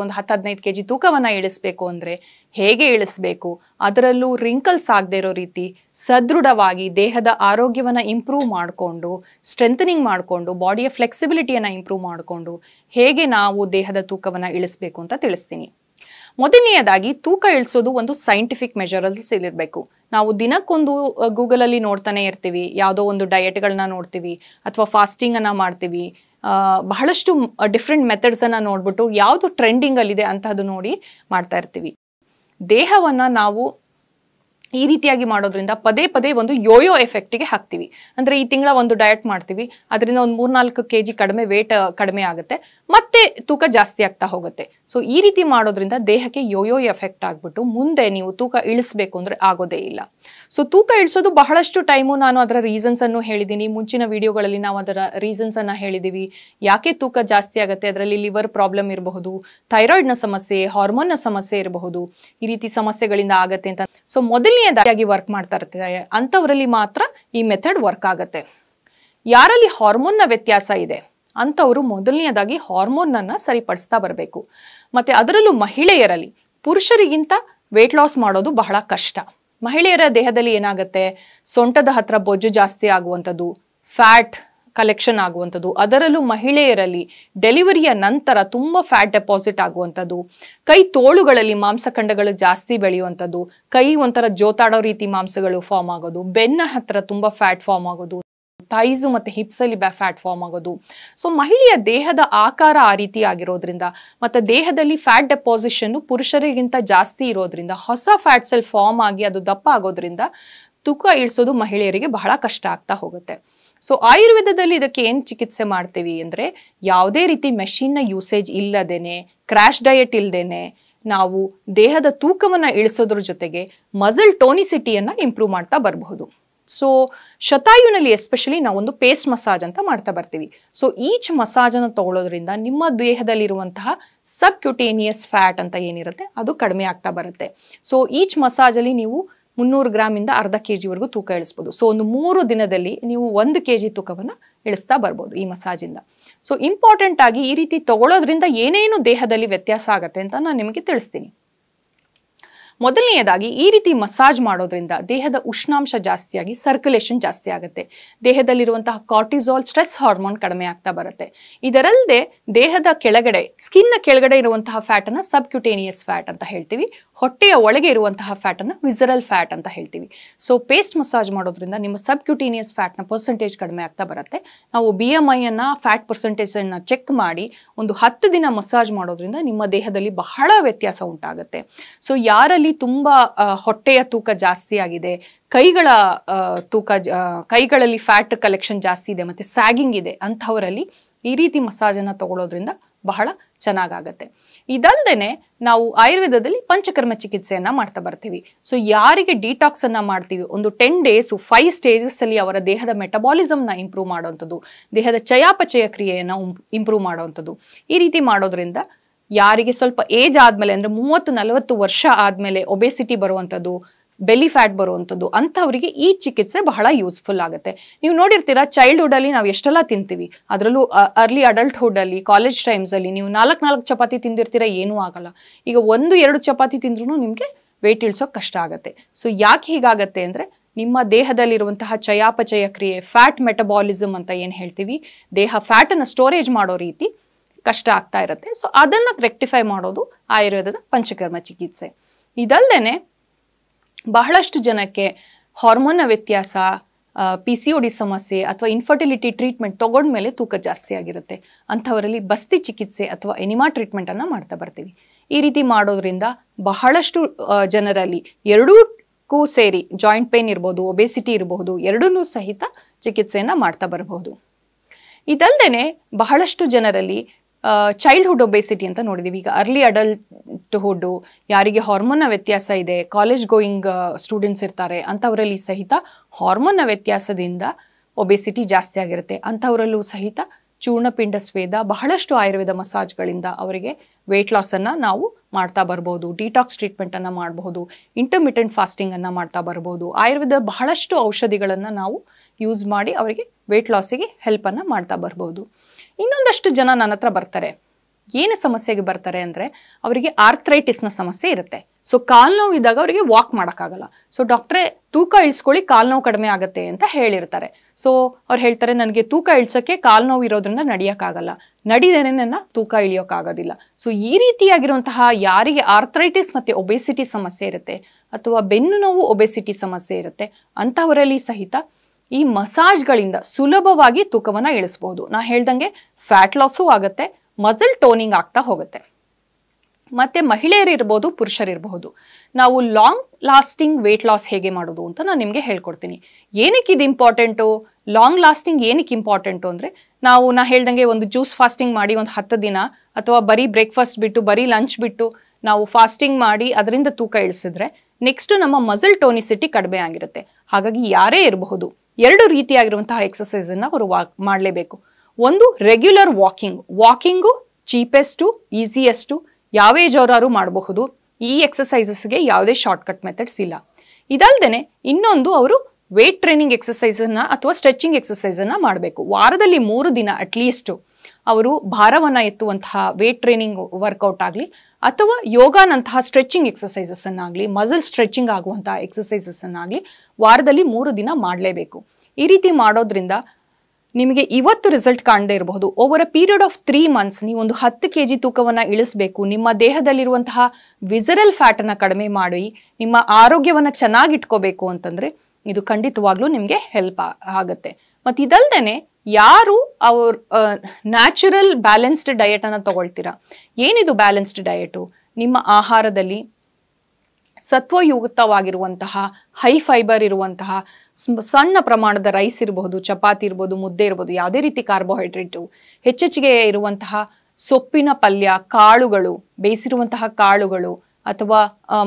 ಒಂದು ಹತ್ತು ಹದಿನೈದು ಕೆಜಿ ತೂಕವನ್ನ ಇಳಿಸ್ಬೇಕು ಅಂದ್ರೆ ಹೇಗೆ ಇಳಿಸ್ಬೇಕು ಅದರಲ್ಲೂ ರಿಂಕಲ್ಸ್ ಆಗದೆ ಇರೋ ರೀತಿ ಸದೃಢವಾಗಿ ದೇಹದ ಆರೋಗ್ಯವನ್ನ ಇಂಪ್ರೂವ್ ಮಾಡಿಕೊಂಡು ಸ್ಟ್ರೆಂಥನಿಂಗ್ ಮಾಡಿಕೊಂಡು ಬಾಡಿಯ ಫ್ಲೆಕ್ಸಿಬಿಲಿಟಿಯನ್ನ ಇಂಪ್ರೂವ್ ಮಾಡಿಕೊಂಡು ಹೇಗೆ ನಾವು ದೇಹದ ತೂಕವನ್ನ ಇಳಿಸ್ಬೇಕು ಅಂತ ತಿಳಿಸ್ತೀನಿ ಮೊದಲನೆಯದಾಗಿ ತೂಕ ಇಳಿಸೋದು ಒಂದು ಸೈಂಟಿಫಿಕ್ ಮೆಜರಲ್ಸ್ ಇಲ್ಲಿರಬೇಕು ನಾವು ದಿನಕ್ಕೊಂದು ಗೂಗಲಲ್ಲಿ ನೋಡ್ತಾನೆ ಇರ್ತೀವಿ ಯಾವುದೋ ಒಂದು ಡಯೆಟ್ಗಳನ್ನ ನೋಡ್ತೀವಿ ಅಥವಾ ಫಾಸ್ಟಿಂಗನ್ನು ಮಾಡ್ತೀವಿ ಬಹಳಷ್ಟು ಡಿಫ್ರೆಂಟ್ ಮೆಥಡ್ಸನ್ನು ನೋಡ್ಬಿಟ್ಟು ಯಾವುದು ಟ್ರೆಂಡಿಂಗಲ್ಲಿದೆ ಅಂತಹದ್ದು ನೋಡಿ ಮಾಡ್ತಾ ಇರ್ತೀವಿ ದೇಹವನ್ನು ನಾವು ಈ ರೀತಿಯಾಗಿ ಮಾಡೋದ್ರಿಂದ ಪದೇ ಪದೇ ಒಂದು ಯೋಯೋ ಗೆ ಹಾಕ್ತೀವಿ ಅಂದರೆ ಈ ತಿಂಗಳ ಒಂದು ಡಯಟ್ ಮಾಡ್ತೀವಿ ಅದರಿಂದ ಒಂದು ಮೂರ್ನಾಲ್ಕು ಕೆ ಜಿ ಕಡಿಮೆ ವೇಟ್ ಕಡಿಮೆ ಆಗುತ್ತೆ ಮತ್ತೆ ತೂಕ ಜಾಸ್ತಿ ಆಗ್ತಾ ಹೋಗುತ್ತೆ ಸೊ ಈ ರೀತಿ ಮಾಡೋದ್ರಿಂದ ದೇಹಕ್ಕೆ ಯೋಯೋ ಎಫೆಕ್ಟ್ ಆಗ್ಬಿಟ್ಟು ಮುಂದೆ ನೀವು ತೂಕ ಇಳಿಸ್ಬೇಕು ಅಂದರೆ ಆಗೋದೇ ಇಲ್ಲ ಸೊ ತೂಕ ಇಳಿಸೋದು ಬಹಳಷ್ಟು ಟೈಮು ನಾನು ಅದರ ಅನ್ನು ಹೇಳಿದ್ದೀನಿ ಮುಂಚಿನ ವಿಡಿಯೋಗಳಲ್ಲಿ ನಾವು ಅದರ ರೀಸನ್ಸ್ ರೀಸನ್ಸನ್ನು ಹೇಳಿದ್ದೀವಿ ಯಾಕೆ ತೂಕ ಜಾಸ್ತಿ ಆಗುತ್ತೆ ಅದರಲ್ಲಿ ಲಿವರ್ ಪ್ರಾಬ್ಲಮ್ ಇರಬಹುದು ಥೈರಾಯ್ಡ್ನ ಸಮಸ್ಯೆ ಹಾರ್ಮೋನ್ನ ಸಮಸ್ಯೆ ಇರಬಹುದು ಈ ರೀತಿ ಸಮಸ್ಯೆಗಳಿಂದ ಆಗತ್ತೆ ಅಂತ ಸೊ ಮೊದಲನೇದಾಗಿ ವರ್ಕ್ ಮಾಡ್ತಾ ಇರ್ತಾರೆ ಅಂಥವರಲ್ಲಿ ಮಾತ್ರ ಈ ಮೆಥಡ್ ವರ್ಕ್ ಆಗುತ್ತೆ ಯಾರಲ್ಲಿ ಹಾರ್ಮೋನ್ನ ವ್ಯತ್ಯಾಸ ಇದೆ ಅಂಥವರು ಮೊದಲನೇದಾಗಿ ಹಾರ್ಮೋನನ್ನು ಸರಿಪಡಿಸ್ತಾ ಬರಬೇಕು ಮತ್ತು ಅದರಲ್ಲೂ ಮಹಿಳೆಯರಲ್ಲಿ ಪುರುಷರಿಗಿಂತ ವೆಯ್ಟ್ ಲಾಸ್ ಮಾಡೋದು ಬಹಳ ಕಷ್ಟ ಮಹಿಳೆಯರ ದೇಹದಲ್ಲಿ ಏನಾಗುತ್ತೆ ಸೊಂಟದ ಹತ್ರ ಬೊಜ್ಜು ಜಾಸ್ತಿ ಆಗುವಂಥದ್ದು ಫ್ಯಾಟ್ ಕಲೆಕ್ಷನ್ ಆಗುವಂಥದ್ದು ಅದರಲ್ಲೂ ಮಹಿಳೆಯರಲ್ಲಿ ಡೆಲಿವರಿಯ ನಂತರ ತುಂಬ ಫ್ಯಾಟ್ ಡೆಪಾಸಿಟ್ ಆಗುವಂಥದ್ದು ಕೈ ತೋಳುಗಳಲ್ಲಿ ಮಾಂಸಖಂಡಗಳು ಜಾಸ್ತಿ ಬೆಳೆಯುವಂಥದ್ದು ಕೈ ಒಂಥರ ಜೋತಾಡೋ ರೀತಿ ಮಾಂಸಗಳು ಫಾರ್ಮ್ ಆಗೋದು ಬೆನ್ನ ಹತ್ರ ತುಂಬ ಫ್ಯಾಟ್ ಫಾರ್ಮ್ ಆಗೋದು ಥೈಸು ಮತ್ತು ಹಿಪ್ಸಲ್ಲಿ ಫ್ಯಾಟ್ ಫಾರ್ಮ್ ಆಗೋದು ಸೊ ಮಹಿಳೆಯ ದೇಹದ ಆಕಾರ ಆ ರೀತಿ ಆಗಿರೋದ್ರಿಂದ ಮತ್ತು ದೇಹದಲ್ಲಿ ಫ್ಯಾಟ್ ಡೆಪಾಸಿಷನ್ನು ಪುರುಷರಿಗಿಂತ ಜಾಸ್ತಿ ಇರೋದ್ರಿಂದ ಹೊಸ ಫ್ಯಾಟ್ ಸೆಲ್ ಫಾರ್ಮ್ ಆಗಿ ಅದು ದಪ್ಪ ಆಗೋದ್ರಿಂದ ತುಕ ಇಳಿಸೋದು ಮಹಿಳೆಯರಿಗೆ ಬಹಳ ಕಷ್ಟ ಆಗ್ತಾ ಹೋಗುತ್ತೆ ಸೊ ಆಯುರ್ವೇದದಲ್ಲಿ ಇದಕ್ಕೆ ಏನು ಚಿಕಿತ್ಸೆ ಮಾಡ್ತೀವಿ ಅಂದರೆ ಯಾವುದೇ ರೀತಿ ಮೆಷಿನ್ನ ಯೂಸೇಜ್ ಇಲ್ಲದೇನೆ ಕ್ರ್ಯಾಶ್ ಡಯಟ್ ಇಲ್ಲದೇನೆ ನಾವು ದೇಹದ ತೂಕವನ್ನು ಇಳಿಸೋದ್ರ ಜೊತೆಗೆ ಮಸಲ್ ಟೋನಿಸಿಟಿಯನ್ನು ಇಂಪ್ರೂವ್ ಮಾಡ್ತಾ ಬರಬಹುದು ಸೊ ಶತಾಯುನಲ್ಲಿ ಎಸ್ಪೆಷಲಿ ಒಂದು ಪೇಸ್ಟ್ ಮಸಾಜ್ ಅಂತ ಮಾಡ್ತಾ ಬರ್ತೀವಿ ಸೊ ಈಚ್ ಮಸಾಜನ್ನು ತಗೊಳ್ಳೋದ್ರಿಂದ ನಿಮ್ಮ ದೇಹದಲ್ಲಿರುವಂತಹ ಸಬ್ಕ್ಯುಟೇನಿಯಸ್ ಫ್ಯಾಟ್ ಅಂತ ಏನಿರುತ್ತೆ ಅದು ಕಡಿಮೆ ಆಗ್ತಾ ಬರುತ್ತೆ ಸೊ ಈಚ್ ಮಸಾಜಲ್ಲಿ ನೀವು ಮುನ್ನೂರು ಗ್ರಾಮಿಂದ ಅರ್ಧ ಕೆ ಜಿವರೆಗೂ ತೂಕ ಇಳಿಸ್ಬೋದು ಸೊ ಒಂದು ಮೂರು ದಿನದಲ್ಲಿ ನೀವು ಒಂದು ಕೆ ಜಿ ತೂಕವನ್ನು ಇಳಿಸ್ತಾ ಬರ್ಬೋದು ಈ ಮಸಾಜಿಂದ ಸೊ ಇಂಪಾರ್ಟೆಂಟ್ ಆಗಿ ಈ ರೀತಿ ತಗೊಳ್ಳೋದ್ರಿಂದ ಏನೇನು ದೇಹದಲ್ಲಿ ವ್ಯತ್ಯಾಸ ಆಗುತ್ತೆ ಅಂತ ನಾನು ನಿಮಗೆ ತಿಳಿಸ್ತೀನಿ ಮೊದಲನೆಯದಾಗಿ ಈ ರೀತಿ ಮಸಾಜ್ ಮಾಡೋದ್ರಿಂದ ದೇಹದ ಉಷ್ಣಾಂಶ ಜಾಸ್ತಿಯಾಗಿ ಸರ್ಕ್ಯುಲೇಷನ್ ಜಾಸ್ತಿ ಆಗುತ್ತೆ ದೇಹದಲ್ಲಿರುವಂತಹ ಕಾರ್ಟಿಸೋಲ್ ಸ್ಟ್ರೆಸ್ ಹಾರ್ಮೋನ್ ಕಡಿಮೆ ಆಗ್ತಾ ಬರುತ್ತೆ ಇದರಲ್ಲದೆ ದೇಹದ ಕೆಳಗಡೆ ಸ್ಕಿನ್ನ ಕೆಳಗಡೆ ಇರುವಂತಹ ಫ್ಯಾಟನ್ನು ಸಬ್ಕ್ಯುಟೇನಿಯಸ್ ಫ್ಯಾಟ್ ಅಂತ ಹೇಳ್ತೀವಿ ಹೊಟ್ಟೆಯ ಒಳಗೆ ಇರುವಂತಹ ಫ್ಯಾಟನ್ನು ವಿಸರಲ್ ಫ್ಯಾಟ್ ಅಂತ ಹೇಳ್ತೀವಿ ಸೊ ಪೇಸ್ಟ್ ಮಸಾಜ್ ಮಾಡೋದ್ರಿಂದ ನಿಮ್ಮ ಸಬ್ಕ್ಯೂಟೀನಿಯಸ್ ಫ್ಯಾಟ್ನ ಪರ್ಸೆಂಟೇಜ್ ಕಡಿಮೆ ಆಗ್ತಾ ಬರುತ್ತೆ ನಾವು ಬಿ ಎಮ್ ಐಯನ್ನು ಫ್ಯಾಟ್ ಪರ್ಸೆಂಟೇಜನ್ನು ಚೆಕ್ ಮಾಡಿ ಒಂದು ಹತ್ತು ದಿನ ಮಸಾಜ್ ಮಾಡೋದ್ರಿಂದ ನಿಮ್ಮ ದೇಹದಲ್ಲಿ ಬಹಳ ವ್ಯತ್ಯಾಸ ಉಂಟಾಗುತ್ತೆ ಸೊ ಯಾರಲ್ಲಿ ತುಂಬ ಹೊಟ್ಟೆಯ ತೂಕ ಜಾಸ್ತಿ ಆಗಿದೆ ಕೈಗಳ ತೂಕ ಕೈಗಳಲ್ಲಿ ಫ್ಯಾಟ್ ಕಲೆಕ್ಷನ್ ಜಾಸ್ತಿ ಇದೆ ಮತ್ತು ಸ್ಯಾಗಿಂಗ್ ಇದೆ ಅಂಥವರಲ್ಲಿ ಈ ರೀತಿ ಮಸಾಜನ್ನು ತಗೊಳ್ಳೋದ್ರಿಂದ ಬಹಳ ಚೆನ್ನಾಗಾಗತ್ತೆ ಇದಲ್ದೇನೆ ನಾವು ಆಯುರ್ವೇದದಲ್ಲಿ ಪಂಚಕರ್ಮ ಚಿಕಿತ್ಸೆಯನ್ನ ಮಾಡ್ತಾ ಬರ್ತೀವಿ ಸೊ ಯಾರಿಗೆ ಡಿಟಾಕ್ಸ್ ಅನ್ನ ಮಾಡ್ತೀವಿ ಒಂದು ಟೆನ್ ಡೇಸ್ ಫೈವ್ ಸ್ಟೇಜಸ್ ಅಲ್ಲಿ ಅವರ ದೇಹದ ಮೆಟಬಾಲಿಸಮ್ನ ನ ಇಂಪ್ರೂವ್ ಮಾಡುವಂಥದ್ದು ದೇಹದ ಚಯಾಪಚಯ ಕ್ರಿಯೆಯನ್ನು ಇಂಪ್ರೂವ್ ಮಾಡುವಂಥದ್ದು ಈ ರೀತಿ ಮಾಡೋದ್ರಿಂದ ಯಾರಿಗೆ ಸ್ವಲ್ಪ ಏಜ್ ಆದ್ಮೇಲೆ ಅಂದ್ರೆ ಮೂವತ್ತು ನಲವತ್ತು ವರ್ಷ ಆದ್ಮೇಲೆ ಒಬೆಸಿಟಿ ಬರುವಂಥದ್ದು ಬೆಲಿ ಫ್ಯಾಟ್ ಬರುವಂಥದ್ದು ಅಂಥವರಿಗೆ ಈ ಚಿಕಿತ್ಸೆ ಬಹಳ ಯೂಸ್ಫುಲ್ ಆಗುತ್ತೆ ನೀವು ನೋಡಿರ್ತೀರಾ ಚೈಲ್ಡ್ಹುಡ್ ಅಲ್ಲಿ ನಾವು ಎಷ್ಟೆಲ್ಲ ತಿಂತೀವಿ ಅದರಲ್ಲೂ ಅರ್ಲಿ ಅಡಲ್ಟ್ಹುಡ್ ಅಲ್ಲಿ ಕಾಲೇಜ್ ಟೈಮ್ಸ್ ಅಲ್ಲಿ ನೀವು ನಾಲ್ಕು ನಾಲ್ಕು ಚಪಾತಿ ತಿಂದಿರ್ತೀರಾ ಏನೂ ಆಗಲ್ಲ ಈಗ ಒಂದು ಎರಡು ಚಪಾತಿ ತಿಂದ್ರೂ ನಿಮಗೆ ವೆಯ್ಟ್ ಇಳಿಸೋಕೆ ಕಷ್ಟ ಆಗುತ್ತೆ ಸೊ ಯಾಕೆ ಹೀಗಾಗತ್ತೆ ಅಂದರೆ ನಿಮ್ಮ ದೇಹದಲ್ಲಿರುವಂತಹ ಚಯಾಪಚಯ ಕ್ರಿಯೆ ಫ್ಯಾಟ್ ಮೆಟಬಾಲಿಸಮ್ ಅಂತ ಏನು ಹೇಳ್ತೀವಿ ದೇಹ ಫ್ಯಾಟನ್ನು ಸ್ಟೋರೇಜ್ ಮಾಡೋ ರೀತಿ ಕಷ್ಟ ಆಗ್ತಾ ಇರುತ್ತೆ ಸೊ ಅದನ್ನು ರೆಕ್ಟಿಫೈ ಮಾಡೋದು ಆಯುರ್ವೇದದ ಪಂಚಕರ್ಮ ಚಿಕಿತ್ಸೆ ಇದಲ್ಲದೆ ಬಹಳಷ್ಟು ಜನಕ್ಕೆ ಹಾರ್ಮೋನ್ನ ವ್ಯತ್ಯಾಸ ಪಿ ಸಿ ಡಿ ಸಮಸ್ಯೆ ಅಥವಾ ಇನ್ಫರ್ಟಿಲಿಟಿ ಟ್ರೀಟ್ಮೆಂಟ್ ತೊಗೊಂಡ್ಮೇಲೆ ತೂಕ ಜಾಸ್ತಿ ಆಗಿರುತ್ತೆ ಅಂಥವರಲ್ಲಿ ಬಸ್ತಿ ಚಿಕಿತ್ಸೆ ಅಥವಾ ಎನಿಮಾ ಟ್ರೀಟ್ಮೆಂಟನ್ನು ಮಾಡ್ತಾ ಬರ್ತೀವಿ ಈ ರೀತಿ ಮಾಡೋದ್ರಿಂದ ಬಹಳಷ್ಟು ಜನರಲ್ಲಿ ಕೂ ಸೇರಿ ಜಾಯಿಂಟ್ ಪೇನ್ ಇರ್ಬೋದು ಒಬೆಸಿಟಿ ಇರಬಹುದು ಎರಡನ್ನೂ ಸಹಿತ ಚಿಕಿತ್ಸೆಯನ್ನು ಮಾಡ್ತಾ ಬರಬಹುದು ಇದಲ್ಲದೆ ಬಹಳಷ್ಟು ಜನರಲ್ಲಿ ಚೈಲ್ಡ್ಹುಡ್ ಒಬೆಸಿಟಿ ಅಂತ ನೋಡಿದ್ದೀವಿ ಈಗ ಅರ್ಲಿ ಅಡಲ್ಟ್ ಹುಡ್ ಯಾರಿಗೆ ಹಾರ್ಮೋನ್ನ ವ್ಯತ್ಯಾಸ ಇದೆ ಕಾಲೇಜ್ ಗೋಯಿಂಗ್ ಸ್ಟೂಡೆಂಟ್ಸ್ ಇರ್ತಾರೆ ಅಂಥವರಲ್ಲಿ ಸಹಿತ ಹಾರ್ಮೋನ್ನ ವ್ಯತ್ಯಾಸದಿಂದ ಒಬೆಸಿಟಿ ಜಾಸ್ತಿ ಆಗಿರುತ್ತೆ ಅಂಥವರಲ್ಲೂ ಸಹಿತ ಚೂರ್ಣಪಿಂಡ ಸ್ವೇದ ಬಹಳಷ್ಟು ಆಯುರ್ವೇದ ಮಸಾಜ್ಗಳಿಂದ ಅವರಿಗೆ ವೆಯ್ಟ್ ಲಾಸನ್ನು ನಾವು ಮಾಡ್ತಾ ಬರ್ಬೋದು ಡಿಟಾಕ್ಸ್ ಟ್ರೀಟ್ಮೆಂಟನ್ನು ಮಾಡಬಹುದು ಇಂಟರ್ಮಿಟೆಂಟ್ ಫಾಸ್ಟಿಂಗನ್ನು ಮಾಡ್ತಾ ಬರ್ಬೋದು ಆಯುರ್ವೇದ ಬಹಳಷ್ಟು ಔಷಧಿಗಳನ್ನು ನಾವು ಯೂಸ್ ಮಾಡಿ ಅವರಿಗೆ ವೆಯ್ಟ್ ಲಾಸಿಗೆ ಹೆಲ್ಪನ್ನು ಮಾಡ್ತಾ ಬರ್ಬೋದು ಇನ್ನೊಂದಷ್ಟು ಜನ ನನ್ನ ಹತ್ರ ಬರ್ತಾರೆ ಏನು ಸಮಸ್ಯೆಗೆ ಬರ್ತಾರೆ ಅಂದರೆ ಅವರಿಗೆ ಆರ್ಥ್ರೈಟಿಸ್ನ ಸಮಸ್ಯೆ ಇರುತ್ತೆ ಸೊ ಕಾಲು ನೋವು ಇದ್ದಾಗ ಅವರಿಗೆ ವಾಕ್ ಮಾಡೋಕ್ಕಾಗಲ್ಲ ಸೊ ಡಾಕ್ಟ್ರೆ ತೂಕ ಇಳಿಸ್ಕೊಳ್ಳಿ ಕಾಲು ನೋವು ಕಡಿಮೆ ಆಗುತ್ತೆ ಅಂತ ಹೇಳಿರ್ತಾರೆ ಸೊ ಅವ್ರು ಹೇಳ್ತಾರೆ ನನಗೆ ತೂಕ ಇಳಿಸೋಕ್ಕೆ ಕಾಲು ನೋವು ಇರೋದ್ರಿಂದ ನಡೆಯೋಕ್ಕಾಗಲ್ಲ ನಡೀದೇನೆ ನನ್ನ ತೂಕ ಇಳಿಯೋಕ್ಕಾಗೋದಿಲ್ಲ ಸೊ ಈ ರೀತಿಯಾಗಿರುವಂತಹ ಯಾರಿಗೆ ಆರ್ಥ್ರೈಟಿಸ್ ಮತ್ತು ಒಬೆಸಿಟಿ ಸಮಸ್ಯೆ ಇರುತ್ತೆ ಅಥವಾ ಬೆನ್ನು ನೋವು ಒಬೆಸಿಟಿ ಸಮಸ್ಯೆ ಇರುತ್ತೆ ಅಂಥವರಲ್ಲಿ ಸಹಿತ ಈ ಮಸಾಜ್ಗಳಿಂದ ಸುಲಭವಾಗಿ ತೂಕವನ್ನು ಇಳಿಸ್ಬೋದು ನಾ ಹೇಳ್ದಂಗೆ ಫ್ಯಾಟ್ ಲಾಸು ಆಗುತ್ತೆ ಮಸಲ್ ಟೋನಿಂಗ್ ಆಗ್ತಾ ಹೋಗುತ್ತೆ ಮತ್ತೆ ಮಹಿಳೆಯರಿರ್ಬೋದು ಪುರುಷರಿರಬಹುದು ನಾವು ಲಾಂಗ್ ಲಾಸ್ಟಿಂಗ್ ವೇಟ್ ಲಾಸ್ ಹೇಗೆ ಮಾಡೋದು ಅಂತ ನಾನು ನಿಮಗೆ ಹೇಳ್ಕೊಡ್ತೀನಿ ಏನಕ್ಕೆ ಇದು ಇಂಪಾರ್ಟೆಂಟು ಲಾಂಗ್ ಲಾಸ್ಟಿಂಗ್ ಏನಕ್ಕೆ ಇಂಪಾರ್ಟೆಂಟು ಅಂದರೆ ನಾವು ನಾ ಹೇಳ್ದಂಗೆ ಒಂದು ಜ್ಯೂಸ್ ಫಾಸ್ಟಿಂಗ್ ಮಾಡಿ ಒಂದು ಹತ್ತು ದಿನ ಅಥವಾ ಬರೀ ಬ್ರೇಕ್ಫಾಸ್ಟ್ ಬಿಟ್ಟು ಬರೀ ಲಂಚ್ ಬಿಟ್ಟು ನಾವು ಫಾಸ್ಟಿಂಗ್ ಮಾಡಿ ಅದರಿಂದ ತೂಕ ಇಳಿಸಿದ್ರೆ ನೆಕ್ಸ್ಟ್ ನಮ್ಮ ಮಸಲ್ ಟೋನಿಸಿಟಿ ಕಡಿಮೆ ಆಗಿರುತ್ತೆ ಹಾಗಾಗಿ ಯಾರೇ ಇರಬಹುದು ಎರಡು ರೀತಿಯಾಗಿರುವಂತಹ ಎಕ್ಸಸೈಸನ್ನು ಅವರು ವಾಕ್ ಮಾಡಲೇಬೇಕು ಒಂದು regular walking walking cheapest easiest ಯಾವ ಜೋರಾರು ಮಾಡಬಹುದು ಈ ಎಕ್ಸಸೈಸಸ್ಗೆ ಯಾವುದೇ ಶಾರ್ಟ್ಕಟ್ ಮೆಥಡ್ಸ್ ಇಲ್ಲ ಇದಲ್ದೇನೆ ಇನ್ನೊಂದು ಅವರು ವೇಟ್ ಟ್ರೈನಿಂಗ್ ಎಕ್ಸಸೈಸನ್ನು ಅಥವಾ ಸ್ಟ್ರೆಚಿಂಗ್ ಎಕ್ಸಸೈಸನ್ನು ಮಾಡಬೇಕು ವಾರದಲ್ಲಿ ಮೂರು ದಿನ ಅಟ್ಲೀಸ್ಟು ಅವರು ಭಾರವನ್ನು ಎತ್ತುವಂತಹ ವೇಟ್ ಟ್ರೈನಿಂಗ್ ವರ್ಕೌಟ್ ಆಗಲಿ ಅಥವಾ ಯೋಗಾನಂತಹ ಸ್ಟ್ರೆಚಿಂಗ್ ಎಕ್ಸಸೈಸಸ್ಸನ್ನಾಗಲಿ ಮಸಲ್ ಸ್ಟ್ರೆಚಿಂಗ್ ಆಗುವಂತಹ ಎಕ್ಸಸೈಸಸ್ಸನ್ನಾಗಲಿ ವಾರದಲ್ಲಿ ಮೂರು ದಿನ ಮಾಡಲೇಬೇಕು ಈ ರೀತಿ ಮಾಡೋದ್ರಿಂದ ನಿಮಗೆ ಇವತ್ತು ರಿಸಲ್ಟ್ ಕಾಣದೇ ಇರಬಹುದು over a period of three months ನೀವು ಒಂದು ಹತ್ತು ಕೆ ಜಿ ತೂಕವನ್ನು ಇಳಿಸಬೇಕು ನಿಮ್ಮ ದೇಹದಲ್ಲಿರುವಂತಹ ವಿಸರಲ್ ಫ್ಯಾಟನ್ನು ಕಡಿಮೆ ಮಾಡಿ ನಿಮ್ಮ ಆರೋಗ್ಯವನ್ನು ಚೆನ್ನಾಗಿಟ್ಕೋಬೇಕು ಅಂತಂದರೆ ಇದು ಖಂಡಿತವಾಗ್ಲೂ ನಿಮಗೆ ಹೆಲ್ಪ್ ಆಗುತ್ತೆ ಮತ್ತು ಇದಲ್ದೇನೆ ಯಾರು ಅವ್ರ ನ್ಯಾಚುರಲ್ ಬ್ಯಾಲೆನ್ಸ್ಡ್ ಡಯೆಟನ್ನು ತಗೊಳ್ತೀರಾ ಏನಿದು ಬ್ಯಾಲೆನ್ಸ್ಡ್ ಡಯೆಟು ನಿಮ್ಮ ಆಹಾರದಲ್ಲಿ ಸತ್ವಯುಕ್ತವಾಗಿರುವಂತಹ ಹೈ ಫೈಬರ್ ಇರುವಂತಹ ಸಣ್ಣ ಪ್ರಮಾಣದ ರೈಸ್ ಇರಬಹುದು ಚಪಾತಿ ಇರ್ಬೋದು ಮುದ್ದೆ ಇರ್ಬೋದು ಯಾವುದೇ ರೀತಿ ಕಾರ್ಬೋಹೈಡ್ರೇಟು ಹೆಚ್ಚೆಚ್ಚಿಗೆ ಇರುವಂತಹ ಸೊಪ್ಪಿನ ಪಲ್ಯ ಕಾಳುಗಳು ಬೇಯಿಸಿರುವಂತಹ ಕಾಳುಗಳು ಅಥವಾ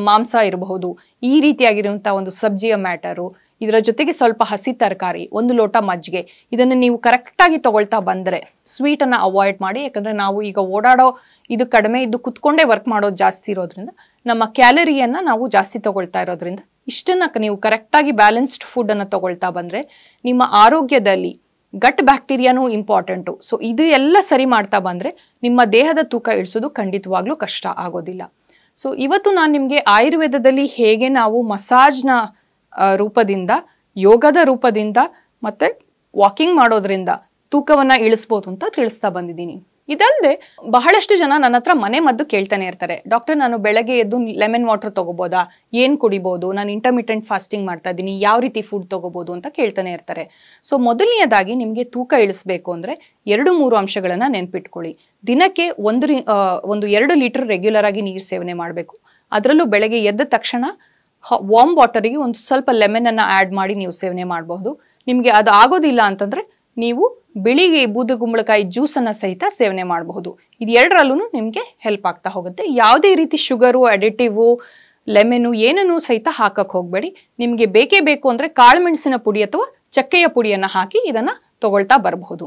ಮಾಂಸ ಇರಬಹುದು ಈ ರೀತಿಯಾಗಿರುವಂತಹ ಒಂದು ಸಬ್ಜಿಯ ಮ್ಯಾಟರು ಇದರ ಜೊತೆಗೆ ಸ್ವಲ್ಪ ಹಸಿ ತರಕಾರಿ ಒಂದು ಲೋಟ ಮಜ್ಜಿಗೆ ಇದನ್ನು ನೀವು ಕರೆಕ್ಟಾಗಿ ತಗೊಳ್ತಾ ಬಂದರೆ ಸ್ವೀಟನ್ನು ಅವಾಯ್ಡ್ ಮಾಡಿ ಯಾಕಂದರೆ ನಾವು ಈಗ ಓಡಾಡೋ ಇದು ಕಡಿಮೆ ಇದ್ದು ಕುತ್ಕೊಂಡೇ ವರ್ಕ್ ಮಾಡೋದು ಜಾಸ್ತಿ ಇರೋದ್ರಿಂದ ನಮ್ಮ ಕ್ಯಾಲರಿಯನ್ನು ನಾವು ಜಾಸ್ತಿ ತಗೊಳ್ತಾ ಇರೋದ್ರಿಂದ ಇಷ್ಟನ್ನು ನೀವು ಕರೆಕ್ಟಾಗಿ ಬ್ಯಾಲೆನ್ಸ್ಡ್ ಫುಡ್ಡನ್ನು ತಗೊಳ್ತಾ ಬಂದರೆ ನಿಮ್ಮ ಆರೋಗ್ಯದಲ್ಲಿ ಗಟ್ ಬ್ಯಾಕ್ಟೀರಿಯಾನೂ ಇಂಪಾರ್ಟೆಂಟು ಸೊ ಇದು ಎಲ್ಲ ಸರಿ ಮಾಡ್ತಾ ಬಂದರೆ ನಿಮ್ಮ ದೇಹದ ತೂಕ ಇಳಿಸೋದು ಖಂಡಿತವಾಗ್ಲೂ ಕಷ್ಟ ಆಗೋದಿಲ್ಲ ಸೊ ಇವತ್ತು ನಾನು ನಿಮಗೆ ಆಯುರ್ವೇದದಲ್ಲಿ ಹೇಗೆ ನಾವು ಮಸಾಜ್ನ ರೂಪದಿಂದ ಯೋಗದ ರೂಪದಿಂದ ಮತ್ತೆ ವಾಕಿಂಗ್ ಮಾಡೋದ್ರಿಂದ ತೂಕವನ್ನ ಇಳಿಸ್ಬೋದು ಅಂತ ತಿಳಿಸ್ತಾ ಬಂದಿದ್ದೀನಿ ಇದಲ್ಲದೆ ಬಹಳಷ್ಟು ಜನ ನನ್ನ ಹತ್ರ ಮನೆ ಮದ್ದು ಕೇಳ್ತಾನೆ ಇರ್ತಾರೆ ಡಾಕ್ಟರ್ ನಾನು ಬೆಳಗ್ಗೆ ಎದ್ದು ಲೆಮನ್ ವಾಟರ್ ತಗೋಬೋದಾ ಏನು ಕುಡಿಬೋದು ನಾನು ಇಂಟರ್ಮಿಟೆಂಟ್ ಫಾಸ್ಟಿಂಗ್ ಮಾಡ್ತಾ ಇದ್ದೀನಿ ಯಾವ ರೀತಿ ಫುಡ್ ತಗೋಬೋದು ಅಂತ ಕೇಳ್ತಾನೆ ಇರ್ತಾರೆ ಸೊ ಮೊದಲನೆಯದಾಗಿ ನಿಮಗೆ ತೂಕ ಇಳಿಸ್ಬೇಕು ಅಂದರೆ ಎರಡು ಮೂರು ಅಂಶಗಳನ್ನು ನೆನ್ಪಿಟ್ಕೊಳ್ಳಿ ದಿನಕ್ಕೆ ಒಂದು ಒಂದು ಎರಡು ಲೀಟರ್ ರೆಗ್ಯುಲರ್ ಆಗಿ ನೀರು ಸೇವನೆ ಮಾಡಬೇಕು ಅದರಲ್ಲೂ ಬೆಳಗ್ಗೆ ಎದ್ದ ತಕ್ಷಣ ವಾಮ್ ವಾಟರಿಗೆ ಒಂದು ಸ್ವಲ್ಪ ಲೆಮನನ್ನು ಆ್ಯಡ್ ಮಾಡಿ ನೀವು ಸೇವನೆ ಮಾಡಬಹುದು ನಿಮಗೆ ಅದು ಆಗೋದಿಲ್ಲ ಅಂತಂದರೆ ನೀವು ಬಿಳಿಗೆ ಬೂದುಗುಂಬಳಕಾಯಿ ಜ್ಯೂಸನ್ನು ಸಹಿತ ಸೇವನೆ ಮಾಡಬಹುದು ಇದು ಎರಡರಲ್ಲೂ ನಿಮಗೆ ಹೆಲ್ಪ್ ಆಗ್ತಾ ಹೋಗುತ್ತೆ ಯಾವುದೇ ರೀತಿ ಶುಗರು ಅಡಿಟಿವು ಲೆಮೆನು ಏನನ್ನೂ ಸಹಿತ ಹಾಕಕ್ಕೆ ಹೋಗಬೇಡಿ ನಿಮಗೆ ಬೇಕೇ ಬೇಕು ಅಂದರೆ ಕಾಳುಮೆಣಸಿನ ಪುಡಿ ಅಥವಾ ಚಕ್ಕೆಯ ಪುಡಿಯನ್ನು ಹಾಕಿ ಇದನ್ನು ತಗೊಳ್ತಾ ಬರಬಹುದು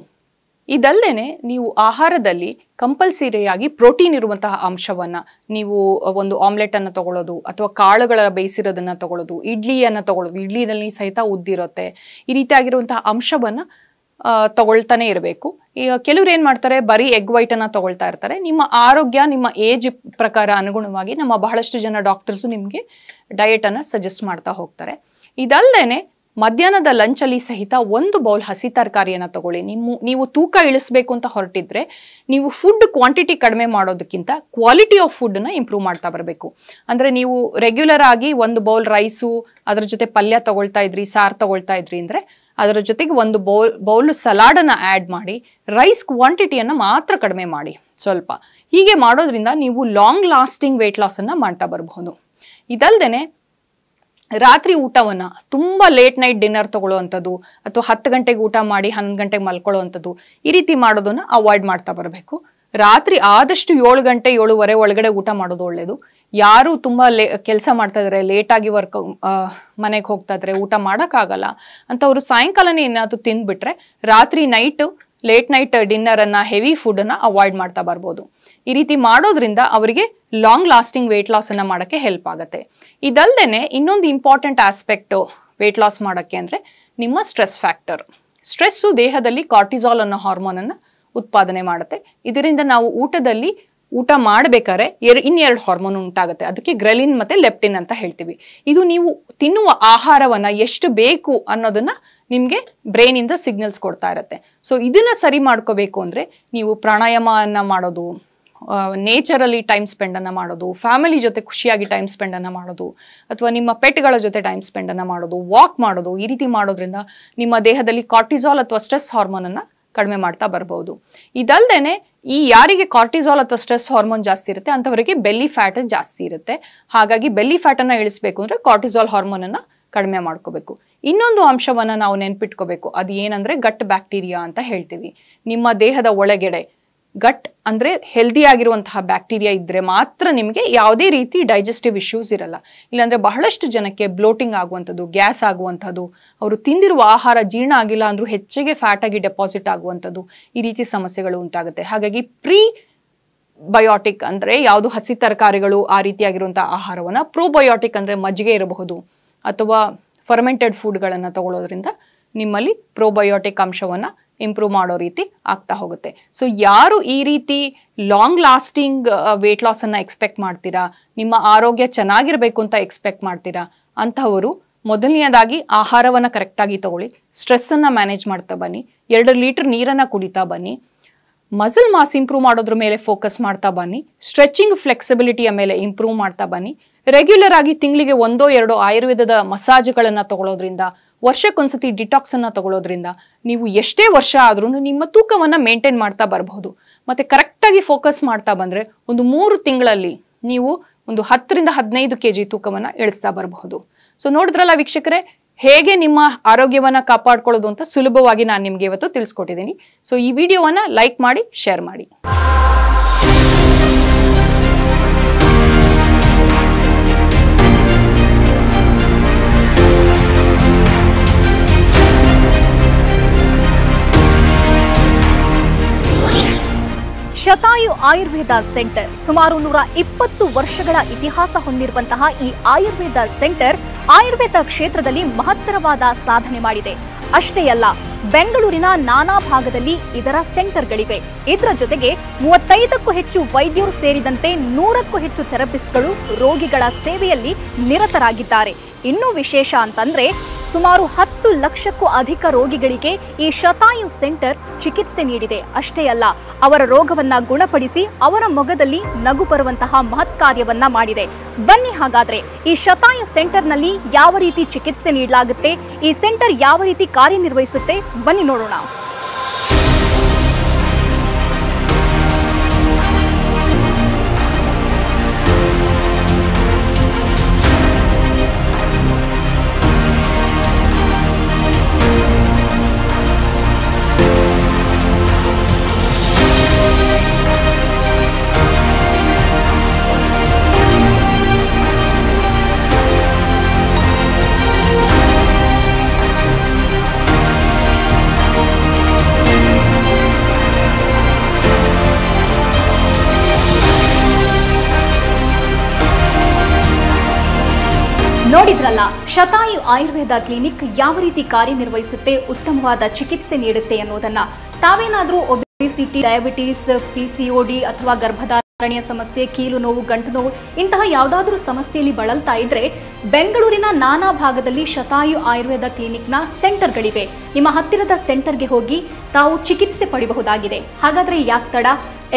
ಇದಲ್ಲದೆ ನೀವು ಆಹಾರದಲ್ಲಿ ಕಂಪಲ್ಸರಿಯಾಗಿ ಪ್ರೋಟೀನ್ ಇರುವಂತಹ ಅಂಶವನ್ನು ನೀವು ಒಂದು ಆಮ್ಲೆಟನ್ನು ತಗೊಳ್ಳೋದು ಅಥವಾ ಕಾಳುಗಳ ಬೇಯಿಸಿರೋದನ್ನು ತಗೊಳ್ಳೋದು ಇಡ್ಲಿಯನ್ನು ತಗೊಳ್ಳೋದು ಇಡ್ಲಿನಲ್ಲಿ ಸಹಿತ ಉದ್ದಿರುತ್ತೆ ಈ ರೀತಿಯಾಗಿರುವಂತಹ ಅಂಶವನ್ನು ತಗೊಳ್ತಾನೆ ಇರಬೇಕು ಕೆಲವರು ಏನು ಮಾಡ್ತಾರೆ ಬರೀ ಎಗ್ ವೈಟನ್ನು ತಗೊಳ್ತಾ ಇರ್ತಾರೆ ನಿಮ್ಮ ಆರೋಗ್ಯ ನಿಮ್ಮ ಏಜ್ ಪ್ರಕಾರ ಅನುಗುಣವಾಗಿ ನಮ್ಮ ಬಹಳಷ್ಟು ಜನ ಡಾಕ್ಟರ್ಸು ನಿಮಗೆ ಡಯೆಟನ್ನು ಸಜೆಸ್ಟ್ ಮಾಡ್ತಾ ಹೋಗ್ತಾರೆ ಇದಲ್ಲದೇ ಮಧ್ಯಾಹ್ನದ ಲಂಚಲ್ಲಿ ಸಹಿತ ಒಂದು ಬೌಲ್ ಹಸಿ ತರಕಾರಿಯನ್ನು ತಗೊಳ್ಳಿ ನಿಮ್ಮ ನೀವು ತೂಕ ಇಳಿಸ್ಬೇಕು ಅಂತ ಹೊರಟಿದ್ರೆ ನೀವು ಫುಡ್ ಕ್ವಾಂಟಿಟಿ ಕಡಿಮೆ ಮಾಡೋದಕ್ಕಿಂತ ಕ್ವಾಲಿಟಿ ಆಫ್ ಫುಡ್ನ ಇಂಪ್ರೂವ್ ಮಾಡ್ತಾ ಬರಬೇಕು ಅಂದರೆ ನೀವು ರೆಗ್ಯುಲರ್ ಆಗಿ ಒಂದು ಬೌಲ್ ರೈಸು ಅದರ ಜೊತೆ ಪಲ್ಯ ತಗೊಳ್ತಾ ಇದ್ರಿ ಸಾರು ತಗೊಳ್ತಾ ಇದ್ರಿ ಅಂದರೆ ಅದರ ಜೊತೆಗೆ ಒಂದು ಬೌಲ್ ಬೌಲ್ ಸಲಾಡನ್ನು ಆ್ಯಡ್ ಮಾಡಿ ರೈಸ್ ಕ್ವಾಂಟಿಟಿಯನ್ನು ಮಾತ್ರ ಕಡಿಮೆ ಮಾಡಿ ಸ್ವಲ್ಪ ಹೀಗೆ ಮಾಡೋದ್ರಿಂದ ನೀವು ಲಾಂಗ್ ಲಾಸ್ಟಿಂಗ್ ವೆಯ್ಟ್ ಲಾಸನ್ನು ಮಾಡ್ತಾ ಬರಬಹುದು ಇದಲ್ದೇನೆ ರಾತ್ರಿ ಊಟವನ್ನ ತುಂಬಾ ಲೇಟ್ ನೈಟ್ ಡಿನ್ನರ್ ತಗೊಳ್ಳುವಂಥದ್ದು ಅಥವಾ ಹತ್ತು ಗಂಟೆಗೆ ಊಟ ಮಾಡಿ ಹನ್ನೊಂದು ಗಂಟೆಗೆ ಮಲ್ಕೊಳ್ಳುವಂಥದ್ದು ಈ ರೀತಿ ಮಾಡೋದನ್ನ ಅವಾಯ್ಡ್ ಮಾಡ್ತಾ ಬರಬೇಕು ರಾತ್ರಿ ಆದಷ್ಟು ಏಳು ಗಂಟೆ ಏಳುವರೆ ಒಳಗಡೆ ಊಟ ಮಾಡೋದು ಒಳ್ಳೇದು ಯಾರು ತುಂಬಾ ಲೇ ಕೆಲಸ ಮಾಡ್ತಾ ಇದ್ರೆ ಲೇಟಾಗಿ ವರ್ಕ್ ಮನೆಗೆ ಹೋಗ್ತಾ ಇದ್ರೆ ಊಟ ಮಾಡೋಕ್ಕಾಗಲ್ಲ ಅಂತ ಅವರು ಸಾಯಂಕಾಲನೇ ಏನಾದರೂ ತಿಂದ್ಬಿಟ್ರೆ ರಾತ್ರಿ ನೈಟ್ ಲೇಟ್ ನೈಟ್ ಡಿನ್ನರ್ ಅನ್ನ ಹೆವಿ ಫುಡ್ ಅನ್ನ ಅವಾಯ್ಡ್ ಮಾಡ್ತಾ ಬರ್ಬೋದು ಈ ರೀತಿ ಮಾಡೋದ್ರಿಂದ ಅವರಿಗೆ ಲಾಂಗ್ ಲಾಸ್ಟಿಂಗ್ ವೆಯ್ಟ್ ಲಾಸ್ ಅನ್ನ ಮಾಡೋಕ್ಕೆ ಹೆಲ್ಪ್ ಆಗುತ್ತೆ ಇದಲ್ದೇನೆ ಇನ್ನೊಂದು ಇಂಪಾರ್ಟೆಂಟ್ ಆಸ್ಪೆಕ್ಟ್ ವೆಯ್ಟ್ ಲಾಸ್ ಮಾಡೋಕ್ಕೆ ಅಂದರೆ ನಿಮ್ಮ ಸ್ಟ್ರೆಸ್ ಫ್ಯಾಕ್ಟರ್ ಸ್ಟ್ರೆಸ್ಸು ದೇಹದಲ್ಲಿ ಕಾರ್ಟಿಸಾಲ್ ಅನ್ನೋ ಹಾರ್ಮೋನನ್ನು ಉತ್ಪಾದನೆ ಮಾಡುತ್ತೆ ಇದರಿಂದ ನಾವು ಊಟದಲ್ಲಿ ಊಟ ಮಾಡಬೇಕಾದ್ರೆ ಎರ ಇನ್ನೆರಡು ಹಾರ್ಮೋನ್ ಉಂಟಾಗುತ್ತೆ ಅದಕ್ಕೆ ಗ್ರೆಲಿನ್ ಮತ್ತು ಲೆಪ್ಟಿನ್ ಅಂತ ಹೇಳ್ತೀವಿ ಇದು ನೀವು ತಿನ್ನುವ ಆಹಾರವನ್ನು ಎಷ್ಟು ಬೇಕು ಅನ್ನೋದನ್ನು ನಿಮಗೆ ಬ್ರೈನಿಂದ ಸಿಗ್ನಲ್ಸ್ ಕೊಡ್ತಾ ಇರುತ್ತೆ ಸೊ ಇದನ್ನು ಸರಿ ಮಾಡ್ಕೋಬೇಕು ಅಂದರೆ ನೀವು ಪ್ರಾಣಾಯಾಮವನ್ನು ಮಾಡೋದು ನೇಚರಲ್ಲಿ ಟೈಮ್ ಅನ್ನ ಮಾಡೋದು ಫ್ಯಾಮಿಲಿ ಜೊತೆ ಖುಷಿಯಾಗಿ ಟೈಮ್ ಸ್ಪೆಂಡ್ ಅನ್ನ ಮಾಡೋದು ಅಥವಾ ನಿಮ್ಮ ಪೆಟ್ಗಳ ಜೊತೆ ಟೈಮ್ ಸ್ಪೆಂಡ್ ಅನ್ನ ಮಾಡೋದು ವಾಕ್ ಮಾಡೋದು ಈ ರೀತಿ ಮಾಡೋದ್ರಿಂದ ನಿಮ್ಮ ದೇಹದಲ್ಲಿ ಕಾರ್ಟಿಸಾಲ್ ಅಥವಾ ಸ್ಟ್ರೆಸ್ ಅನ್ನ ಕಡಿಮೆ ಮಾಡ್ತಾ ಬರ್ಬೋದು ಇದಲ್ದೇನೆ ಈ ಯಾರಿಗೆ ಕಾರ್ಟಿಸಾಲ್ ಅಥವಾ ಸ್ಟ್ರೆಸ್ ಹಾರ್ಮೋನ್ ಜಾಸ್ತಿ ಇರುತ್ತೆ ಅಂತವರಿಗೆ ಬೆಲ್ಲಿ ಫ್ಯಾಟ್ ಜಾಸ್ತಿ ಇರುತ್ತೆ ಹಾಗಾಗಿ ಬೆಲ್ಲಿ ಫ್ಯಾಟನ್ನು ಇಳಿಸ್ಬೇಕು ಅಂದ್ರೆ ಕಾರ್ಟಿಸಾಲ್ ಹಾರ್ಮೋನನ್ನು ಕಡಿಮೆ ಮಾಡ್ಕೋಬೇಕು ಇನ್ನೊಂದು ಅಂಶವನ್ನ ನಾವು ನೆನ್ಪಿಟ್ಕೋಬೇಕು ಅದು ಏನಂದ್ರೆ ಗಟ್ ಬ್ಯಾಕ್ಟೀರಿಯಾ ಅಂತ ಹೇಳ್ತೀವಿ ನಿಮ್ಮ ದೇಹದ ಒಳಗೆಡೆ ಗಟ್ ಅಂದರೆ ಹೆಲ್ದಿ ಆಗಿರುವಂತಹ ಬ್ಯಾಕ್ಟೀರಿಯಾ ಇದ್ದರೆ ಮಾತ್ರ ನಿಮಗೆ ಯಾವುದೇ ರೀತಿ ಡೈಜೆಸ್ಟಿವ್ ಇಶ್ಯೂಸ್ ಇರಲ್ಲ ಇಲ್ಲಾಂದರೆ ಬಹಳಷ್ಟು ಜನಕ್ಕೆ ಬ್ಲೋಟಿಂಗ್ ಆಗುವಂಥದ್ದು ಗ್ಯಾಸ್ ಆಗುವಂಥದ್ದು ಅವರು ತಿಂದಿರುವ ಆಹಾರ ಜೀರ್ಣ ಆಗಿಲ್ಲ ಅಂದರೂ ಹೆಚ್ಚಿಗೆ ಫ್ಯಾಟಾಗಿ ಡೆಪಾಸಿಟ್ ಆಗುವಂಥದ್ದು ಈ ರೀತಿ ಸಮಸ್ಯೆಗಳು ಉಂಟಾಗುತ್ತೆ ಹಾಗಾಗಿ ಪ್ರೀ ಬಯೋಟಿಕ್ ಅಂದರೆ ಯಾವುದು ಹಸಿ ತರಕಾರಿಗಳು ಆ ರೀತಿಯಾಗಿರುವಂಥ ಆಹಾರವನ್ನು ಪ್ರೋಬಯೋಟಿಕ್ ಅಂದರೆ ಮಜ್ಜಿಗೆ ಇರಬಹುದು ಅಥವಾ ಫರ್ಮೆಂಟೆಡ್ ಫುಡ್ಗಳನ್ನು ತಗೊಳ್ಳೋದ್ರಿಂದ ನಿಮ್ಮಲ್ಲಿ ಪ್ರೋಬಯೋಟಿಕ್ ಅಂಶವನ್ನು ಇಂಪ್ರೂವ್ ಮಾಡೋ ರೀತಿ ಆಗ್ತಾ ಹೋಗುತ್ತೆ ಸೊ ಯಾರು ಈ ರೀತಿ ಲಾಂಗ್ ಲಾಸ್ಟಿಂಗ್ ವೆಯ್ಟ್ ಲಾಸನ್ನು ಎಕ್ಸ್ಪೆಕ್ಟ್ ಮಾಡ್ತೀರಾ ನಿಮ್ಮ ಆರೋಗ್ಯ ಚೆನ್ನಾಗಿರಬೇಕು ಅಂತ ಎಕ್ಸ್ಪೆಕ್ಟ್ ಮಾಡ್ತೀರಾ ಅಂತಹವರು ಮೊದಲನೆಯದಾಗಿ ಆಹಾರವನ್ನು ಕರೆಕ್ಟಾಗಿ ತಗೊಳ್ಳಿ ಸ್ಟ್ರೆಸ್ಸನ್ನು ಮ್ಯಾನೇಜ್ ಮಾಡ್ತಾ ಬನ್ನಿ ಎರಡು ಲೀಟರ್ ನೀರನ್ನು ಕುಡಿತಾ ಬನ್ನಿ ಮಸಲ್ ಮಾಸ್ ಇಂಪ್ರೂವ್ ಮಾಡೋದ್ರ ಮೇಲೆ ಫೋಕಸ್ ಮಾಡ್ತಾ ಬನ್ನಿ ಸ್ಟ್ರೆಚಿಂಗ್ ಫ್ಲೆಕ್ಸಿಬಿಲಿಟಿಯ ಮೇಲೆ ಇಂಪ್ರೂವ್ ಮಾಡ್ತಾ ಬನ್ನಿ ರೆಗ್ಯುಲರ್ ಆಗಿ ತಿಂಗಳಿಗೆ ಒಂದೋ ಎರಡೋ ಆಯುರ್ವೇದದ ಮಸಾಜ್ಗಳನ್ನು ತಗೊಳ್ಳೋದ್ರಿಂದ ವರ್ಷಕ್ಕೊಂದ್ಸತಿ ಅನ್ನ ತಗೊಳ್ಳೋದ್ರಿಂದ ನೀವು ಎಷ್ಟೇ ವರ್ಷ ಆದ್ರೂ ನಿಮ್ಮ ತೂಕವನ್ನ ಮೇಂಟೈನ್ ಮಾಡ್ತಾ ಬರಬಹುದು ಕರೆಕ್ಟ್ ಕರೆಕ್ಟಾಗಿ ಫೋಕಸ್ ಮಾಡ್ತಾ ಬಂದ್ರೆ ಒಂದು ಮೂರು ತಿಂಗಳಲ್ಲಿ ನೀವು ಒಂದು ಹತ್ತರಿಂದ ಹದಿನೈದು ಕೆ ಜಿ ತೂಕವನ್ನ ಇಳಿಸ್ತಾ ಬರಬಹುದು ಸೊ ನೋಡಿದ್ರಲ್ಲ ವೀಕ್ಷಕರೇ ಹೇಗೆ ನಿಮ್ಮ ಆರೋಗ್ಯವನ್ನ ಕಾಪಾಡ್ಕೊಳ್ಳೋದು ಅಂತ ಸುಲಭವಾಗಿ ನಾನು ನಿಮಗೆ ಇವತ್ತು ತಿಳಿಸ್ಕೊಟ್ಟಿದ್ದೀನಿ ಸೊ ಈ ವಿಡಿಯೋವನ್ನ ಲೈಕ್ ಮಾಡಿ ಶೇರ್ ಮಾಡಿ ಶತಾಯು ಆಯುರ್ವೇದ ಸೆಂಟರ್ ಸುಮಾರು ನೂರ ಇಪ್ಪತ್ತು ವರ್ಷಗಳ ಇತಿಹಾಸ ಹೊಂದಿರುವಂತಹ ಈ ಆಯುರ್ವೇದ ಸೆಂಟರ್ ಆಯುರ್ವೇದ ಕ್ಷೇತ್ರದಲ್ಲಿ ಮಹತ್ತರವಾದ ಸಾಧನೆ ಮಾಡಿದೆ ಅಷ್ಟೇ ಅಲ್ಲ ಬೆಂಗಳೂರಿನ ನಾನಾ ಭಾಗದಲ್ಲಿ ಇದರ ಸೆಂಟರ್ಗಳಿವೆ ಇದರ ಜೊತೆಗೆ ಮೂವತ್ತೈದಕ್ಕೂ ಹೆಚ್ಚು ವೈದ್ಯರು ಸೇರಿದಂತೆ ನೂರಕ್ಕೂ ಹೆಚ್ಚು ಥೆರಪಿಸ್ಟ್ಗಳು ರೋಗಿಗಳ ಸೇವೆಯಲ್ಲಿ ನಿರತರಾಗಿದ್ದಾರೆ ಇನ್ನೂ ವಿಶೇಷ ಅಂತಂದ್ರೆ ಸುಮಾರು ಹತ್ತು ಲಕ್ಷಕ್ಕೂ ಅಧಿಕ ರೋಗಿಗಳಿಗೆ ಈ ಶತಾಯು ಸೆಂಟರ್ ಚಿಕಿತ್ಸೆ ನೀಡಿದೆ ಅಷ್ಟೇ ಅಲ್ಲ ಅವರ ರೋಗವನ್ನ ಗುಣಪಡಿಸಿ ಅವರ ಮೊಗದಲ್ಲಿ ನಗು ಬರುವಂತಹ ಮಹತ್ ಕಾರ್ಯವನ್ನ ಮಾಡಿದೆ ಬನ್ನಿ ಹಾಗಾದ್ರೆ ಈ ಶತಾಯು ಸೆಂಟರ್ನಲ್ಲಿ ಯಾವ ರೀತಿ ಚಿಕಿತ್ಸೆ ನೀಡಲಾಗುತ್ತೆ ಈ ಸೆಂಟರ್ ಯಾವ ರೀತಿ ಕಾರ್ಯನಿರ್ವಹಿಸುತ್ತೆ ಬನ್ನಿ ನೋಡೋಣ ಶತಾಯು ಆಯುರ್ವೇದ ಕ್ಲಿನಿಕ್ ಯಾವ ರೀತಿ ಕಾರ್ಯನಿರ್ವಹಿಸುತ್ತೆ ಉತ್ತಮವಾದ ಚಿಕಿತ್ಸೆ ನೀಡುತ್ತೆ ಅನ್ನೋದನ್ನ ತಾವೇನಾದರೂ ಒಬೆಸಿಟಿ ಡಯಾಬಿಟೀಸ್ ಪಿಸಿಒಡಿ ಅಥವಾ ಗರ್ಭಧಾರಣೆಯ ಸಮಸ್ಯೆ ಕೀಲು ನೋವು ಗಂಟು ನೋವು ಇಂತಹ ಯಾವುದಾದ್ರೂ ಸಮಸ್ಯೆಯಲ್ಲಿ ಬಳಲ್ತಾ ಇದ್ರೆ ಬೆಂಗಳೂರಿನ ನಾನಾ ಭಾಗದಲ್ಲಿ ಶತಾಯು ಆಯುರ್ವೇದ ಕ್ಲಿನಿಕ್ ಕ್ಲಿನಿಕ್ನ ಸೆಂಟರ್ಗಳಿವೆ ನಿಮ್ಮ ಹತ್ತಿರದ ಸೆಂಟರ್ಗೆ ಹೋಗಿ ತಾವು ಚಿಕಿತ್ಸೆ ಪಡೆಯಬಹುದಾಗಿದೆ ಹಾಗಾದ್ರೆ ಯಾಕೆ ತಡ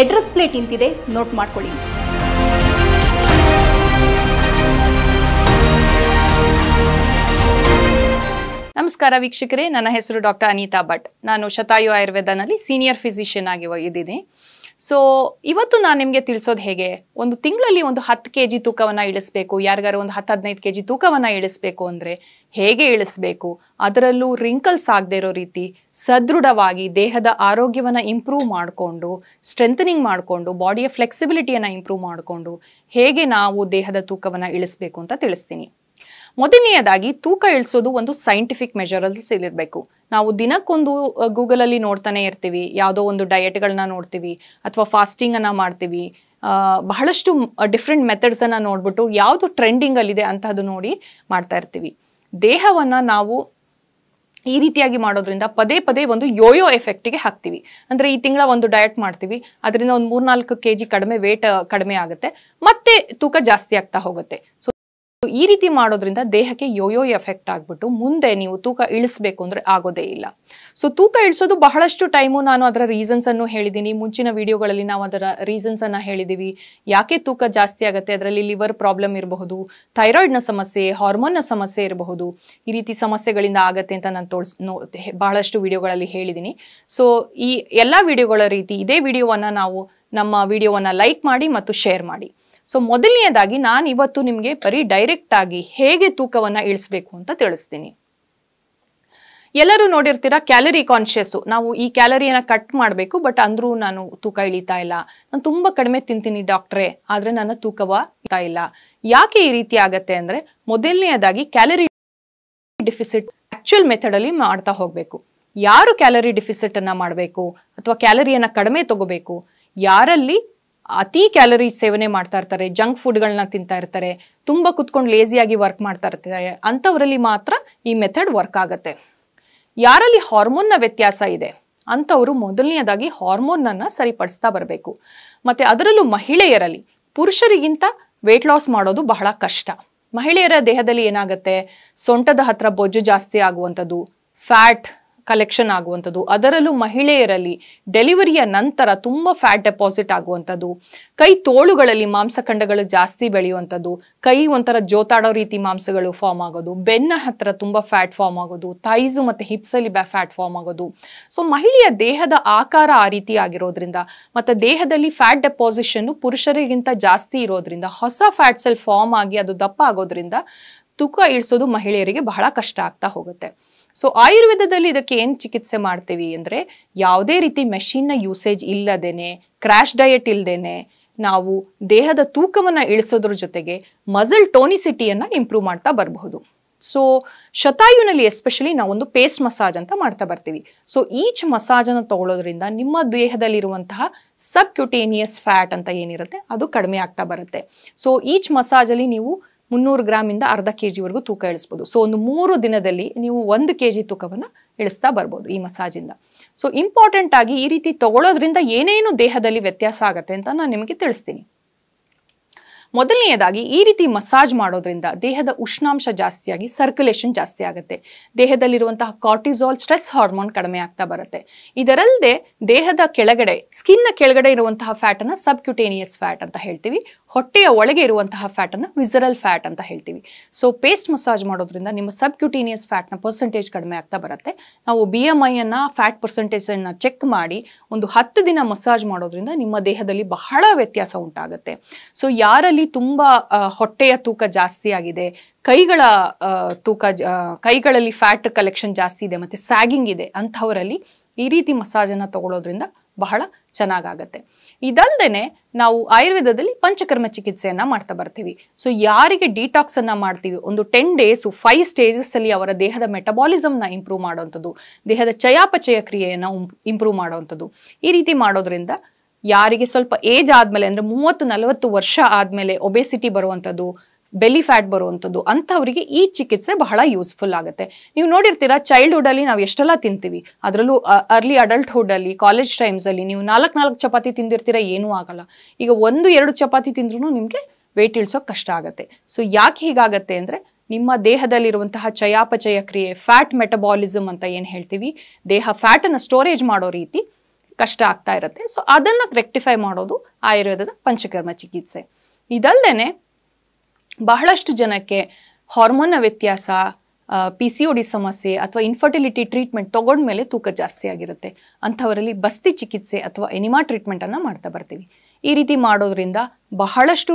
ಅಡ್ರೆಸ್ ಪ್ಲೇಟ್ ಇಂತಿದೆ ನೋಟ್ ಮಾಡ್ಕೊಳ್ಳಿ ನಮಸ್ಕಾರ ವೀಕ್ಷಕರೇ ನನ್ನ ಹೆಸರು ಡಾಕ್ಟರ್ ಅನಿತಾ ಭಟ್ ನಾನು ಶತಾಯು ಆಯುರ್ವೇದನಲ್ಲಿ ಸೀನಿಯರ್ ಫಿಸಿಷಿಯನ್ ಆಗಿ ಇದ್ದೀನಿ ಸೊ ಇವತ್ತು ನಾನು ನಿಮಗೆ ತಿಳಿಸೋದು ಹೇಗೆ ಒಂದು ತಿಂಗಳಲ್ಲಿ ಒಂದು ಹತ್ತು ಕೆ ಜಿ ತೂಕವನ್ನು ಇಳಿಸ್ಬೇಕು ಯಾರಿಗಾರು ಒಂದು ಹತ್ತು ಹದಿನೈದು ಕೆ ಜಿ ತೂಕವನ್ನು ಇಳಿಸ್ಬೇಕು ಅಂದರೆ ಹೇಗೆ ಇಳಿಸ್ಬೇಕು ಅದರಲ್ಲೂ ರಿಂಕಲ್ಸ್ ಆಗದೆ ಇರೋ ರೀತಿ ಸದೃಢವಾಗಿ ದೇಹದ ಆರೋಗ್ಯವನ್ನು ಇಂಪ್ರೂವ್ ಮಾಡಿಕೊಂಡು ಸ್ಟ್ರೆಂಥನಿಂಗ್ ಮಾಡಿಕೊಂಡು ಬಾಡಿಯ ಫ್ಲೆಕ್ಸಿಬಿಲಿಟಿಯನ್ನು ಇಂಪ್ರೂವ್ ಮಾಡಿಕೊಂಡು ಹೇಗೆ ನಾವು ದೇಹದ ತೂಕವನ್ನು ಇಳಿಸ್ಬೇಕು ಅಂತ ತಿಳಿಸ್ತೀನಿ ಮೊದಲನೆಯದಾಗಿ ತೂಕ ಇಳಿಸೋದು ಒಂದು ಸೈಂಟಿಫಿಕ್ ಮೆಜರಲ್ಸ್ ಇಲ್ಲಿರಬೇಕು ನಾವು ದಿನಕ್ಕೊಂದು ಗೂಗಲಲ್ಲಿ ನೋಡ್ತಾನೆ ಇರ್ತೀವಿ ಯಾವುದೋ ಒಂದು ಡಯೆಟ್ಗಳನ್ನ ನೋಡ್ತೀವಿ ಅಥವಾ ಫಾಸ್ಟಿಂಗ್ ಅನ್ನ ಮಾಡ್ತೀವಿ ಬಹಳಷ್ಟು ಡಿಫ್ರೆಂಟ್ ಅನ್ನ ನೋಡ್ಬಿಟ್ಟು ಯಾವುದು ಟ್ರೆಂಡಿಂಗಲ್ಲಿದೆ ಅದು ನೋಡಿ ಮಾಡ್ತಾ ಇರ್ತೀವಿ ದೇಹವನ್ನ ನಾವು ಈ ರೀತಿಯಾಗಿ ಮಾಡೋದ್ರಿಂದ ಪದೇ ಪದೇ ಒಂದು ಯೋಯೋ ಗೆ ಹಾಕ್ತೀವಿ ಅಂದ್ರೆ ಈ ತಿಂಗಳ ಒಂದು ಡಯಟ್ ಮಾಡ್ತೀವಿ ಅದರಿಂದ ಒಂದು ಮೂರ್ನಾಲ್ಕು ಕೆಜಿ ಕಡಿಮೆ ವೇಟ್ ಕಡಿಮೆ ಆಗುತ್ತೆ ಮತ್ತೆ ತೂಕ ಜಾಸ್ತಿ ಆಗ್ತಾ ಹೋಗುತ್ತೆ ಸೊ ಈ ರೀತಿ ಮಾಡೋದ್ರಿಂದ ದೇಹಕ್ಕೆ ಯೋಯೋ ಎಫೆಕ್ಟ್ ಆಗ್ಬಿಟ್ಟು ಮುಂದೆ ನೀವು ತೂಕ ಇಳಿಸ್ಬೇಕು ಅಂದ್ರೆ ಆಗೋದೇ ಇಲ್ಲ ಸೊ ತೂಕ ಇಳಿಸೋದು ಬಹಳಷ್ಟು ಟೈಮು ನಾನು ಅದರ ರೀಸನ್ಸ್ ಅನ್ನು ಹೇಳಿದ್ದೀನಿ ಮುಂಚಿನ ವಿಡಿಯೋಗಳಲ್ಲಿ ನಾವು ಅದರ ರೀಸನ್ಸ್ ಅನ್ನ ಹೇಳಿದೀವಿ ಯಾಕೆ ತೂಕ ಜಾಸ್ತಿ ಆಗುತ್ತೆ ಅದರಲ್ಲಿ ಲಿವರ್ ಪ್ರಾಬ್ಲಮ್ ಇರಬಹುದು ಥೈರಾಯ್ಡ್ನ ಸಮಸ್ಯೆ ಹಾರ್ಮೋನ್ನ ಸಮಸ್ಯೆ ಇರಬಹುದು ಈ ರೀತಿ ಸಮಸ್ಯೆಗಳಿಂದ ಆಗತ್ತೆ ಅಂತ ನಾನು ತೋರ್ಸ್ ಬಹಳಷ್ಟು ವಿಡಿಯೋಗಳಲ್ಲಿ ಹೇಳಿದ್ದೀನಿ ಸೊ ಈ ಎಲ್ಲಾ ವಿಡಿಯೋಗಳ ರೀತಿ ಇದೇ ವಿಡಿಯೋವನ್ನ ನಾವು ನಮ್ಮ ವಿಡಿಯೋವನ್ನ ಲೈಕ್ ಮಾಡಿ ಮತ್ತು ಶೇರ್ ಮಾಡಿ ಸೊ ಮೊದಲನೆಯದಾಗಿ ನಾನು ಇವತ್ತು ನಿಮಗೆ ಬರೀ ಡೈರೆಕ್ಟ್ ಆಗಿ ಹೇಗೆ ತೂಕವನ್ನ ಇಳಿಸ್ಬೇಕು ಅಂತ ತಿಳಿಸ್ತೀನಿ ಎಲ್ಲರೂ ನೋಡಿರ್ತೀರಾ ಕ್ಯಾಲರಿ ಕಾನ್ಷಿಯಸ್ ನಾವು ಈ ಕ್ಯಾಲರಿಯನ್ನ ಕಟ್ ಮಾಡಬೇಕು ಬಟ್ ಅಂದ್ರೂ ನಾನು ತೂಕ ಇಳಿತಾ ಇಲ್ಲ ನಾನು ತುಂಬಾ ಕಡಿಮೆ ತಿಂತೀನಿ ಡಾಕ್ಟ್ರೆ ಆದ್ರೆ ನನ್ನ ತೂಕವ ಇಳಿತಾ ಇಲ್ಲ ಯಾಕೆ ಈ ರೀತಿ ಆಗತ್ತೆ ಅಂದ್ರೆ ಮೊದಲನೆಯದಾಗಿ ಕ್ಯಾಲರಿ ಡಿಫಿಸಿಟ್ ಆಕ್ಚುಯಲ್ ಮೆಥಡ್ ಅಲ್ಲಿ ಮಾಡ್ತಾ ಹೋಗ್ಬೇಕು ಯಾರು ಕ್ಯಾಲರಿ ಡಿಫಿಸಿಟ್ ಅನ್ನ ಮಾಡಬೇಕು ಅಥವಾ ಕ್ಯಾಲರಿಯನ್ನ ಕಡಿಮೆ ತಗೋಬೇಕು ಯಾರಲ್ಲಿ ಅತಿ ಕ್ಯಾಲರಿ ಸೇವನೆ ಮಾಡ್ತಾ ಇರ್ತಾರೆ ಜಂಕ್ ಫುಡ್ಗಳನ್ನ ತಿಂತಾ ಇರ್ತಾರೆ ತುಂಬ ಕುತ್ಕೊಂಡು ಲೇಸಿಯಾಗಿ ವರ್ಕ್ ಮಾಡ್ತಾ ಇರ್ತಾರೆ ಅಂಥವರಲ್ಲಿ ಮಾತ್ರ ಈ ಮೆಥಡ್ ವರ್ಕ್ ಆಗುತ್ತೆ ಯಾರಲ್ಲಿ ಹಾರ್ಮೋನ್ನ ವ್ಯತ್ಯಾಸ ಇದೆ ಅಂಥವರು ಮೊದಲನೆಯದಾಗಿ ಹಾರ್ಮೋನನ್ನು ಸರಿಪಡಿಸ್ತಾ ಬರಬೇಕು ಮತ್ತೆ ಅದರಲ್ಲೂ ಮಹಿಳೆಯರಲ್ಲಿ ಪುರುಷರಿಗಿಂತ ವೇಟ್ ಲಾಸ್ ಮಾಡೋದು ಬಹಳ ಕಷ್ಟ ಮಹಿಳೆಯರ ದೇಹದಲ್ಲಿ ಏನಾಗುತ್ತೆ ಸೊಂಟದ ಹತ್ರ ಬೊಜ್ಜು ಜಾಸ್ತಿ ಆಗುವಂಥದ್ದು ಫ್ಯಾಟ್ ಕಲೆಕ್ಷನ್ ಆಗುವಂಥದ್ದು ಅದರಲ್ಲೂ ಮಹಿಳೆಯರಲ್ಲಿ ಡೆಲಿವರಿಯ ನಂತರ ತುಂಬ ಫ್ಯಾಟ್ ಡೆಪಾಸಿಟ್ ಆಗುವಂಥದ್ದು ಕೈ ತೋಳುಗಳಲ್ಲಿ ಮಾಂಸಖಂಡಗಳು ಜಾಸ್ತಿ ಬೆಳೆಯುವಂಥದ್ದು ಕೈ ಒಂಥರ ಜೋತಾಡೋ ರೀತಿ ಮಾಂಸಗಳು ಫಾರ್ಮ್ ಆಗೋದು ಬೆನ್ನ ಹತ್ರ ತುಂಬ ಫ್ಯಾಟ್ ಫಾರ್ಮ್ ಆಗೋದು ಥೈಸು ಮತ್ತು ಹಿಪ್ಸಲ್ಲಿ ಬ್ಯಾ ಫ್ಯಾಟ್ ಫಾರ್ಮ್ ಆಗೋದು ಸೊ ಮಹಿಳೆಯ ದೇಹದ ಆಕಾರ ಆ ರೀತಿ ಆಗಿರೋದ್ರಿಂದ ಮತ್ತು ದೇಹದಲ್ಲಿ ಫ್ಯಾಟ್ ಡೆಪಾಸಿಷನ್ನು ಪುರುಷರಿಗಿಂತ ಜಾಸ್ತಿ ಇರೋದ್ರಿಂದ ಹೊಸ ಫ್ಯಾಟ್ಸಲ್ಲಿ ಫಾರ್ಮ್ ಆಗಿ ಅದು ದಪ್ಪ ಆಗೋದ್ರಿಂದ ತೂಕ ಇಳಿಸೋದು ಮಹಿಳೆಯರಿಗೆ ಬಹಳ ಕಷ್ಟ ಆಗ್ತಾ ಹೋಗುತ್ತೆ ಸೊ ಆಯುರ್ವೇದದಲ್ಲಿ ಇದಕ್ಕೆ ಏನು ಚಿಕಿತ್ಸೆ ಮಾಡ್ತೀವಿ ಅಂದರೆ ಯಾವುದೇ ರೀತಿ ಮೆಷಿನ್ನ ಯೂಸೇಜ್ ಇಲ್ಲದೇನೆ ಕ್ರಾಶ್ ಡಯಟ್ ಇಲ್ಲದೇನೆ ನಾವು ದೇಹದ ತೂಕವನ್ನು ಇಳಿಸೋದ್ರ ಜೊತೆಗೆ ಮಸಲ್ ಟೋನಿಸಿಟಿಯನ್ನ ಇಂಪ್ರೂವ್ ಮಾಡ್ತಾ ಬರಬಹುದು ಸೊ ಶತಾಯುನಲ್ಲಿ ಎಸ್ಪೆಷಲಿ ಒಂದು ಪೇಸ್ಟ್ ಮಸಾಜ್ ಅಂತ ಮಾಡ್ತಾ ಬರ್ತೀವಿ ಸೊ ಈಚ್ ಮಸಾಜನ್ನು ತಗೊಳ್ಳೋದ್ರಿಂದ ನಿಮ್ಮ ದೇಹದಲ್ಲಿರುವಂತಹ ಸಬ್ ಕ್ಯುಟೇನಿಯಸ್ ಫ್ಯಾಟ್ ಅಂತ ಏನಿರುತ್ತೆ ಅದು ಕಡಿಮೆ ಆಗ್ತಾ ಬರುತ್ತೆ ಸೊ ಈಚ್ ಮಸಾಜಲ್ಲಿ ನೀವು ಮುನ್ನೂರು ಗ್ರಾಮಿಂದ ಅರ್ಧ ಕೆ ಜಿವರೆಗೂ ತೂಕ ಇಳಿಸ್ಬೋದು ಸೊ ಒಂದು ಮೂರು ದಿನದಲ್ಲಿ ನೀವು ಒಂದು ಕೆ ಜಿ ತೂಕವನ್ನು ಇಳಿಸ್ತಾ ಬರ್ಬೋದು ಈ ಮಸಾಜಿಂದ ಸೊ ಇಂಪಾರ್ಟೆಂಟ್ ಆಗಿ ಈ ರೀತಿ ತಗೊಳ್ಳೋದ್ರಿಂದ ಏನೇನು ದೇಹದಲ್ಲಿ ವ್ಯತ್ಯಾಸ ಆಗುತ್ತೆ ಅಂತ ನಾನು ನಿಮಗೆ ತಿಳಿಸ್ತೀನಿ ಮೊದಲನೆಯದಾಗಿ ಈ ರೀತಿ ಮಸಾಜ್ ಮಾಡೋದ್ರಿಂದ ದೇಹದ ಉಷ್ಣಾಂಶ ಜಾಸ್ತಿಯಾಗಿ ಸರ್ಕ್ಯುಲೇಷನ್ ಜಾಸ್ತಿ ಆಗುತ್ತೆ ದೇಹದಲ್ಲಿರುವಂತಹ ಕಾರ್ಟಿಸಾಲ್ ಸ್ಟ್ರೆಸ್ ಹಾರ್ಮೋನ್ ಕಡಿಮೆ ಆಗ್ತಾ ಬರುತ್ತೆ ಇದರಲ್ಲದೆ ದೇಹದ ಕೆಳಗಡೆ ಸ್ಕಿನ್ನ ಕೆಳಗಡೆ ಇರುವಂತಹ ಫ್ಯಾಟನ್ನು ಸಬ್ಕ್ಯುಟೇನಿಯಸ್ ಫ್ಯಾಟ್ ಅಂತ ಹೇಳ್ತೀವಿ ಹೊಟ್ಟೆಯ ಒಳಗೆ ಇರುವಂತಹ ಫ್ಯಾಟ್ ಅನ್ನು ವಿಸರಲ್ ಫ್ಯಾಟ್ ಅಂತ ಹೇಳ್ತೀವಿ ಸೊ ಪೇಸ್ಟ್ ಮಸಾಜ್ ಮಾಡೋದ್ರಿಂದ ನಿಮ್ಮ ಸಬ್ಕ್ಯೂಟೀನಿಯಸ್ ಫ್ಯಾಟ್ನ ಪರ್ಸೆಂಟೇಜ್ ಕಡಿಮೆ ಆಗ್ತಾ ಬರುತ್ತೆ ನಾವು ಬಿ ಎಮ್ ಐಯನ್ನು ಫ್ಯಾಟ್ ಪರ್ಸೆಂಟೇಜನ್ನು ಚೆಕ್ ಮಾಡಿ ಒಂದು ಹತ್ತು ದಿನ ಮಸಾಜ್ ಮಾಡೋದ್ರಿಂದ ನಿಮ್ಮ ದೇಹದಲ್ಲಿ ಬಹಳ ವ್ಯತ್ಯಾಸ ಉಂಟಾಗುತ್ತೆ ಸೊ ಯಾರಲ್ಲಿ ತುಂಬ ಹೊಟ್ಟೆಯ ತೂಕ ಜಾಸ್ತಿ ಆಗಿದೆ ಕೈಗಳ ತೂಕ ಕೈಗಳಲ್ಲಿ ಫ್ಯಾಟ್ ಕಲೆಕ್ಷನ್ ಜಾಸ್ತಿ ಇದೆ ಮತ್ತೆ ಸ್ಯಾಗಿಂಗ್ ಇದೆ ಅಂಥವರಲ್ಲಿ ಈ ರೀತಿ ಮಸಾಜನ್ನು ತಗೊಳ್ಳೋದ್ರಿಂದ ಬಹಳ ಚೆನ್ನಾಗಾಗತ್ತೆ ಇದಲ್ದೇನೆ ನಾವು ಆಯುರ್ವೇದದಲ್ಲಿ ಪಂಚಕರ್ಮ ಚಿಕಿತ್ಸೆಯನ್ನ ಮಾಡ್ತಾ ಬರ್ತೀವಿ ಸೊ ಯಾರಿಗೆ ಡಿಟಾಕ್ಸ್ ಅನ್ನ ಮಾಡ್ತೀವಿ ಒಂದು ಟೆನ್ ಡೇಸ್ ಫೈವ್ ಸ್ಟೇಜಸ್ ಅಲ್ಲಿ ಅವರ ದೇಹದ ಮೆಟಬಾಲಿಸಮ್ನ ಇಂಪ್ರೂವ್ ಮಾಡುವಂಥದ್ದು ದೇಹದ ಚಯಾಪಚಯ ಕ್ರಿಯೆಯನ್ನು ಇಂಪ್ರೂವ್ ಮಾಡುವಂಥದ್ದು ಈ ರೀತಿ ಮಾಡೋದ್ರಿಂದ ಯಾರಿಗೆ ಸ್ವಲ್ಪ ಏಜ್ ಆದಮೇಲೆ ಅಂದ್ರೆ ಮೂವತ್ತು ನಲವತ್ತು ವರ್ಷ ಆದಮೇಲೆ ಒಬೆಸಿಟಿ ಬರುವಂಥದ್ದು ಬೆಲಿ ಫ್ಯಾಟ್ ಬರುವಂಥದ್ದು ಅಂಥವರಿಗೆ ಈ ಚಿಕಿತ್ಸೆ ಬಹಳ ಯೂಸ್ಫುಲ್ ಆಗುತ್ತೆ ನೀವು ನೋಡಿರ್ತೀರಾ ಚೈಲ್ಡ್ಹುಡ್ ಅಲ್ಲಿ ನಾವು ಎಷ್ಟೆಲ್ಲ ತಿಂತೀವಿ ಅದರಲ್ಲೂ ಅರ್ಲಿ ಅಡಲ್ಟ್ಹುಡ್ ಅಲ್ಲಿ ಕಾಲೇಜ್ ಟೈಮ್ಸಲ್ಲಿ ನೀವು ನಾಲ್ಕು ನಾಲ್ಕು ಚಪಾತಿ ತಿಂದಿರ್ತೀರಾ ಏನೂ ಆಗಲ್ಲ ಈಗ ಒಂದು ಎರಡು ಚಪಾತಿ ತಿಂದ್ರೂ ನಿಮಗೆ ವೆಯ್ಟ್ ಇಳಿಸೋಕೆ ಕಷ್ಟ ಆಗುತ್ತೆ ಸೊ ಯಾಕೆ ಹೀಗಾಗತ್ತೆ ಅಂದರೆ ನಿಮ್ಮ ದೇಹದಲ್ಲಿರುವಂತಹ ಚಯಾಪಚಯ ಕ್ರಿಯೆ ಫ್ಯಾಟ್ ಮೆಟಬಾಲಿಸಮ್ ಅಂತ ಏನು ಹೇಳ್ತೀವಿ ದೇಹ ಫ್ಯಾಟನ್ನು ಸ್ಟೋರೇಜ್ ಮಾಡೋ ರೀತಿ ಕಷ್ಟ ಆಗ್ತಾ ಇರುತ್ತೆ ಸೊ ಅದನ್ನು ರೆಕ್ಟಿಫೈ ಮಾಡೋದು ಆಯುರ್ವೇದದ ಪಂಚಕರ್ಮ ಚಿಕಿತ್ಸೆ ಇದಲ್ಲದೆ ಬಹಳಷ್ಟು ಜನಕ್ಕೆ ಹಾರ್ಮೋನ್ನ ವ್ಯತ್ಯಾಸ ಪಿ ಸಿ ಒ ಡಿ ಸಮಸ್ಯೆ ಅಥವಾ ಇನ್ಫರ್ಟಿಲಿಟಿ ಟ್ರೀಟ್ಮೆಂಟ್ ಮೇಲೆ ತೂಕ ಜಾಸ್ತಿ ಆಗಿರುತ್ತೆ ಅಂಥವರಲ್ಲಿ ಬಸ್ತಿ ಚಿಕಿತ್ಸೆ ಅಥವಾ ಎನಿಮಾ ಟ್ರೀಟ್ಮೆಂಟನ್ನು ಮಾಡ್ತಾ ಬರ್ತೀವಿ ಈ ರೀತಿ ಮಾಡೋದ್ರಿಂದ ಬಹಳಷ್ಟು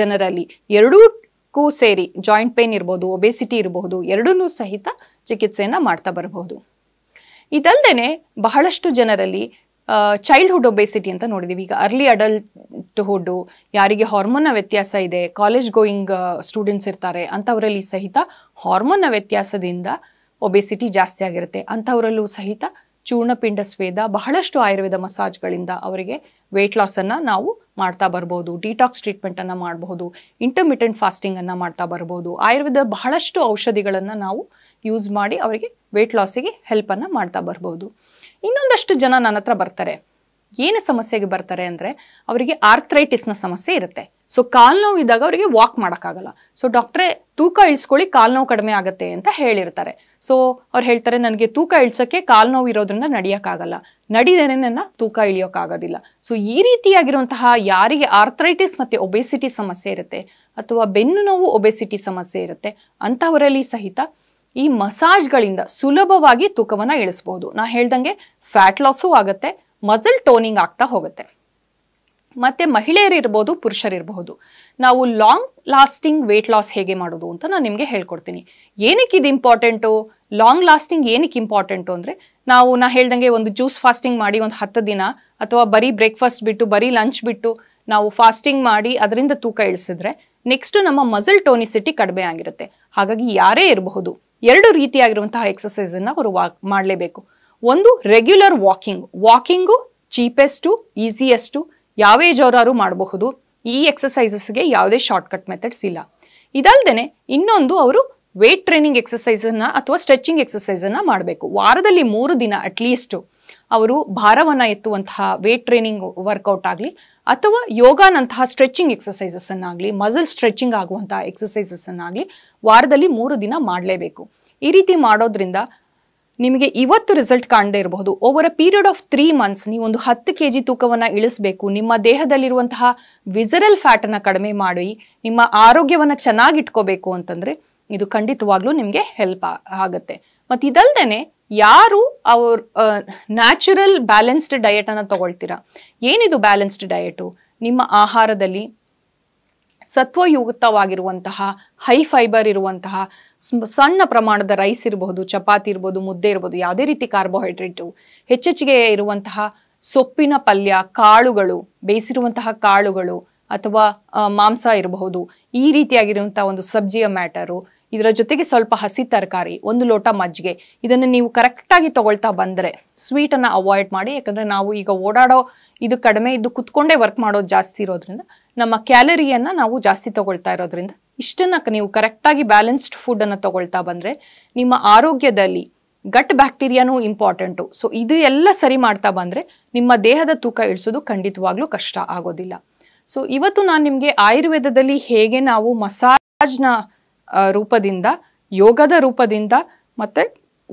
ಜನರಲ್ಲಿ ಎರಡೂಕ್ಕೂ ಸೇರಿ ಜಾಯಿಂಟ್ ಪೇನ್ ಇರ್ಬೋದು ಒಬೆಸಿಟಿ ಇರಬಹುದು ಎರಡನ್ನೂ ಸಹಿತ ಚಿಕಿತ್ಸೆಯನ್ನು ಮಾಡ್ತಾ ಬರಬಹುದು ಇದಲ್ಲದೆ ಬಹಳಷ್ಟು ಜನರಲ್ಲಿ ಚೈಲ್ಡ್ಹುಡ್ ಒಬೇಸಿಟಿ ಅಂತ ನೋಡಿದೀವಿ ಈಗ ಅರ್ಲಿ ಅಡಲ್ಟ್ಹುಡ್ ಯಾರಿಗೆ ಹಾರ್ಮೋನ್ನ ವ್ಯತ್ಯಾಸ ಇದೆ ಕಾಲೇಜ್ ಗೋಯಿಂಗ್ ಸ್ಟೂಡೆಂಟ್ಸ್ ಇರ್ತಾರೆ ಅಂಥವರಲ್ಲಿ ಸಹಿತ ಹಾರ್ಮೋನ್ನ ವ್ಯತ್ಯಾಸದಿಂದ ಒಬೇಸಿಟಿ ಜಾಸ್ತಿ ಆಗಿರುತ್ತೆ ಅಂಥವರಲ್ಲೂ ಸಹಿತ ಚೂರ್ಣಪಿಂಡ ಸ್ವೇದ ಬಹಳಷ್ಟು ಆಯುರ್ವೇದ ಮಸಾಜ್ಗಳಿಂದ ಅವರಿಗೆ ವೆಯ್ಟ್ ಲಾಸನ್ನು ನಾವು ಮಾಡ್ತಾ ಬರ್ಬೋದು ಡಿಟಾಕ್ಸ್ ಟ್ರೀಟ್ಮೆಂಟನ್ನು ಮಾಡಬಹುದು ಇಂಟರ್ಮಿಟೆಂಟ್ ಫಾಸ್ಟಿಂಗನ್ನು ಮಾಡ್ತಾ ಬರ್ಬೋದು ಆಯುರ್ವೇದ ಬಹಳಷ್ಟು ಔಷಧಿಗಳನ್ನು ನಾವು ಯೂಸ್ ಮಾಡಿ ಅವರಿಗೆ ವೆಯ್ಟ್ ಲಾಸಿಗೆ ಹೆಲ್ಪನ್ನು ಮಾಡ್ತಾ ಬರ್ಬೋದು ಇನ್ನೊಂದಷ್ಟು ಜನ ನನ್ನ ಹತ್ರ ಬರ್ತಾರೆ ಏನು ಸಮಸ್ಯೆಗೆ ಬರ್ತಾರೆ ಅಂದರೆ ಅವರಿಗೆ ಆರ್ಥ್ರೈಟಿಸ್ನ ಸಮಸ್ಯೆ ಇರುತ್ತೆ ಸೊ ಕಾಲು ನೋವು ಇದ್ದಾಗ ಅವರಿಗೆ ವಾಕ್ ಮಾಡೋಕ್ಕಾಗಲ್ಲ ಸೊ ಡಾಕ್ಟ್ರೇ ತೂಕ ಇಳಿಸ್ಕೊಳ್ಳಿ ಕಾಲು ನೋವು ಕಡಿಮೆ ಆಗುತ್ತೆ ಅಂತ ಹೇಳಿರ್ತಾರೆ ಸೊ ಅವ್ರು ಹೇಳ್ತಾರೆ ನನಗೆ ತೂಕ ಇಳಿಸೋಕ್ಕೆ ಕಾಲು ನೋವು ಇರೋದ್ರಿಂದ ನಡೆಯೋಕ್ಕಾಗಲ್ಲ ನಡೀದೇನೆ ನನ್ನ ತೂಕ ಇಳಿಯೋಕ್ಕಾಗೋದಿಲ್ಲ ಸೊ ಈ ರೀತಿಯಾಗಿರುವಂತಹ ಯಾರಿಗೆ ಆರ್ಥ್ರೈಟಿಸ್ ಮತ್ತು ಒಬೆಸಿಟಿ ಸಮಸ್ಯೆ ಇರುತ್ತೆ ಅಥವಾ ಬೆನ್ನು ನೋವು ಒಬೆಸಿಟಿ ಸಮಸ್ಯೆ ಇರುತ್ತೆ ಅಂಥವರಲ್ಲಿ ಸಹಿತ ಈ ಮಸಾಜ್ಗಳಿಂದ ಸುಲಭವಾಗಿ ತೂಕವನ್ನು ಇಳಿಸಬಹುದು ನಾ ಹೇಳ್ದಂಗೆ ಫ್ಯಾಟ್ ಲಾಸು ಆಗುತ್ತೆ ಮಸಲ್ ಟೋನಿಂಗ್ ಆಗ್ತಾ ಹೋಗುತ್ತೆ ಮತ್ತು ಮಹಿಳೆಯರಿರ್ಬೋದು ಪುರುಷರಿರಬಹುದು ನಾವು ಲಾಂಗ್ ಲಾಸ್ಟಿಂಗ್ ವೇಟ್ ಲಾಸ್ ಹೇಗೆ ಮಾಡೋದು ಅಂತ ನಾನು ನಿಮಗೆ ಹೇಳ್ಕೊಡ್ತೀನಿ ಏನಕ್ಕೆ ಇದು ಇಂಪಾರ್ಟೆಂಟು ಲಾಂಗ್ ಲಾಸ್ಟಿಂಗ್ ಏನಕ್ಕೆ ಇಂಪಾರ್ಟೆಂಟು ಅಂದರೆ ನಾವು ನಾ ಹೇಳ್ದಂಗೆ ಒಂದು ಜ್ಯೂಸ್ ಫಾಸ್ಟಿಂಗ್ ಮಾಡಿ ಒಂದು ಹತ್ತು ದಿನ ಅಥವಾ ಬರೀ ಬ್ರೇಕ್ಫಾಸ್ಟ್ ಬಿಟ್ಟು ಬರೀ ಲಂಚ್ ಬಿಟ್ಟು ನಾವು ಫಾಸ್ಟಿಂಗ್ ಮಾಡಿ ಅದರಿಂದ ತೂಕ ಇಳಿಸಿದ್ರೆ ನೆಕ್ಸ್ಟು ನಮ್ಮ ಮಸಲ್ ಟೋನಿಸಿಟಿ ಕಡಿಮೆ ಆಗಿರುತ್ತೆ ಹಾಗಾಗಿ ಯಾರೇ ಇರಬಹುದು ಎರಡು ರೀತಿಯಾಗಿರುವಂತಹ ಎಕ್ಸಸೈಸ್ ಅನ್ನ ಅವರು ವಾಕ್ ಮಾಡಲೇಬೇಕು ಒಂದು regular walking walking cheapest easiest ಯಾವೇ ಜೋರಾರು ಮಾಡಬಹುದು ಈ ಎಕ್ಸಸೈಸಸ್ಗೆ ಯಾವುದೇ ಶಾರ್ಟ್ಕಟ್ ಮೆಥಡ್ಸ್ ಇಲ್ಲ ಇದಲ್ಲದೆ ಇನ್ನೊಂದು ಅವರು ವೇಟ್ ಟ್ರೈನಿಂಗ್ ಎಕ್ಸಸೈಸನ್ನು ಅಥವಾ ಸ್ಟ್ರೆಚಿಂಗ್ ಎಕ್ಸಸೈಸನ್ನು ಮಾಡಬೇಕು ವಾರದಲ್ಲಿ ಮೂರು ದಿನ ಅಟ್ಲೀಸ್ಟು ಅವರು ಭಾರವನ್ನು ಎತ್ತುವಂತಹ ವೇಟ್ ಟ್ರೈನಿಂಗ್ ವರ್ಕೌಟ್ ಆಗಲಿ ಅಥವಾ ಯೋಗನಂತಹ ಸ್ಟ್ರೆಚಿಂಗ್ ಎಕ್ಸಸೈಸಸ್ ಅನ್ನಾಗಲಿ ಮಸಲ್ ಸ್ಟ್ರೆಚಿಂಗ್ ಆಗುವಂತಹ ಎಕ್ಸಸೈಸಸ್ ಅನ್ನಾಗಲಿ ವಾರದಲ್ಲಿ ಮೂರು ದಿನ ಮಾಡಲೇಬೇಕು ಈ ರೀತಿ ಮಾಡೋದ್ರಿಂದ ನಿಮಗೆ ಇವತ್ತು ರಿಸಲ್ಟ್ ಕಾಣದೇ ಇರಬಹುದು over a period of three months ನೀವು ಒಂದು ಹತ್ತು ಕೆ ಜಿ ತೂಕವನ್ನು ಇಳಿಸಬೇಕು ನಿಮ್ಮ ದೇಹದಲ್ಲಿರುವಂತಹ ವಿಸರಲ್ ಫ್ಯಾಟನ್ನು ಕಡಿಮೆ ಮಾಡಿ ನಿಮ್ಮ ಆರೋಗ್ಯವನ್ನು ಚೆನ್ನಾಗಿಟ್ಕೋಬೇಕು ಅಂತಂದರೆ ಇದು ಖಂಡಿತವಾಗ್ಲೂ ನಿಮಗೆ ಹೆಲ್ಪ್ ಆಗುತ್ತೆ ಮತ್ತು ಇದಲ್ದೇ ಯಾರು ಅವ್ರ ನ್ಯಾಚುರಲ್ ಬ್ಯಾಲೆನ್ಸ್ಡ್ ಡಯೆಟನ್ನು ತಗೊಳ್ತೀರಾ ಏನಿದು ಬ್ಯಾಲೆನ್ಸ್ಡ್ ಡಯಟು ನಿಮ್ಮ ಆಹಾರದಲ್ಲಿ ಸತ್ವಯುಕ್ತವಾಗಿರುವಂತಹ ಹೈ ಫೈಬರ್ ಇರುವಂತಹ ಸಣ್ಣ ಪ್ರಮಾಣದ ರೈಸ್ ಇರಬಹುದು ಚಪಾತಿ ಇರ್ಬೋದು ಮುದ್ದೆ ಇರ್ಬೋದು ಯಾವುದೇ ರೀತಿ ಕಾರ್ಬೋಹೈಡ್ರೇಟು ಹೆಚ್ಚೆಚ್ಚಿಗೆ ಇರುವಂತಹ ಸೊಪ್ಪಿನ ಪಲ್ಯ ಕಾಳುಗಳು ಬೇಯಿಸಿರುವಂತಹ ಕಾಳುಗಳು ಅಥವಾ ಮಾಂಸ ಇರಬಹುದು ಈ ರೀತಿಯಾಗಿರುವಂತಹ ಒಂದು ಸಬ್ಜಿಯ ಮ್ಯಾಟರು ಇದರ ಜೊತೆಗೆ ಸ್ವಲ್ಪ ಹಸಿ ತರಕಾರಿ ಒಂದು ಲೋಟ ಮಜ್ಜಿಗೆ ಇದನ್ನು ನೀವು ಕರೆಕ್ಟಾಗಿ ತಗೊಳ್ತಾ ಬಂದರೆ ಸ್ವೀಟನ್ನು ಅವಾಯ್ಡ್ ಮಾಡಿ ಯಾಕಂದರೆ ನಾವು ಈಗ ಓಡಾಡೋ ಇದು ಕಡಿಮೆ ಇದ್ದು ಕುತ್ಕೊಂಡೇ ವರ್ಕ್ ಮಾಡೋದು ಜಾಸ್ತಿ ಇರೋದ್ರಿಂದ ನಮ್ಮ ಕ್ಯಾಲರಿಯನ್ನು ನಾವು ಜಾಸ್ತಿ ತಗೊಳ್ತಾ ಇರೋದ್ರಿಂದ ಇಷ್ಟನ್ನು ನೀವು ಕರೆಕ್ಟಾಗಿ ಬ್ಯಾಲೆನ್ಸ್ಡ್ ಫುಡ್ಡನ್ನು ತೊಗೊಳ್ತಾ ಬಂದರೆ ನಿಮ್ಮ ಆರೋಗ್ಯದಲ್ಲಿ ಗಟ್ ಬ್ಯಾಕ್ಟೀರಿಯಾನು ಇಂಪಾರ್ಟೆಂಟು ಸೊ ಇದು ಎಲ್ಲ ಸರಿ ಮಾಡ್ತಾ ಬಂದರೆ ನಿಮ್ಮ ದೇಹದ ತೂಕ ಇಳಿಸೋದು ಖಂಡಿತವಾಗ್ಲೂ ಕಷ್ಟ ಆಗೋದಿಲ್ಲ ಸೊ ಇವತ್ತು ನಾನು ನಿಮಗೆ ಆಯುರ್ವೇದದಲ್ಲಿ ಹೇಗೆ ನಾವು ಮಸಾಜ್ನ ರೂಪದಿಂದ ಯೋಗದ ರೂಪದಿಂದ ಮತ್ತೆ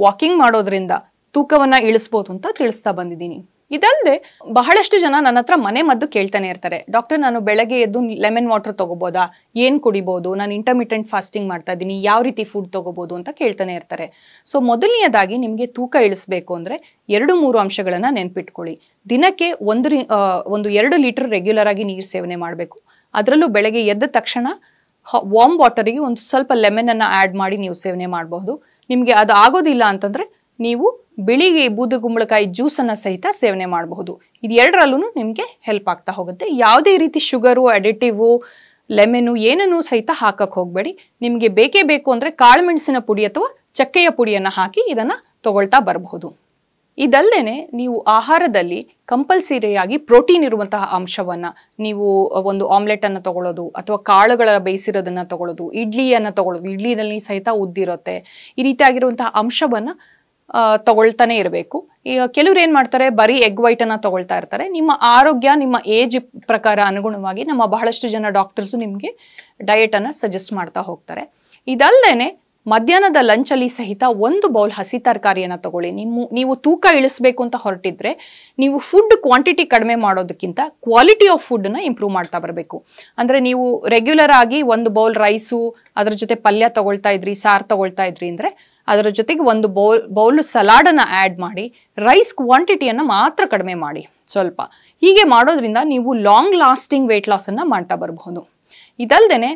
ವಾಕಿಂಗ್ ಮಾಡೋದ್ರಿಂದ ತೂಕವನ್ನ ಇಳಿಸ್ಬೋದು ಅಂತ ತಿಳಿಸ್ತಾ ಬಂದಿದ್ದೀನಿ ಇದಲ್ಲದೆ ಬಹಳಷ್ಟು ಜನ ನನ್ನ ಹತ್ರ ಮನೆ ಮದ್ದು ಕೇಳ್ತಾನೆ ಇರ್ತಾರೆ ಡಾಕ್ಟರ್ ನಾನು ಬೆಳಗ್ಗೆ ಎದ್ದು ಲೆಮನ್ ವಾಟರ್ ತಗೋಬೋದಾ ಏನ್ ಕುಡಿಬಹುದು ನಾನು ಇಂಟರ್ಮಿಟೆಂಟ್ ಫಾಸ್ಟಿಂಗ್ ಮಾಡ್ತಾ ಇದ್ದೀನಿ ಯಾವ ರೀತಿ ಫುಡ್ ತಗೋಬಹುದು ಅಂತ ಕೇಳ್ತಾನೆ ಇರ್ತಾರೆ ಸೊ ಮೊದಲನೆಯದಾಗಿ ನಿಮಗೆ ತೂಕ ಇಳಿಸ್ಬೇಕು ಅಂದ್ರೆ ಎರಡು ಮೂರು ಅಂಶಗಳನ್ನ ನೆನ್ಪಿಟ್ಕೊಳ್ಳಿ ದಿನಕ್ಕೆ ಒಂದು ಒಂದು ಎರಡು ಲೀಟರ್ ರೆಗ್ಯುಲರ್ ಆಗಿ ನೀರು ಸೇವನೆ ಮಾಡಬೇಕು ಅದರಲ್ಲೂ ಬೆಳಗ್ಗೆ ಎದ್ದ ತಕ್ಷಣ ವಾಮ್ ವಾಟರಿಗೆ ಒಂದು ಸ್ವಲ್ಪ ಲೆಮನನ್ನು ಆ್ಯಡ್ ಮಾಡಿ ನೀವು ಸೇವನೆ ಮಾಡಬಹುದು ನಿಮಗೆ ಅದು ಆಗೋದಿಲ್ಲ ಅಂತಂದರೆ ನೀವು ಬಿಳಿ ಬೂದುಗುಂಬಳಕಾಯಿ ಜ್ಯೂಸನ್ನು ಸಹಿತ ಸೇವನೆ ಮಾಡಬಹುದು ಇದು ಎರಡರಲ್ಲೂ ನಿಮಗೆ ಹೆಲ್ಪ್ ಆಗ್ತಾ ಹೋಗುತ್ತೆ ಯಾವುದೇ ರೀತಿ ಶುಗರು ಅಡಿಟಿವು ಲೆಮೆನು ಏನನ್ನು ಸಹಿತ ಹಾಕಕ್ಕೆ ಹೋಗಬೇಡಿ ನಿಮಗೆ ಬೇಕೇ ಬೇಕು ಅಂದರೆ ಕಾಳುಮೆಣಸಿನ ಪುಡಿ ಅಥವಾ ಚಕ್ಕೆಯ ಪುಡಿಯನ್ನು ಹಾಕಿ ಇದನ್ನು ತಗೊಳ್ತಾ ಬರಬಹುದು ಇದಲ್ಲದೆ ನೀವು ಆಹಾರದಲ್ಲಿ ಕಂಪಲ್ಸರಿಯಾಗಿ ಪ್ರೋಟೀನ್ ಇರುವಂತಹ ಅಂಶವನ್ನು ನೀವು ಒಂದು ಆಮ್ಲೆಟನ್ನು ತಗೊಳ್ಳೋದು ಅಥವಾ ಕಾಳುಗಳ ಬೇಯಿಸಿರೋದನ್ನು ತಗೊಳ್ಳೋದು ಇಡ್ಲಿಯನ್ನು ತಗೊಳ್ಳೋದು ಇಡ್ಲಿಯಲ್ಲಿ ಸಹಿತ ಉದ್ದಿರುತ್ತೆ ಈ ರೀತಿಯಾಗಿರುವಂತಹ ಅಂಶವನ್ನು ತಗೊಳ್ತಾನೆ ಇರಬೇಕು ಈಗ ಕೆಲವ್ರು ಏನು ಮಾಡ್ತಾರೆ ಬರೀ ಎಗ್ ವೈಟನ್ನು ತಗೊಳ್ತಾ ಇರ್ತಾರೆ ನಿಮ್ಮ ಆರೋಗ್ಯ ನಿಮ್ಮ ಏಜ್ ಪ್ರಕಾರ ಅನುಗುಣವಾಗಿ ನಮ್ಮ ಬಹಳಷ್ಟು ಜನ ಡಾಕ್ಟರ್ಸು ನಿಮಗೆ ಡಯೆಟನ್ನು ಸಜೆಸ್ಟ್ ಮಾಡ್ತಾ ಹೋಗ್ತಾರೆ ಇದಲ್ಲದೇ ಮಧ್ಯಾಹ್ನದ ಲಂಚಲ್ಲಿ ಸಹಿತ ಒಂದು ಬೌಲ್ ಹಸಿ ತರಕಾರಿಯನ್ನು ತಗೊಳ್ಳಿ ನಿಮ್ಮ ನೀವು ತೂಕ ಇಳಿಸ್ಬೇಕು ಅಂತ ಹೊರಟಿದ್ರೆ ನೀವು ಫುಡ್ ಕ್ವಾಂಟಿಟಿ ಕಡಿಮೆ ಮಾಡೋದಕ್ಕಿಂತ ಕ್ವಾಲಿಟಿ ಆಫ್ ಫುಡ್ನ ಇಂಪ್ರೂವ್ ಮಾಡ್ತಾ ಬರಬೇಕು ಅಂದರೆ ನೀವು ರೆಗ್ಯುಲರ್ ಆಗಿ ಒಂದು ಬೌಲ್ ರೈಸು ಅದರ ಜೊತೆ ಪಲ್ಯ ತಗೊಳ್ತಾ ಇದ್ರಿ ಸಾರು ತಗೊಳ್ತಾ ಇದ್ರಿ ಅಂದರೆ ಅದರ ಜೊತೆಗೆ ಒಂದು ಬೌಲ್ ಬೌಲ್ ಸಲಾಡನ್ನು ಆ್ಯಡ್ ಮಾಡಿ ರೈಸ್ ಕ್ವಾಂಟಿಟಿಯನ್ನು ಮಾತ್ರ ಕಡಿಮೆ ಮಾಡಿ ಸ್ವಲ್ಪ ಹೀಗೆ ಮಾಡೋದ್ರಿಂದ ನೀವು ಲಾಂಗ್ ಲಾಸ್ಟಿಂಗ್ ವೆಯ್ಟ್ ಲಾಸನ್ನು ಮಾಡ್ತಾ ಬರಬಹುದು ಇದಲ್ಲದೆ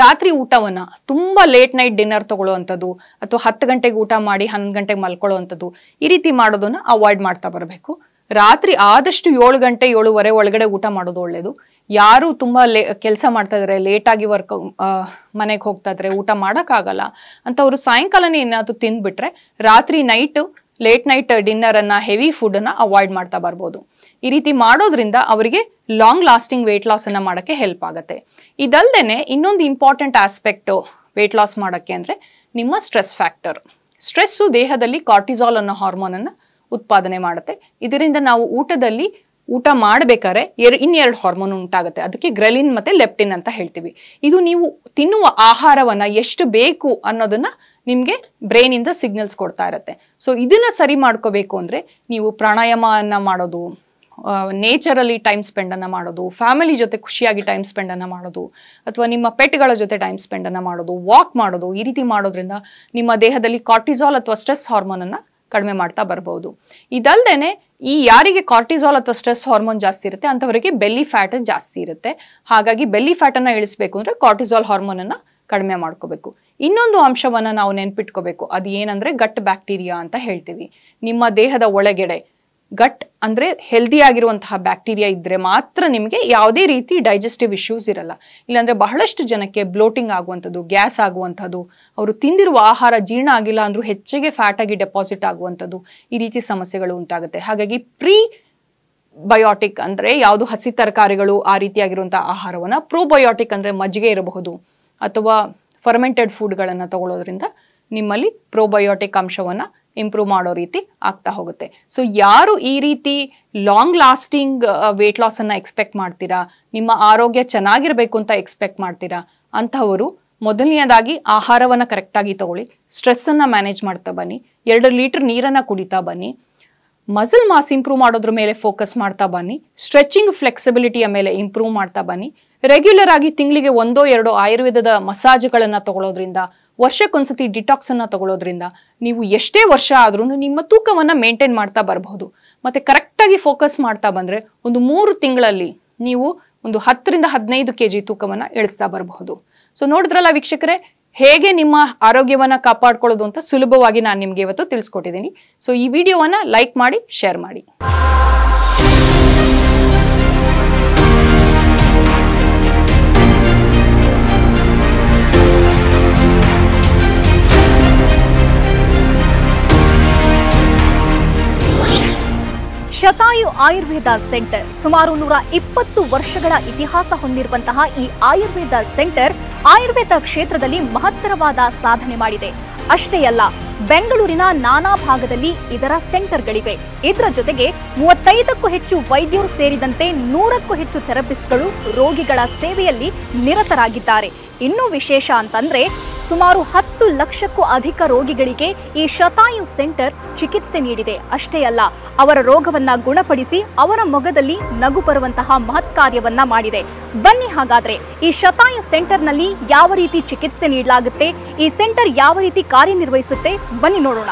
ರಾತ್ರಿ ಊಟವನ್ನ ತುಂಬಾ ಲೇಟ್ ನೈಟ್ ಡಿನ್ನರ್ ತಗೊಳ್ಳುವಂಥದ್ದು ಅಥವಾ ಹತ್ತು ಗಂಟೆಗೆ ಊಟ ಮಾಡಿ ಹನ್ನೊಂದು ಗಂಟೆಗೆ ಮಲ್ಕೊಳ್ಳುವಂಥದ್ದು ಈ ರೀತಿ ಮಾಡೋದನ್ನ ಅವಾಯ್ಡ್ ಮಾಡ್ತಾ ಬರಬೇಕು ರಾತ್ರಿ ಆದಷ್ಟು ಏಳು ಗಂಟೆ ಏಳುವರೆ ಒಳಗಡೆ ಊಟ ಮಾಡೋದು ಒಳ್ಳೇದು ಯಾರು ತುಂಬಾ ಲೇ ಕೆಲಸ ಮಾಡ್ತಾ ಲೇಟ್ ಲೇಟಾಗಿ ವರ್ಕ್ ಮನೆಗೆ ಹೋಗ್ತಾ ಇದ್ರೆ ಊಟ ಮಾಡೋಕ್ಕಾಗಲ್ಲ ಅಂತ ಅವರು ಸಾಯಂಕಾಲನೇ ಏನಾದರೂ ತಿಂದ್ಬಿಟ್ರೆ ರಾತ್ರಿ ನೈಟ್ ಲೇಟ್ ನೈಟ್ ಡಿನ್ನರ್ ಅನ್ನ ಹೆವಿ ಫುಡ್ ಅನ್ನ ಅವಾಯ್ಡ್ ಮಾಡ್ತಾ ಬರ್ಬೋದು ಈ ರೀತಿ ಮಾಡೋದ್ರಿಂದ ಅವರಿಗೆ ಲಾಂಗ್ ಲಾಸ್ಟಿಂಗ್ ವೆಯ್ಟ್ ಲಾಸನ್ನು ಮಾಡಕ್ಕೆ ಹೆಲ್ಪ್ ಆಗುತ್ತೆ ಇದಲ್ಲದೆ ಇನ್ನೊಂದು ಇಂಪಾರ್ಟೆಂಟ್ ಆಸ್ಪೆಕ್ಟು ವೆಯ್ಟ್ ಲಾಸ್ ಮಾಡೋಕ್ಕೆ ಅಂದರೆ ನಿಮ್ಮ ಸ್ಟ್ರೆಸ್ ಫ್ಯಾಕ್ಟರ್ ಸ್ಟ್ರೆಸ್ಸು ದೇಹದಲ್ಲಿ ಕಾರ್ಟಿಸಾಲ್ ಅನ್ನೋ ಹಾರ್ಮೋನನ್ನು ಉತ್ಪಾದನೆ ಮಾಡುತ್ತೆ ಇದರಿಂದ ನಾವು ಊಟದಲ್ಲಿ ಊಟ ಮಾಡಬೇಕಾದ್ರೆ ಎರ್ ಇನ್ನೆರಡು ಹಾರ್ಮೋನ್ ಉಂಟಾಗುತ್ತೆ ಅದಕ್ಕೆ ಗ್ರೆಲಿನ್ ಮತ್ತು ಲೆಪ್ಟಿನ್ ಅಂತ ಹೇಳ್ತೀವಿ ಇದು ನೀವು ತಿನ್ನುವ ಆಹಾರವನ್ನು ಎಷ್ಟು ಬೇಕು ಅನ್ನೋದನ್ನ ನಿಮಗೆ ಬ್ರೈನಿಂದ ಸಿಗ್ನಲ್ಸ್ ಕೊಡ್ತಾ ಇರುತ್ತೆ ಸೊ ಇದನ್ನ ಸರಿ ಮಾಡ್ಕೋಬೇಕು ಅಂದರೆ ನೀವು ಪ್ರಾಣಾಯಾಮವನ್ನು ಮಾಡೋದು ನೇಚರಲ್ಲಿ ಟೈಮ್ ಅನ್ನ ಮಾಡೋದು ಫ್ಯಾಮಿಲಿ ಜೊತೆ ಖುಷಿಯಾಗಿ ಟೈಮ್ ಅನ್ನ ಮಾಡೋದು ಅಥವಾ ನಿಮ್ಮ ಪೆಟ್ಗಳ ಜೊತೆ ಟೈಮ್ ಅನ್ನ ಮಾಡೋದು ವಾಕ್ ಮಾಡೋದು ಈ ರೀತಿ ಮಾಡೋದ್ರಿಂದ ನಿಮ್ಮ ದೇಹದಲ್ಲಿ ಕಾರ್ಟಿಸಾಲ್ ಅಥವಾ ಸ್ಟ್ರೆಸ್ ಅನ್ನ ಕಡಿಮೆ ಮಾಡ್ತಾ ಬರ್ಬೋದು ಇದಲ್ದೇನೆ ಈ ಯಾರಿಗೆ ಕಾರ್ಟಿಸಾಲ್ ಅಥವಾ ಸ್ಟ್ರೆಸ್ ಹಾರ್ಮೋನ್ ಜಾಸ್ತಿ ಇರುತ್ತೆ ಅಂತವರಿಗೆ ಬೆಲ್ಲಿ ಫ್ಯಾಟ್ ಜಾಸ್ತಿ ಇರುತ್ತೆ ಹಾಗಾಗಿ ಬೆಲ್ಲಿ ಅನ್ನ ಇಳಿಸಬೇಕು ಅಂದ್ರೆ ಕಾರ್ಟಿಸಾಲ್ ಹಾರ್ಮೋನನ್ನು ಕಡಿಮೆ ಮಾಡ್ಕೋಬೇಕು ಇನ್ನೊಂದು ಅಂಶವನ್ನ ನಾವು ನೆನ್ಪಿಟ್ಕೋಬೇಕು ಅದು ಏನಂದ್ರೆ ಗಟ್ ಬ್ಯಾಕ್ಟೀರಿಯಾ ಅಂತ ಹೇಳ್ತೀವಿ ನಿಮ್ಮ ದೇಹದ ಒಳಗೆಡೆ ಗಟ್ ಅಂದರೆ ಹೆಲ್ದಿ ಆಗಿರುವಂತಹ ಬ್ಯಾಕ್ಟೀರಿಯಾ ಇದ್ದರೆ ಮಾತ್ರ ನಿಮಗೆ ಯಾವುದೇ ರೀತಿ ಡೈಜೆಸ್ಟಿವ್ ಇಶ್ಯೂಸ್ ಇರಲ್ಲ ಇಲ್ಲಾಂದರೆ ಬಹಳಷ್ಟು ಜನಕ್ಕೆ ಬ್ಲೋಟಿಂಗ್ ಆಗುವಂಥದ್ದು ಗ್ಯಾಸ್ ಆಗುವಂಥದ್ದು ಅವರು ತಿಂದಿರುವ ಆಹಾರ ಜೀರ್ಣ ಆಗಿಲ್ಲ ಅಂದರೂ ಹೆಚ್ಚಿಗೆ ಫ್ಯಾಟಾಗಿ ಡೆಪಾಸಿಟ್ ಆಗುವಂಥದ್ದು ಈ ರೀತಿ ಸಮಸ್ಯೆಗಳು ಉಂಟಾಗುತ್ತೆ ಹಾಗಾಗಿ ಪ್ರೀ ಬಯೋಟಿಕ್ ಅಂದರೆ ಯಾವುದು ಹಸಿ ತರಕಾರಿಗಳು ಆ ರೀತಿಯಾಗಿರುವಂಥ ಆಹಾರವನ್ನು ಪ್ರೋಬಯೋಟಿಕ್ ಅಂದರೆ ಮಜ್ಜಿಗೆ ಇರಬಹುದು ಅಥವಾ ಫರ್ಮೆಂಟೆಡ್ ಫುಡ್ಗಳನ್ನು ತಗೊಳ್ಳೋದ್ರಿಂದ ನಿಮ್ಮಲ್ಲಿ ಪ್ರೋಬಯೋಟಿಕ್ ಅಂಶವನ್ನು ಇಂಪ್ರೂವ್ ಮಾಡೋ ರೀತಿ ಆಗ್ತಾ ಹೋಗುತ್ತೆ ಸೊ ಯಾರು ಈ ರೀತಿ ಲಾಂಗ್ ಲಾಸ್ಟಿಂಗ್ ವೆಯ್ಟ್ ಲಾಸನ್ನು ಎಕ್ಸ್ಪೆಕ್ಟ್ ಮಾಡ್ತೀರಾ ನಿಮ್ಮ ಆರೋಗ್ಯ ಚೆನ್ನಾಗಿರಬೇಕು ಅಂತ ಎಕ್ಸ್ಪೆಕ್ಟ್ ಮಾಡ್ತೀರಾ ಅಂತಹವರು ಮೊದಲನೆಯದಾಗಿ ಆಹಾರವನ್ನು ಕರೆಕ್ಟಾಗಿ ತಗೊಳ್ಳಿ ಸ್ಟ್ರೆಸ್ಸನ್ನು ಮ್ಯಾನೇಜ್ ಮಾಡ್ತಾ ಬನ್ನಿ ಎರಡು ಲೀಟರ್ ನೀರನ್ನು ಕುಡಿತಾ ಬನ್ನಿ ಮಸಲ್ ಮಾಸ್ ಇಂಪ್ರೂವ್ ಮಾಡೋದ್ರ ಮೇಲೆ ಫೋಕಸ್ ಮಾಡ್ತಾ ಬನ್ನಿ ಸ್ಟ್ರೆಚಿಂಗ್ ಫ್ಲೆಕ್ಸಿಬಿಲಿಟಿಯ ಮೇಲೆ ಇಂಪ್ರೂವ್ ಮಾಡ್ತಾ ಬನ್ನಿ ರೆಗ್ಯುಲರ್ ಆಗಿ ತಿಂಗಳಿಗೆ ಒಂದೋ ಎರಡೋ ಆಯುರ್ವೇದದ ಮಸಾಜ್ಗಳನ್ನು ತಗೊಳ್ಳೋದ್ರಿಂದ ವರ್ಷಕ್ಕೊಂದ್ಸತಿ ಡಿಟಾಕ್ಸ್ ಅನ್ನ ತಗೊಳ್ಳೋದ್ರಿಂದ ನೀವು ಎಷ್ಟೇ ವರ್ಷ ಆದ್ರೂ ನಿಮ್ಮ ತೂಕವನ್ನು ಮೇಂಟೈನ್ ಮಾಡ್ತಾ ಬರಬಹುದು ಮತ್ತೆ ಕರೆಕ್ಟಾಗಿ ಫೋಕಸ್ ಮಾಡ್ತಾ ಬಂದರೆ ಒಂದು ಮೂರು ತಿಂಗಳಲ್ಲಿ ನೀವು ಒಂದು ಹತ್ತರಿಂದ ಹದಿನೈದು ಕೆ ಜಿ ತೂಕವನ್ನು ಇಳಿಸ್ತಾ ಬರಬಹುದು ಸೊ ನೋಡಿದ್ರಲ್ಲ ವೀಕ್ಷಕರೇ ಹೇಗೆ ನಿಮ್ಮ ಆರೋಗ್ಯವನ್ನ ಕಾಪಾಡ್ಕೊಳ್ಳೋದು ಅಂತ ಸುಲಭವಾಗಿ ನಾನು ನಿಮಗೆ ಇವತ್ತು ತಿಳಿಸ್ಕೊಟ್ಟಿದ್ದೀನಿ ಸೊ ಈ ವಿಡಿಯೋವನ್ನು ಲೈಕ್ ಮಾಡಿ ಶೇರ್ ಮಾಡಿ ಶತಾಯು ಆಯುರ್ವೇದ ಸೆಂಟರ್ ಸುಮಾರು ನೂರ ಇಪ್ಪತ್ತು ವರ್ಷಗಳ ಇತಿಹಾಸ ಹೊಂದಿರುವಂತಹ ಈ ಆಯುರ್ವೇದ ಸೆಂಟರ್ ಆಯುರ್ವೇದ ಕ್ಷೇತ್ರದಲ್ಲಿ ಮಹತ್ತರವಾದ ಸಾಧನೆ ಮಾಡಿದೆ ಅಷ್ಟೇ ಅಲ್ಲ ಬೆಂಗಳೂರಿನ ನಾನಾ ಭಾಗದಲ್ಲಿ ಇದರ ಸೆಂಟರ್ಗಳಿವೆ ಇದರ ಜೊತೆಗೆ ಮೂವತ್ತೈದಕ್ಕೂ ಹೆಚ್ಚು ವೈದ್ಯರು ಸೇರಿದಂತೆ ನೂರಕ್ಕೂ ಹೆಚ್ಚು ಥೆರಪಿಸ್ಟ್ಗಳು ರೋಗಿಗಳ ಸೇವೆಯಲ್ಲಿ ನಿರತರಾಗಿದ್ದಾರೆ ಇನ್ನೂ ವಿಶೇಷ ಅಂತಂದ್ರೆ ಸುಮಾರು ಹತ್ತು ಲಕ್ಷಕ್ಕೂ ಅಧಿಕ ರೋಗಿಗಳಿಗೆ ಈ ಶತಾಯು ಸೆಂಟರ್ ಚಿಕಿತ್ಸೆ ನೀಡಿದೆ ಅಷ್ಟೇ ಅಲ್ಲ ಅವರ ರೋಗವನ್ನ ಗುಣಪಡಿಸಿ ಅವರ ಮೊಗದಲ್ಲಿ ನಗು ಬರುವಂತಹ ಮಹತ್ ಕಾರ್ಯವನ್ನ ಮಾಡಿದೆ ಬನ್ನಿ ಹಾಗಾದ್ರೆ ಈ ಶತಾಯು ಸೆಂಟರ್ನಲ್ಲಿ ಯಾವ ರೀತಿ ಚಿಕಿತ್ಸೆ ನೀಡಲಾಗುತ್ತೆ ಈ ಸೆಂಟರ್ ಯಾವ ರೀತಿ ಕಾರ್ಯನಿರ್ವಹಿಸುತ್ತೆ ಬನ್ನಿ ನೋಡೋಣ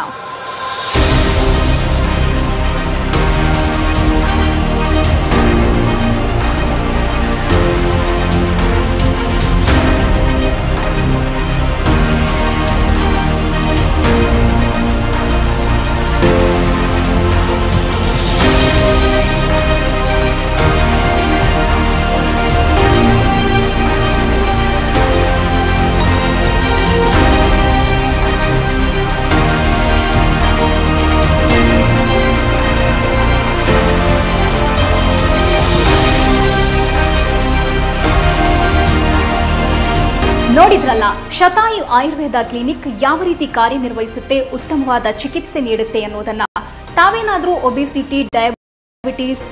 ಆಯುರ್ವೇದ ಕ್ಲಿನಿಕ್ ಯಾವ ರೀತಿ ಕಾರ್ಯನಿರ್ವಹಿಸುತ್ತೆ ಉತ್ತಮವಾದ ಚಿಕಿತ್ಸೆ ನೀಡುತ್ತೆ ಅನ್ನೋದನ್ನ ತಾವೇನಾದರೂ ಒಬಿಸಿಟಿ ಡಯಾಬಿಟಿಸ್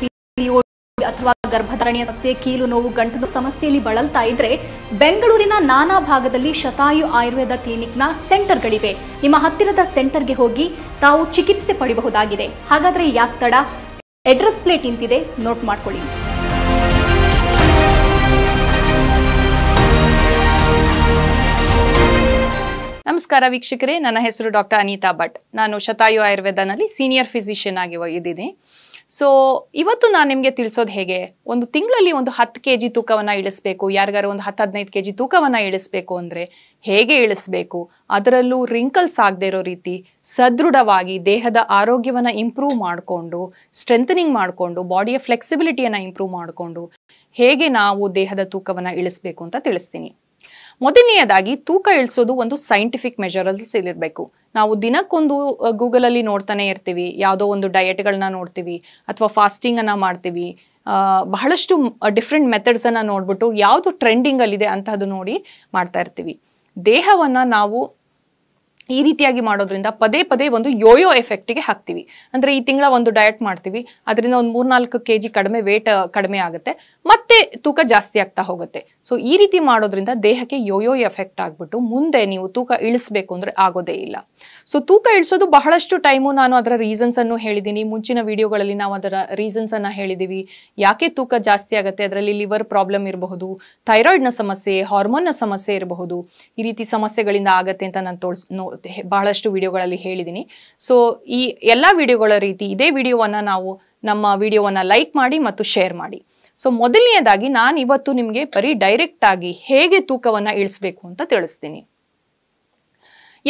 ಅಥವಾ ಗರ್ಭಧಾರಣೆಯ ಸಮಸ್ಯೆ ಕೀಲು ನೋವು ಗಂಟಲು ಸಮಸ್ಯೆಯಲ್ಲಿ ಬಳಲ್ತಾ ಇದ್ರೆ ಬೆಂಗಳೂರಿನ ನಾನಾ ಭಾಗದಲ್ಲಿ ಶತಾಯು ಆಯುರ್ವೇದ ಕ್ಲಿನಿಕ್ನ ಸೆಂಟರ್ಗಳಿವೆ ನಿಮ್ಮ ಹತ್ತಿರದ ಸೆಂಟರ್ಗೆ ಹೋಗಿ ತಾವು ಚಿಕಿತ್ಸೆ ಪಡೆಯಬಹುದಾಗಿದೆ ಹಾಗಾದ್ರೆ ಯಾಕೆ ತಡ ಅಡ್ರೆಸ್ ಪ್ಲೇಟ್ ಇಂತಿದೆ ನೋಟ್ ಮಾಡ್ಕೊಳ್ಳಿ ನಮಸ್ಕಾರ ವೀಕ್ಷಕರೇ ನನ್ನ ಹೆಸರು ಡಾಕ್ಟರ್ ಅನಿತಾ ಭಟ್ ನಾನು ಶತಾಯು ಆಯುರ್ವೇದನಲ್ಲಿ ಸೀನಿಯರ್ ಫಿಸಿಷಿಯನ್ ಆಗಿ ಇದ್ದೀನಿ ಸೊ ಇವತ್ತು ನಾನು ನಿಮಗೆ ತಿಳಿಸೋದು ಹೇಗೆ ಒಂದು ತಿಂಗಳಲ್ಲಿ ಒಂದು ಹತ್ತು ಕೆ ಜಿ ತೂಕವನ್ನು ಇಳಿಸ್ಬೇಕು ಯಾರಿಗಾರು ಒಂದು ಹತ್ತು ಹದಿನೈದು ಕೆ ಜಿ ತೂಕವನ್ನು ಇಳಿಸ್ಬೇಕು ಅಂದರೆ ಹೇಗೆ ಇಳಿಸ್ಬೇಕು ಅದರಲ್ಲೂ ರಿಂಕಲ್ಸ್ ಆಗದೆ ಇರೋ ರೀತಿ ಸದೃಢವಾಗಿ ದೇಹದ ಆರೋಗ್ಯವನ್ನು ಇಂಪ್ರೂವ್ ಮಾಡಿಕೊಂಡು ಸ್ಟ್ರೆಂಥನಿಂಗ್ ಮಾಡಿಕೊಂಡು ಬಾಡಿಯ ಫ್ಲೆಕ್ಸಿಬಿಲಿಟಿಯನ್ನು ಇಂಪ್ರೂವ್ ಮಾಡಿಕೊಂಡು ಹೇಗೆ ನಾವು ದೇಹದ ತೂಕವನ್ನು ಇಳಿಸ್ಬೇಕು ಅಂತ ತಿಳಿಸ್ತೀನಿ ಮೊದಲನೆಯದಾಗಿ ತೂಕ ಇಳಿಸೋದು ಒಂದು ಸೈಂಟಿಫಿಕ್ ಮೆಜರಲ್ಸ್ ಇಲ್ಲಿರಬೇಕು ನಾವು ದಿನಕ್ಕೊಂದು ಗೂಗಲಲ್ಲಿ ನೋಡ್ತಾನೆ ಇರ್ತೀವಿ ಯಾವುದೋ ಒಂದು ಡಯೆಟ್ಗಳನ್ನ ನೋಡ್ತೀವಿ ಅಥವಾ ಫಾಸ್ಟಿಂಗನ್ನು ಮಾಡ್ತೀವಿ ಬಹಳಷ್ಟು ಡಿಫ್ರೆಂಟ್ ಮೆಥಡ್ಸನ್ನು ನೋಡ್ಬಿಟ್ಟು ಯಾವುದು ಟ್ರೆಂಡಿಂಗಲ್ಲಿದೆ ಅದು ನೋಡಿ ಮಾಡ್ತಾ ಇರ್ತೀವಿ ದೇಹವನ್ನು ನಾವು ಈ ರೀತಿಯಾಗಿ ಮಾಡೋದ್ರಿಂದ ಪದೇ ಪದೇ ಒಂದು ಯೋಯೋ ಗೆ ಹಾಕ್ತೀವಿ ಅಂದರೆ ಈ ತಿಂಗಳ ಒಂದು ಡಯಟ್ ಮಾಡ್ತೀವಿ ಅದರಿಂದ ಒಂದು ಮೂರ್ನಾಲ್ಕು ಕೆ ಜಿ ಕಡಿಮೆ ವೇಟ್ ಕಡಿಮೆ ಆಗುತ್ತೆ ಮತ್ತೆ ತೂಕ ಜಾಸ್ತಿ ಆಗ್ತಾ ಹೋಗುತ್ತೆ ಸೊ ಈ ರೀತಿ ಮಾಡೋದ್ರಿಂದ ದೇಹಕ್ಕೆ ಯೋಯೋ ಎಫೆಕ್ಟ್ ಆಗಿಬಿಟ್ಟು ಮುಂದೆ ನೀವು ತೂಕ ಇಳಿಸಬೇಕು ಅಂದರೆ ಆಗೋದೇ ಇಲ್ಲ ಸೊ ತೂಕ ಇಳಿಸೋದು ಬಹಳಷ್ಟು ಟೈಮು ನಾನು ಅದರ ಅನ್ನು ಹೇಳಿದ್ದೀನಿ ಮುಂಚಿನ ವಿಡಿಯೋಗಳಲ್ಲಿ ನಾವು ಅದರ ರೀಸನ್ಸ್ ರೀಸನ್ಸನ್ನು ಹೇಳಿದ್ದೀವಿ ಯಾಕೆ ತೂಕ ಜಾಸ್ತಿ ಆಗುತ್ತೆ ಅದರಲ್ಲಿ ಲಿವರ್ ಪ್ರಾಬ್ಲಮ್ ಇರಬಹುದು ಥೈರಾಯ್ಡ್ನ ಸಮಸ್ಯೆ ಹಾರ್ಮೋನ್ನ ಸಮಸ್ಯೆ ಇರಬಹುದು ಈ ರೀತಿ ಸಮಸ್ಯೆಗಳಿಂದ ಆಗತ್ತೆ ಅಂತ ನಾನು ತೋರಿಸ್ ಬಹಳಷ್ಟು ವಿಡಿಯೋಗಳಲ್ಲಿ ಹೇಳಿದ್ದೀನಿ ಸೊ ಈ ಎಲ್ಲ ವಿಡಿಯೋಗಳ ರೀತಿ ಇದೇ ವಿಡಿಯೋವನ್ನು ನಾವು ನಮ್ಮ ವಿಡಿಯೋವನ್ನು ಲೈಕ್ ಮಾಡಿ ಮತ್ತು ಶೇರ್ ಮಾಡಿ ಸೊ ಮೊದಲನೆಯದಾಗಿ ನಾನು ಇವತ್ತು ನಿಮಗೆ ಬರೀ ಡೈರೆಕ್ಟ್ ಆಗಿ ಹೇಗೆ ತೂಕವನ್ನು ಇಳಿಸಬೇಕು ಅಂತ ತಿಳಿಸ್ತೀನಿ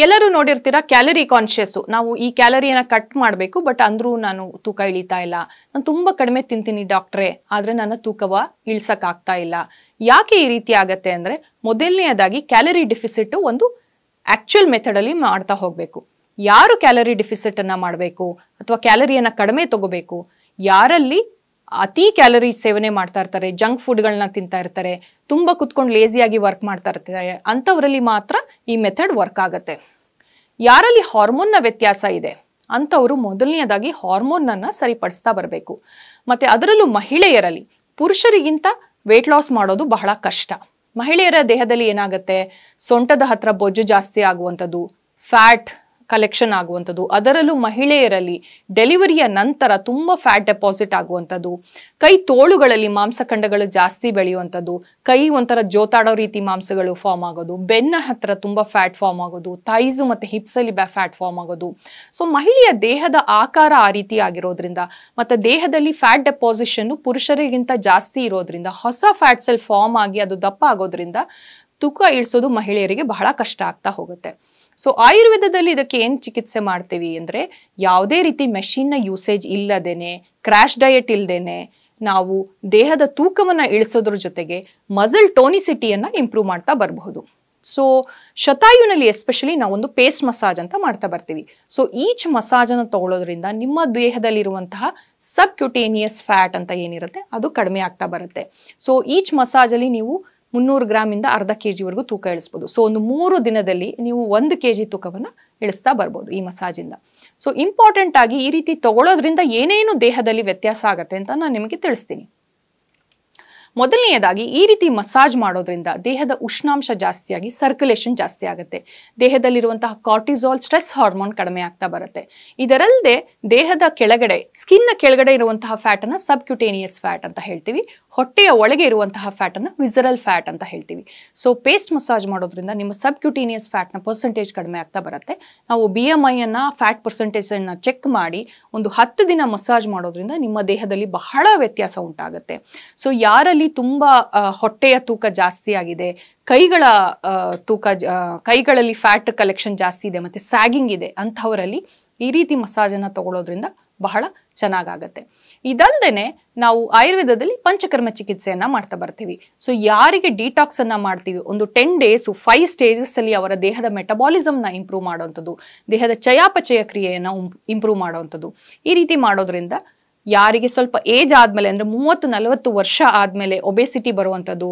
ಎಲ್ಲರೂ ನೋಡಿರ್ತೀರಾ ಕ್ಯಾಲರಿ ಕಾನ್ಷಿಯಸ್ಸು ನಾವು ಈ ಕ್ಯಾಲರಿಯನ್ನು ಕಟ್ ಮಾಡಬೇಕು ಬಟ್ ಅಂದರೂ ನಾನು ತೂಕ ಇಳಿತಾ ಇಲ್ಲ ನಾನು ತುಂಬ ಕಡಿಮೆ ತಿಂತೀನಿ ಡಾಕ್ಟ್ರೆ ಆದರೆ ನನ್ನ ತೂಕವ ಇಳಿಸೋಕ್ಕಾಗ್ತಾ ಇಲ್ಲ ಯಾಕೆ ಈ ರೀತಿ ಆಗತ್ತೆ ಅಂದರೆ ಮೊದಲನೆಯದಾಗಿ ಕ್ಯಾಲರಿ ಡೆಫಿಸಿಟ್ ಒಂದು ಆಕ್ಚುಯಲ್ ಮೆಥಡಲ್ಲಿ ಮಾಡ್ತಾ ಹೋಗಬೇಕು ಯಾರು ಕ್ಯಾಲರಿ ಡಿಫಿಸಿಟ್ ಮಾಡಬೇಕು ಅಥವಾ ಕ್ಯಾಲರಿಯನ್ನು ಕಡಿಮೆ ತಗೋಬೇಕು ಯಾರಲ್ಲಿ ಅತಿ ಕ್ಯಾಲರಿ ಸೇವನೆ ಮಾಡ್ತಾ ಇರ್ತಾರೆ ಜಂಕ್ ಫುಡ್ಗಳನ್ನ ತಿಂತಾ ಇರ್ತಾರೆ ತುಂಬ ಕುತ್ಕೊಂಡು ಲೇಸಿಯಾಗಿ ವರ್ಕ್ ಮಾಡ್ತಾ ಇರ್ತಾರೆ ಅಂಥವರಲ್ಲಿ ಮಾತ್ರ ಈ ಮೆಥಡ್ ವರ್ಕ್ ಆಗುತ್ತೆ ಯಾರಲ್ಲಿ ಹಾರ್ಮೋನ್ನ ವ್ಯತ್ಯಾಸ ಇದೆ ಅಂಥವರು ಮೊದಲನೆಯದಾಗಿ ಹಾರ್ಮೋನನ್ನು ಸರಿಪಡಿಸ್ತಾ ಬರಬೇಕು ಮತ್ತು ಅದರಲ್ಲೂ ಮಹಿಳೆಯರಲ್ಲಿ ಪುರುಷರಿಗಿಂತ ವೇಟ್ ಲಾಸ್ ಮಾಡೋದು ಬಹಳ ಕಷ್ಟ ಮಹಿಳೆಯರ ದೇಹದಲ್ಲಿ ಏನಾಗುತ್ತೆ ಸೊಂಟದ ಹತ್ರ ಬೊಜ್ಜು ಜಾಸ್ತಿ ಆಗುವಂಥದ್ದು ಫ್ಯಾಟ್ ಕಲೆಕ್ಷನ್ ಆಗುವಂಥದ್ದು ಅದರಲ್ಲೂ ಮಹಿಳೆಯರಲ್ಲಿ ಡೆಲಿವರಿಯ ನಂತರ ತುಂಬ ಫ್ಯಾಟ್ ಡೆಪಾಸಿಟ್ ಆಗುವಂಥದ್ದು ಕೈ ತೋಳುಗಳಲ್ಲಿ ಮಾಂಸಖಂಡಗಳು ಜಾಸ್ತಿ ಬೆಳೆಯುವಂಥದ್ದು ಕೈ ಒಂಥರ ಜೋತಾಡೋ ರೀತಿ ಮಾಂಸಗಳು ಫಾರ್ಮ್ ಆಗೋದು ಬೆನ್ನ ಹತ್ರ ತುಂಬ ಫ್ಯಾಟ್ ಫಾರ್ಮ್ ಆಗೋದು ಥೈಸು ಮತ್ತು ಹಿಪ್ಸಲ್ಲಿ ಬ್ಯಾ ಫ್ಯಾಟ್ ಫಾರ್ಮ್ ಆಗೋದು ಸೊ ಮಹಿಳೆಯ ದೇಹದ ಆಕಾರ ಆ ರೀತಿ ಆಗಿರೋದ್ರಿಂದ ಮತ್ತು ದೇಹದಲ್ಲಿ ಫ್ಯಾಟ್ ಡೆಪಾಸಿಷನ್ನು ಪುರುಷರಿಗಿಂತ ಜಾಸ್ತಿ ಇರೋದ್ರಿಂದ ಹೊಸ ಫ್ಯಾಟ್ಸಲ್ಲಿ ಫಾರ್ಮ್ ಆಗಿ ಅದು ದಪ್ಪ ಆಗೋದ್ರಿಂದ ತೂಕ ಇಳಿಸೋದು ಮಹಿಳೆಯರಿಗೆ ಬಹಳ ಕಷ್ಟ ಆಗ್ತಾ ಹೋಗುತ್ತೆ ಸೊ ಆಯುರ್ವೇದದಲ್ಲಿ ಇದಕ್ಕೆ ಏನು ಚಿಕಿತ್ಸೆ ಮಾಡ್ತೀವಿ ಅಂದ್ರೆ ಯಾವುದೇ ರೀತಿ ಮೆಷಿನ್ನ ಯೂಸೇಜ್ ಇಲ್ಲದೇನೆ ಕ್ರಾಶ್ ಡಯಟ್ ಇಲ್ಲದೇನೆ ನಾವು ದೇಹದ ತೂಕವನ್ನ ಇಳಿಸೋದ್ರ ಜೊತೆಗೆ ಮಸಲ್ ಟೋನಿಸಿಟಿಯನ್ನ ಇಂಪ್ರೂವ್ ಮಾಡ್ತಾ ಬರಬಹುದು ಸೊ ಶತಾಯುನಲ್ಲಿ ಎಸ್ಪೆಷಲಿ ನಾವೊಂದು ಪೇಸ್ಟ್ ಮಸಾಜ್ ಅಂತ ಮಾಡ್ತಾ ಬರ್ತೀವಿ ಸೊ ಈಚ್ ಮಸಾಜನ್ನು ತಗೊಳ್ಳೋದ್ರಿಂದ ನಿಮ್ಮ ದೇಹದಲ್ಲಿರುವಂತಹ ಸಬ್ ಕ್ಯುಟೇನಿಯಸ್ ಫ್ಯಾಟ್ ಅಂತ ಏನಿರುತ್ತೆ ಅದು ಕಡಿಮೆ ಆಗ್ತಾ ಬರುತ್ತೆ ಸೊ ಈಚ್ ಮಸಾಜಲ್ಲಿ ನೀವು ಮುನ್ನೂರು ಗ್ರಾಮಿಂದ ಅರ್ಧ ಕೆ ಜಿವರೆಗೂ ತೂಕ ಇಳಿಸ್ಬೋದು ಸೊ ಒಂದು ಮೂರು ದಿನದಲ್ಲಿ ನೀವು ಒಂದು ಕೆ ಜಿ ತೂಕವನ್ನು ಇಳಿಸ್ತಾ ಬರ್ಬೋದು ಈ ಮಸಾಜಿಂದ ಸೊ ಇಂಪಾರ್ಟೆಂಟ್ ಆಗಿ ಈ ರೀತಿ ತಗೊಳ್ಳೋದ್ರಿಂದ ಏನೇನು ದೇಹದಲ್ಲಿ ವ್ಯತ್ಯಾಸ ಆಗತ್ತೆ ಅಂತ ನಾನು ನಿಮಗೆ ತಿಳಿಸ್ತೀನಿ ಮೊದಲನೆಯದಾಗಿ ಈ ರೀತಿ ಮಸಾಜ್ ಮಾಡೋದ್ರಿಂದ ದೇಹದ ಉಷ್ಣಾಂಶ ಜಾಸ್ತಿಯಾಗಿ ಸರ್ಕ್ಯುಲೇಷನ್ ಜಾಸ್ತಿ ಆಗುತ್ತೆ ದೇಹದಲ್ಲಿರುವಂತಹ ಕಾರ್ಟಿಸಾಲ್ ಸ್ಟ್ರೆಸ್ ಹಾರ್ಮೋನ್ ಕಡಿಮೆ ಆಗ್ತಾ ಬರುತ್ತೆ ಇದರಲ್ಲದೆ ದೇಹದ ಕೆಳಗಡೆ ಸ್ಕಿನ್ನ ಕೆಳಗಡೆ ಇರುವಂತಹ ಫ್ಯಾಟನ್ನು ಸಬ್ಕ್ಯುಟೇನಿಯಸ್ ಫ್ಯಾಟ್ ಅಂತ ಹೇಳ್ತೀವಿ ಹೊಟ್ಟೆಯ ಒಳಗೆ ಇರುವಂತಹ ಫ್ಯಾಟನ್ನು ವಿಸರಲ್ ಫ್ಯಾಟ್ ಅಂತ ಹೇಳ್ತೀವಿ ಸೊ ಪೇಸ್ಟ್ ಮಸಾಜ್ ಮಾಡೋದ್ರಿಂದ ನಿಮ್ಮ ಸಬ್ಕ್ಯೂಟೀನಿಯಸ್ ಫ್ಯಾಟ್ನ ಪರ್ಸೆಂಟೇಜ್ ಕಡಿಮೆ ಆಗ್ತಾ ಬರುತ್ತೆ ನಾವು ಬಿ ಎಮ್ ಐಯನ್ನು ಫ್ಯಾಟ್ ಪರ್ಸೆಂಟೇಜನ್ನು ಚೆಕ್ ಮಾಡಿ ಒಂದು ಹತ್ತು ದಿನ ಮಸಾಜ್ ಮಾಡೋದ್ರಿಂದ ನಿಮ್ಮ ದೇಹದಲ್ಲಿ ಬಹಳ ವ್ಯತ್ಯಾಸ ಉಂಟಾಗುತ್ತೆ ಸೊ ಯಾರಲ್ಲಿ ತುಂಬ ಹೊಟ್ಟೆಯ ತೂಕ ಜಾಸ್ತಿ ಆಗಿದೆ ಕೈಗಳ ತೂಕ ಕೈಗಳಲ್ಲಿ ಫ್ಯಾಟ್ ಕಲೆಕ್ಷನ್ ಜಾಸ್ತಿ ಇದೆ ಮತ್ತು ಸ್ಯಾಗಿಂಗ್ ಇದೆ ಅಂಥವರಲ್ಲಿ ಈ ರೀತಿ ಮಸಾಜನ್ನು ತಗೊಳ್ಳೋದ್ರಿಂದ ಬಹಳ ಚೆನ್ನಾಗಾಗತ್ತೆ ಇದಲ್ದೇನೆ ನಾವು ಆಯುರ್ವೇದದಲ್ಲಿ ಪಂಚಕರ್ಮ ಚಿಕಿತ್ಸೆಯನ್ನ ಮಾಡ್ತಾ ಬರ್ತೀವಿ ಸೊ ಯಾರಿಗೆ ಡಿಟಾಕ್ಸ್ ಅನ್ನ ಮಾಡ್ತೀವಿ ಒಂದು ಟೆನ್ ಡೇಸ್ ಫೈವ್ ಸ್ಟೇಜಸ್ ಅಲ್ಲಿ ಅವರ ದೇಹದ ಮೆಟಬಾಲಿಸಮ್ ನ ಇಂಪ್ರೂವ್ ಮಾಡುವಂಥದ್ದು ದೇಹದ ಚಯಾಪಚಯ ಕ್ರಿಯೆಯನ್ನ ಇಂಪ್ರೂವ್ ಮಾಡುವಂಥದ್ದು ಈ ರೀತಿ ಮಾಡೋದ್ರಿಂದ ಯಾರಿಗೆ ಸ್ವಲ್ಪ ಏಜ್ ಆದ್ಮೇಲೆ ಅಂದ್ರೆ ಮೂವತ್ತು ನಲವತ್ತು ವರ್ಷ ಆದ್ಮೇಲೆ ಒಬೆಸಿಟಿ ಬರುವಂಥದ್ದು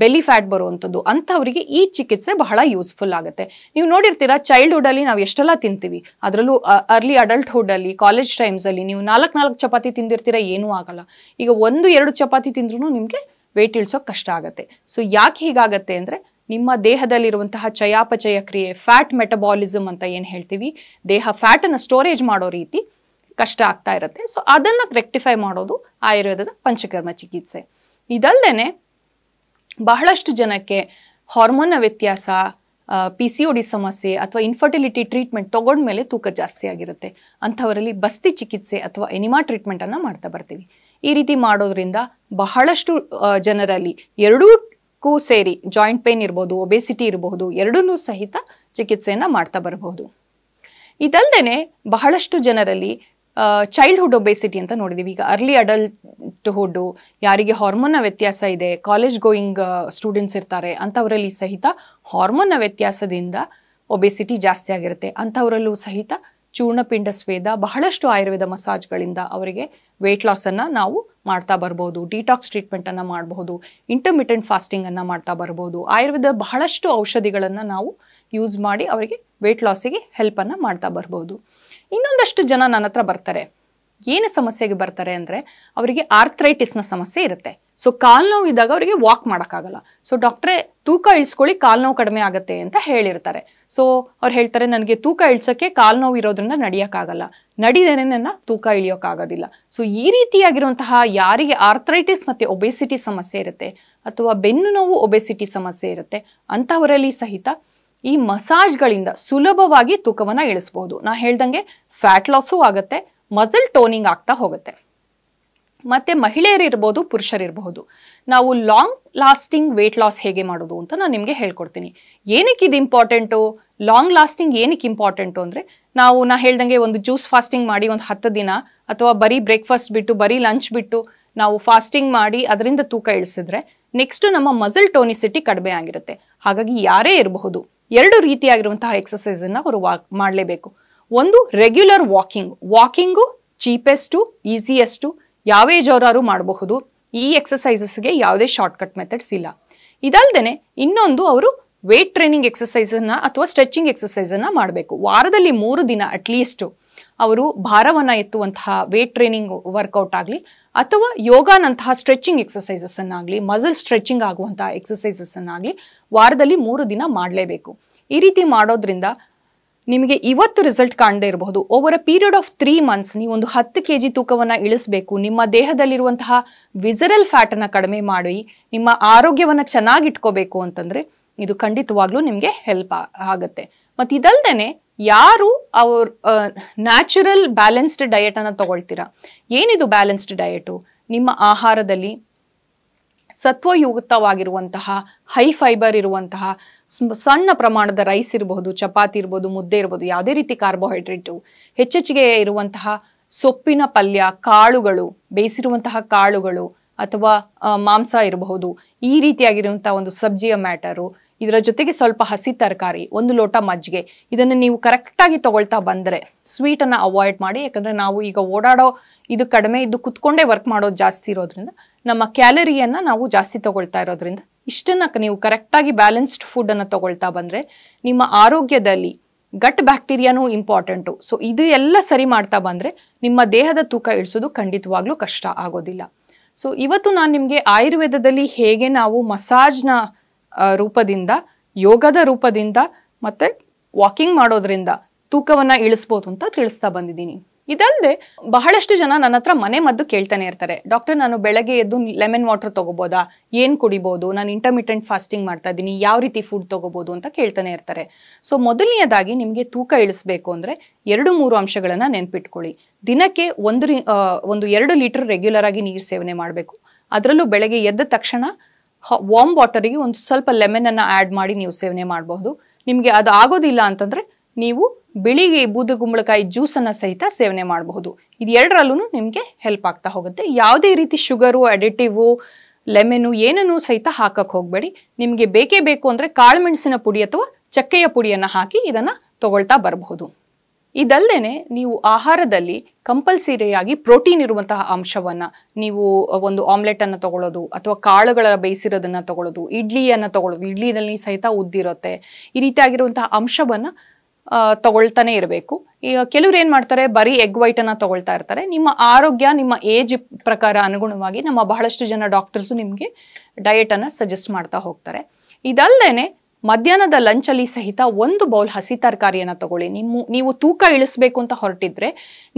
ಬೆಲಿ ಫ್ಯಾಟ್ ಬರುವಂಥದ್ದು ಅಂಥವರಿಗೆ ಈ ಚಿಕಿತ್ಸೆ ಬಹಳ ಯೂಸ್ಫುಲ್ ಆಗುತ್ತೆ ನೀವು ನೋಡಿರ್ತೀರಾ ಚೈಲ್ಡ್ಹುಡ್ ಅಲ್ಲಿ ನಾವು ಎಷ್ಟೆಲ್ಲ ತಿಂತೀವಿ ಅದರಲ್ಲೂ ಅರ್ಲಿ ಅಡಲ್ಟ್ಹುಡ್ ಅಲ್ಲಿ ಕಾಲೇಜ್ ಟೈಮ್ಸ್ ಅಲ್ಲಿ ನೀವು ನಾಲ್ಕು ನಾಲ್ಕು ಚಪಾತಿ ತಿಂದಿರ್ತೀರಾ ಏನೂ ಆಗಲ್ಲ ಈಗ ಒಂದು ಎರಡು ಚಪಾತಿ ತಿಂದ್ರೂ ನಿಮಗೆ ವೆಯ್ಟ್ ಇಳಿಸೋಕೆ ಕಷ್ಟ ಆಗುತ್ತೆ ಸೊ ಯಾಕೆ ಹೀಗಾಗತ್ತೆ ಅಂದರೆ ನಿಮ್ಮ ದೇಹದಲ್ಲಿರುವಂತಹ ಚಯಾಪಚಯ ಕ್ರಿಯೆ ಫ್ಯಾಟ್ ಮೆಟಬಾಲಿಸಮ್ ಅಂತ ಏನು ಹೇಳ್ತೀವಿ ದೇಹ ಫ್ಯಾಟನ್ನು ಸ್ಟೋರೇಜ್ ಮಾಡೋ ರೀತಿ ಕಷ್ಟ ಆಗ್ತಾ ಇರುತ್ತೆ ಸೊ ಅದನ್ನು ರೆಕ್ಟಿಫೈ ಮಾಡೋದು ಆಯುರ್ವೇದದ ಪಂಚಕರ್ಮ ಚಿಕಿತ್ಸೆ ಇದಲ್ಲದೆ ಬಹಳಷ್ಟು ಜನಕ್ಕೆ ಹಾರ್ಮೋನ್ನ ವ್ಯತ್ಯಾಸ ಪಿ ಸಿ ಒ ಡಿ ಸಮಸ್ಯೆ ಅಥವಾ ಇನ್ಫರ್ಟಿಲಿಟಿ ಟ್ರೀಟ್ಮೆಂಟ್ ತಗೊಂಡ್ಮೇಲೆ ತೂಕ ಜಾಸ್ತಿ ಆಗಿರುತ್ತೆ ಅಂಥವರಲ್ಲಿ ಬಸ್ತಿ ಚಿಕಿತ್ಸೆ ಅಥವಾ ಎನಿಮಾ ಟ್ರೀಟ್ಮೆಂಟನ್ನು ಮಾಡ್ತಾ ಬರ್ತೀವಿ ಈ ರೀತಿ ಮಾಡೋದ್ರಿಂದ ಬಹಳಷ್ಟು ಜನರಲ್ಲಿ ಕೂ ಸೇರಿ ಜಾಯಿಂಟ್ ಪೇನ್ ಇರ್ಬೋದು ಒಬೆಸಿಟಿ ಇರಬಹುದು ಎರಡನ್ನೂ ಸಹಿತ ಚಿಕಿತ್ಸೆಯನ್ನು ಮಾಡ್ತಾ ಬರಬಹುದು ಇದಲ್ಲದೆ ಬಹಳಷ್ಟು ಜನರಲ್ಲಿ ಚೈಲ್ಡ್ಹುಡ್ ಒಬೇಸಿಟಿ ಅಂತ ನೋಡಿದ್ದೀವಿ ಈಗ ಅರ್ಲಿ ಅಡಲ್ಟ್ಹುಡ್ ಯಾರಿಗೆ ಹಾರ್ಮೋನ್ನ ವ್ಯತ್ಯಾಸ ಇದೆ ಕಾಲೇಜ್ ಗೋಯಿಂಗ್ ಸ್ಟೂಡೆಂಟ್ಸ್ ಇರ್ತಾರೆ ಅಂಥವರಲ್ಲಿ ಸಹಿತ ಹಾರ್ಮೋನ್ನ ವ್ಯತ್ಯಾಸದಿಂದ ಒಬೇಸಿಟಿ ಜಾಸ್ತಿ ಆಗಿರುತ್ತೆ ಅಂಥವರಲ್ಲೂ ಸಹಿತ ಚೂರ್ಣಪಿಂಡ ಸ್ವೇದ ಬಹಳಷ್ಟು ಆಯುರ್ವೇದ ಮಸಾಜ್ಗಳಿಂದ ಅವರಿಗೆ ವೆಯ್ಟ್ ಲಾಸನ್ನು ನಾವು ಮಾಡ್ತಾ ಬರ್ಬೋದು ಡಿಟಾಕ್ಸ್ ಟ್ರೀಟ್ಮೆಂಟನ್ನು ಮಾಡಬಹುದು ಇಂಟರ್ಮಿಟೆಂಟ್ ಫಾಸ್ಟಿಂಗನ್ನು ಮಾಡ್ತಾ ಬರ್ಬೋದು ಆಯುರ್ವೇದ ಬಹಳಷ್ಟು ಔಷಧಿಗಳನ್ನು ನಾವು ಯೂಸ್ ಮಾಡಿ ಅವರಿಗೆ ವೆಯ್ಟ್ ಲಾಸಿಗೆ ಹೆಲ್ಪನ್ನು ಮಾಡ್ತಾ ಬರ್ಬೋದು ಇನ್ನೊಂದಷ್ಟು ಜನ ನನ್ನ ಹತ್ರ ಬರ್ತಾರೆ ಏನು ಸಮಸ್ಯೆಗೆ ಬರ್ತಾರೆ ಅಂದರೆ ಅವರಿಗೆ ಆರ್ಥ್ರೈಟಿಸ್ನ ಸಮಸ್ಯೆ ಇರುತ್ತೆ ಸೊ ಕಾಲು ನೋವು ಇದ್ದಾಗ ಅವರಿಗೆ ವಾಕ್ ಮಾಡೋಕ್ಕಾಗಲ್ಲ ಸೊ ಡಾಕ್ಟ್ರೇ ತೂಕ ಇಳಿಸ್ಕೊಳ್ಳಿ ಕಾಲು ನೋವು ಕಡಿಮೆ ಆಗುತ್ತೆ ಅಂತ ಹೇಳಿರ್ತಾರೆ ಸೊ ಅವ್ರು ಹೇಳ್ತಾರೆ ನನಗೆ ತೂಕ ಇಳಿಸೋಕ್ಕೆ ಕಾಲು ನೋವು ಇರೋದ್ರಿಂದ ನಡೆಯೋಕ್ಕಾಗಲ್ಲ ನಡೀದೇನೆ ನನ್ನ ತೂಕ ಇಳಿಯೋಕ್ಕಾಗೋದಿಲ್ಲ ಸೊ ಈ ರೀತಿಯಾಗಿರುವಂತಹ ಯಾರಿಗೆ ಆರ್ಥ್ರೈಟಿಸ್ ಮತ್ತು ಒಬೆಸಿಟಿ ಸಮಸ್ಯೆ ಇರುತ್ತೆ ಅಥವಾ ಬೆನ್ನು ನೋವು ಒಬೆಸಿಟಿ ಸಮಸ್ಯೆ ಇರುತ್ತೆ ಅಂಥವರಲ್ಲಿ ಸಹಿತ ಈ ಮಸಾಜ್ಗಳಿಂದ ಸುಲಭವಾಗಿ ತೂಕವನ್ನು ಇಳಿಸಬಹುದು ನಾ ಹೇಳ್ದಂಗೆ ಫ್ಯಾಟ್ ಲಾಸು ಆಗುತ್ತೆ ಮಸಲ್ ಟೋನಿಂಗ್ ಆಗ್ತಾ ಹೋಗುತ್ತೆ ಮತ್ತೆ ಮಹಿಳೆಯರಿರ್ಬೋದು ಪುರುಷರಿರಬಹುದು ನಾವು ಲಾಂಗ್ ಲಾಸ್ಟಿಂಗ್ ವೇಟ್ ಲಾಸ್ ಹೇಗೆ ಮಾಡೋದು ಅಂತ ನಾನು ನಿಮಗೆ ಹೇಳ್ಕೊಡ್ತೀನಿ ಏನಕ್ಕೆ ಇದು ಇಂಪಾರ್ಟೆಂಟು ಲಾಂಗ್ ಲಾಸ್ಟಿಂಗ್ ಏನಕ್ಕೆ ಇಂಪಾರ್ಟೆಂಟು ಅಂದರೆ ನಾವು ನಾ ಹೇಳ್ದಂಗೆ ಒಂದು ಜ್ಯೂಸ್ ಫಾಸ್ಟಿಂಗ್ ಮಾಡಿ ಒಂದು ಹತ್ತು ದಿನ ಅಥವಾ ಬರೀ ಬ್ರೇಕ್ಫಾಸ್ಟ್ ಬಿಟ್ಟು ಬರೀ ಲಂಚ್ ಬಿಟ್ಟು ನಾವು ಫಾಸ್ಟಿಂಗ್ ಮಾಡಿ ಅದರಿಂದ ತೂಕ ಇಳಿಸಿದ್ರೆ ನೆಕ್ಸ್ಟು ನಮ್ಮ ಮಸಲ್ ಟೋನಿಸಿಟಿ ಕಡಿಮೆ ಆಗಿರುತ್ತೆ ಹಾಗಾಗಿ ಯಾರೇ ಇರಬಹುದು ಎರಡು ರೀತಿಯಾಗಿರುವಂತಹ ಎಕ್ಸಸೈಸ್ ಅನ್ನ ಅವರು ವಾಕ್ ಮಾಡಲೇಬೇಕು ಒಂದು regular walking walking cheapest easiest ಯಾವೇ ಜೋರಾರು ಮಾಡಬಹುದು ಈ ಎಕ್ಸಸೈಸಸ್ಗೆ ಯಾವುದೇ ಶಾರ್ಟ್ಕಟ್ ಮೆಥಡ್ಸ್ ಇಲ್ಲ ಇದಲ್ಲದೆ ಇನ್ನೊಂದು ಅವರು ವೇಟ್ ಟ್ರೈನಿಂಗ್ ಎಕ್ಸಸೈಸನ್ನು ಅಥವಾ ಸ್ಟ್ರೆಚಿಂಗ್ ಎಕ್ಸಸೈಸನ್ನು ಮಾಡಬೇಕು ವಾರದಲ್ಲಿ ಮೂರು ದಿನ ಅಟ್ಲೀಸ್ಟು ಅವರು ಭಾರವನ್ನು ಎತ್ತುವಂತಹ ವೆಯ್ಟ್ ಟ್ರೈನಿಂಗ್ ವರ್ಕೌಟ್ ಆಗಲಿ ಅಥವಾ ಯೋಗನಂತಹ ಸ್ಟ್ರೆಚಿಂಗ್ ಎಕ್ಸಸೈಸಸ್ ಮಸಲ್ ಸ್ಟ್ರೆಚಿಂಗ್ ಆಗುವಂತಹ ಎಕ್ಸಸೈಸಸ್ ವಾರದಲ್ಲಿ ಮೂರು ದಿನ ಮಾಡಲೇಬೇಕು ಈ ರೀತಿ ಮಾಡೋದ್ರಿಂದ ನಿಮಗೆ ಇವತ್ತು ರಿಸಲ್ಟ್ ಕಾಣದೇ ಇರಬಹುದು over a period of three months ನೀವು ಒಂದು ಹತ್ತು ಕೆ ಜಿ ತೂಕವನ್ನು ಇಳಿಸಬೇಕು ನಿಮ್ಮ ದೇಹದಲ್ಲಿರುವಂತಹ ವಿಸರಲ್ ಫ್ಯಾಟನ್ನು ಕಡಿಮೆ ಮಾಡಿ ನಿಮ್ಮ ಆರೋಗ್ಯವನ್ನು ಚೆನ್ನಾಗಿಟ್ಕೋಬೇಕು ಅಂತಂದರೆ ಇದು ಖಂಡಿತವಾಗ್ಲೂ ನಿಮಗೆ ಹೆಲ್ಪ್ ಆಗುತ್ತೆ ಮತ್ತು ಇದಲ್ದೇ ಯಾರು ಅವ್ರ ನ್ಯಾಚುರಲ್ ಬ್ಯಾಲೆನ್ಸ್ಡ್ ಡಯೆಟ್ ಅನ್ನ ತಗೊಳ್ತೀರಾ ಏನಿದು ಬ್ಯಾಲೆನ್ಸ್ಡ್ ಡಯೆಟು ನಿಮ್ಮ ಆಹಾರದಲ್ಲಿ ಸತ್ವಯುಕ್ತವಾಗಿರುವಂತಹ ಹೈ ಫೈಬರ್ ಇರುವಂತಹ ಸಣ್ಣ ಪ್ರಮಾಣದ ರೈಸ್ ಇರಬಹುದು ಚಪಾತಿ ಇರ್ಬೋದು ಮುದ್ದೆ ಇರ್ಬೋದು ಯಾವುದೇ ರೀತಿ ಕಾರ್ಬೋಹೈಡ್ರೇಟು ಹೆಚ್ಚೆಚ್ಚಿಗೆ ಇರುವಂತಹ ಸೊಪ್ಪಿನ ಪಲ್ಯ ಕಾಳುಗಳು ಬೇಯಿಸಿರುವಂತಹ ಕಾಳುಗಳು ಅಥವಾ ಮಾಂಸ ಇರಬಹುದು ಈ ರೀತಿಯಾಗಿರುವಂತಹ ಒಂದು ಸಬ್ಜಿಯ ಮ್ಯಾಟರು ಇದರ ಜೊತೆಗೆ ಸ್ವಲ್ಪ ಹಸಿ ತರಕಾರಿ ಒಂದು ಲೋಟ ಮಜ್ಜಿಗೆ ಇದನ್ನು ನೀವು ಕರೆಕ್ಟಾಗಿ ತೊಗೊಳ್ತಾ ಬಂದರೆ ಸ್ವೀಟನ್ನು ಅವಾಯ್ಡ್ ಮಾಡಿ ಯಾಕಂದರೆ ನಾವು ಈಗ ಓಡಾಡೋ ಇದು ಕಡಿಮೆ ಇದ್ದು ಕುತ್ಕೊಂಡೇ ವರ್ಕ್ ಮಾಡೋದು ಜಾಸ್ತಿ ಇರೋದ್ರಿಂದ ನಮ್ಮ ಕ್ಯಾಲರಿಯನ್ನು ನಾವು ಜಾಸ್ತಿ ತಗೊಳ್ತಾ ಇರೋದ್ರಿಂದ ಇಷ್ಟನ್ನು ನೀವು ಕರೆಕ್ಟಾಗಿ ಬ್ಯಾಲೆನ್ಸ್ಡ್ ಫುಡ್ಡನ್ನು ತೊಗೊಳ್ತಾ ಬಂದರೆ ನಿಮ್ಮ ಆರೋಗ್ಯದಲ್ಲಿ ಗಟ್ ಬ್ಯಾಕ್ಟೀರಿಯಾನು ಇಂಪಾರ್ಟೆಂಟು ಸೊ ಇದು ಎಲ್ಲ ಸರಿ ಮಾಡ್ತಾ ಬಂದರೆ ನಿಮ್ಮ ದೇಹದ ತೂಕ ಇಳಿಸೋದು ಖಂಡಿತವಾಗ್ಲೂ ಕಷ್ಟ ಆಗೋದಿಲ್ಲ ಸೊ ಇವತ್ತು ನಾನು ನಿಮಗೆ ಆಯುರ್ವೇದದಲ್ಲಿ ಹೇಗೆ ನಾವು ಮಸಾಜ್ನ ರೂಪದಿಂದ ಯೋಗದ ರೂಪದಿಂದ ಮತ್ತೆ ವಾಕಿಂಗ್ ಮಾಡೋದ್ರಿಂದ ತೂಕವನ್ನ ಇಳಿಸ್ಬೋದು ಅಂತ ತಿಳಿಸ್ತಾ ಬಂದಿದ್ದೀನಿ ಇದಲ್ಲದೆ ಬಹಳಷ್ಟು ಜನ ನನ್ನ ಹತ್ರ ಮನೆ ಮದ್ದು ಕೇಳ್ತಾನೆ ಇರ್ತಾರೆ ಡಾಕ್ಟರ್ ನಾನು ಬೆಳಗ್ಗೆ ಎದ್ದು ಲೆಮನ್ ವಾಟರ್ ತಗೋಬೋದಾ ಏನು ಕುಡಿಬೋದು ನಾನು ಇಂಟರ್ಮಿಡಿಯಂಟ್ ಫಾಸ್ಟಿಂಗ್ ಮಾಡ್ತಾ ಇದ್ದೀನಿ ಯಾವ ರೀತಿ ಫುಡ್ ತಗೋಬೋದು ಅಂತ ಕೇಳ್ತಾನೆ ಇರ್ತಾರೆ ಸೊ ಮೊದಲನೆಯದಾಗಿ ನಿಮಗೆ ತೂಕ ಇಳಿಸ್ಬೇಕು ಅಂದ್ರೆ ಎರಡು ಮೂರು ಅಂಶಗಳನ್ನ ನೆನ್ಪಿಟ್ಕೊಳ್ಳಿ ದಿನಕ್ಕೆ ಒಂದು ಒಂದು ಎರಡು ಲೀಟರ್ ರೆಗ್ಯುಲರ್ ಆಗಿ ನೀರು ಸೇವನೆ ಮಾಡಬೇಕು ಅದರಲ್ಲೂ ಬೆಳಗ್ಗೆ ಎದ್ದ ತಕ್ಷಣ ವಾಮ್ ವಾಟರಿಗೆ ಒಂದು ಸ್ವಲ್ಪ ಲೆಮನನ್ನು ಆ್ಯಡ್ ಮಾಡಿ ನೀವು ಸೇವನೆ ಮಾಡಬಹುದು ನಿಮಗೆ ಅದು ಆಗೋದಿಲ್ಲ ಅಂತಂದರೆ ನೀವು ಬಿಳಿಗೆ ಬೂದು ಕುಂಬಳಕಾಯಿ ಜ್ಯೂಸನ್ನು ಸಹಿತ ಸೇವನೆ ಮಾಡಬಹುದು ಇದು ಎರಡರಲ್ಲೂ ನಿಮಗೆ ಹೆಲ್ಪ್ ಆಗ್ತಾ ಹೋಗುತ್ತೆ ಯಾವುದೇ ರೀತಿ ಶುಗರು ಅಡಿಟಿವು ಲೆಮೆನು ಏನನ್ನು ಸಹಿತ ಹಾಕಕ್ಕೆ ಹೋಗಬೇಡಿ ನಿಮಗೆ ಬೇಕೇ ಬೇಕು ಅಂದರೆ ಕಾಳುಮೆಣಸಿನ ಪುಡಿ ಅಥವಾ ಚಕ್ಕೆಯ ಪುಡಿಯನ್ನು ಹಾಕಿ ಇದನ್ನು ತಗೊಳ್ತಾ ಬರಬಹುದು ಇದಲ್ಲದೆ ನೀವು ಆಹಾರದಲ್ಲಿ ಕಂಪಲ್ಸರಿಯಾಗಿ ಪ್ರೋಟೀನ್ ಇರುವಂತಹ ಅಂಶವನ್ನ ನೀವು ಒಂದು ಆಮ್ಲೆಟ್ ತಗೊಳ್ಳೋದು ಅಥವಾ ಕಾಳುಗಳ ಬೇಯಿಸಿರೋದನ್ನು ತಗೊಳ್ಳೋದು ಇಡ್ಲಿಯನ್ನು ತಗೊಳ್ಳೋದು ಇಡ್ಲಿನಲ್ಲಿ ಸಹಿತ ಉದ್ದಿರುತ್ತೆ ಈ ರೀತಿಯಾಗಿರುವಂತಹ ಅಂಶವನ್ನು ತಗೊಳ್ತಾನೆ ಇರಬೇಕು ಕೆಲವರು ಕೆಲವ್ರು ಏನು ಮಾಡ್ತಾರೆ ಬರೀ ಎಗ್ ವೈಟ್ ತಗೊಳ್ತಾ ಇರ್ತಾರೆ ನಿಮ್ಮ ಆರೋಗ್ಯ ನಿಮ್ಮ ಏಜ್ ಪ್ರಕಾರ ಅನುಗುಣವಾಗಿ ನಮ್ಮ ಬಹಳಷ್ಟು ಜನ ಡಾಕ್ಟರ್ಸು ನಿಮಗೆ ಡಯೆಟನ್ನು ಸಜೆಸ್ಟ್ ಮಾಡ್ತಾ ಹೋಗ್ತಾರೆ ಇದಲ್ಲದೆ ಮಧ್ಯಾಹ್ನದ ಲಂಚಲ್ಲಿ ಸಹಿತ ಒಂದು ಬೌಲ್ ಹಸಿ ತರಕಾರಿಯನ್ನು ತಗೊಳ್ಳಿ ನಿಮ್ಮ ನೀವು ತೂಕ ಇಳಿಸ್ಬೇಕು ಅಂತ ಹೊರಟಿದ್ರೆ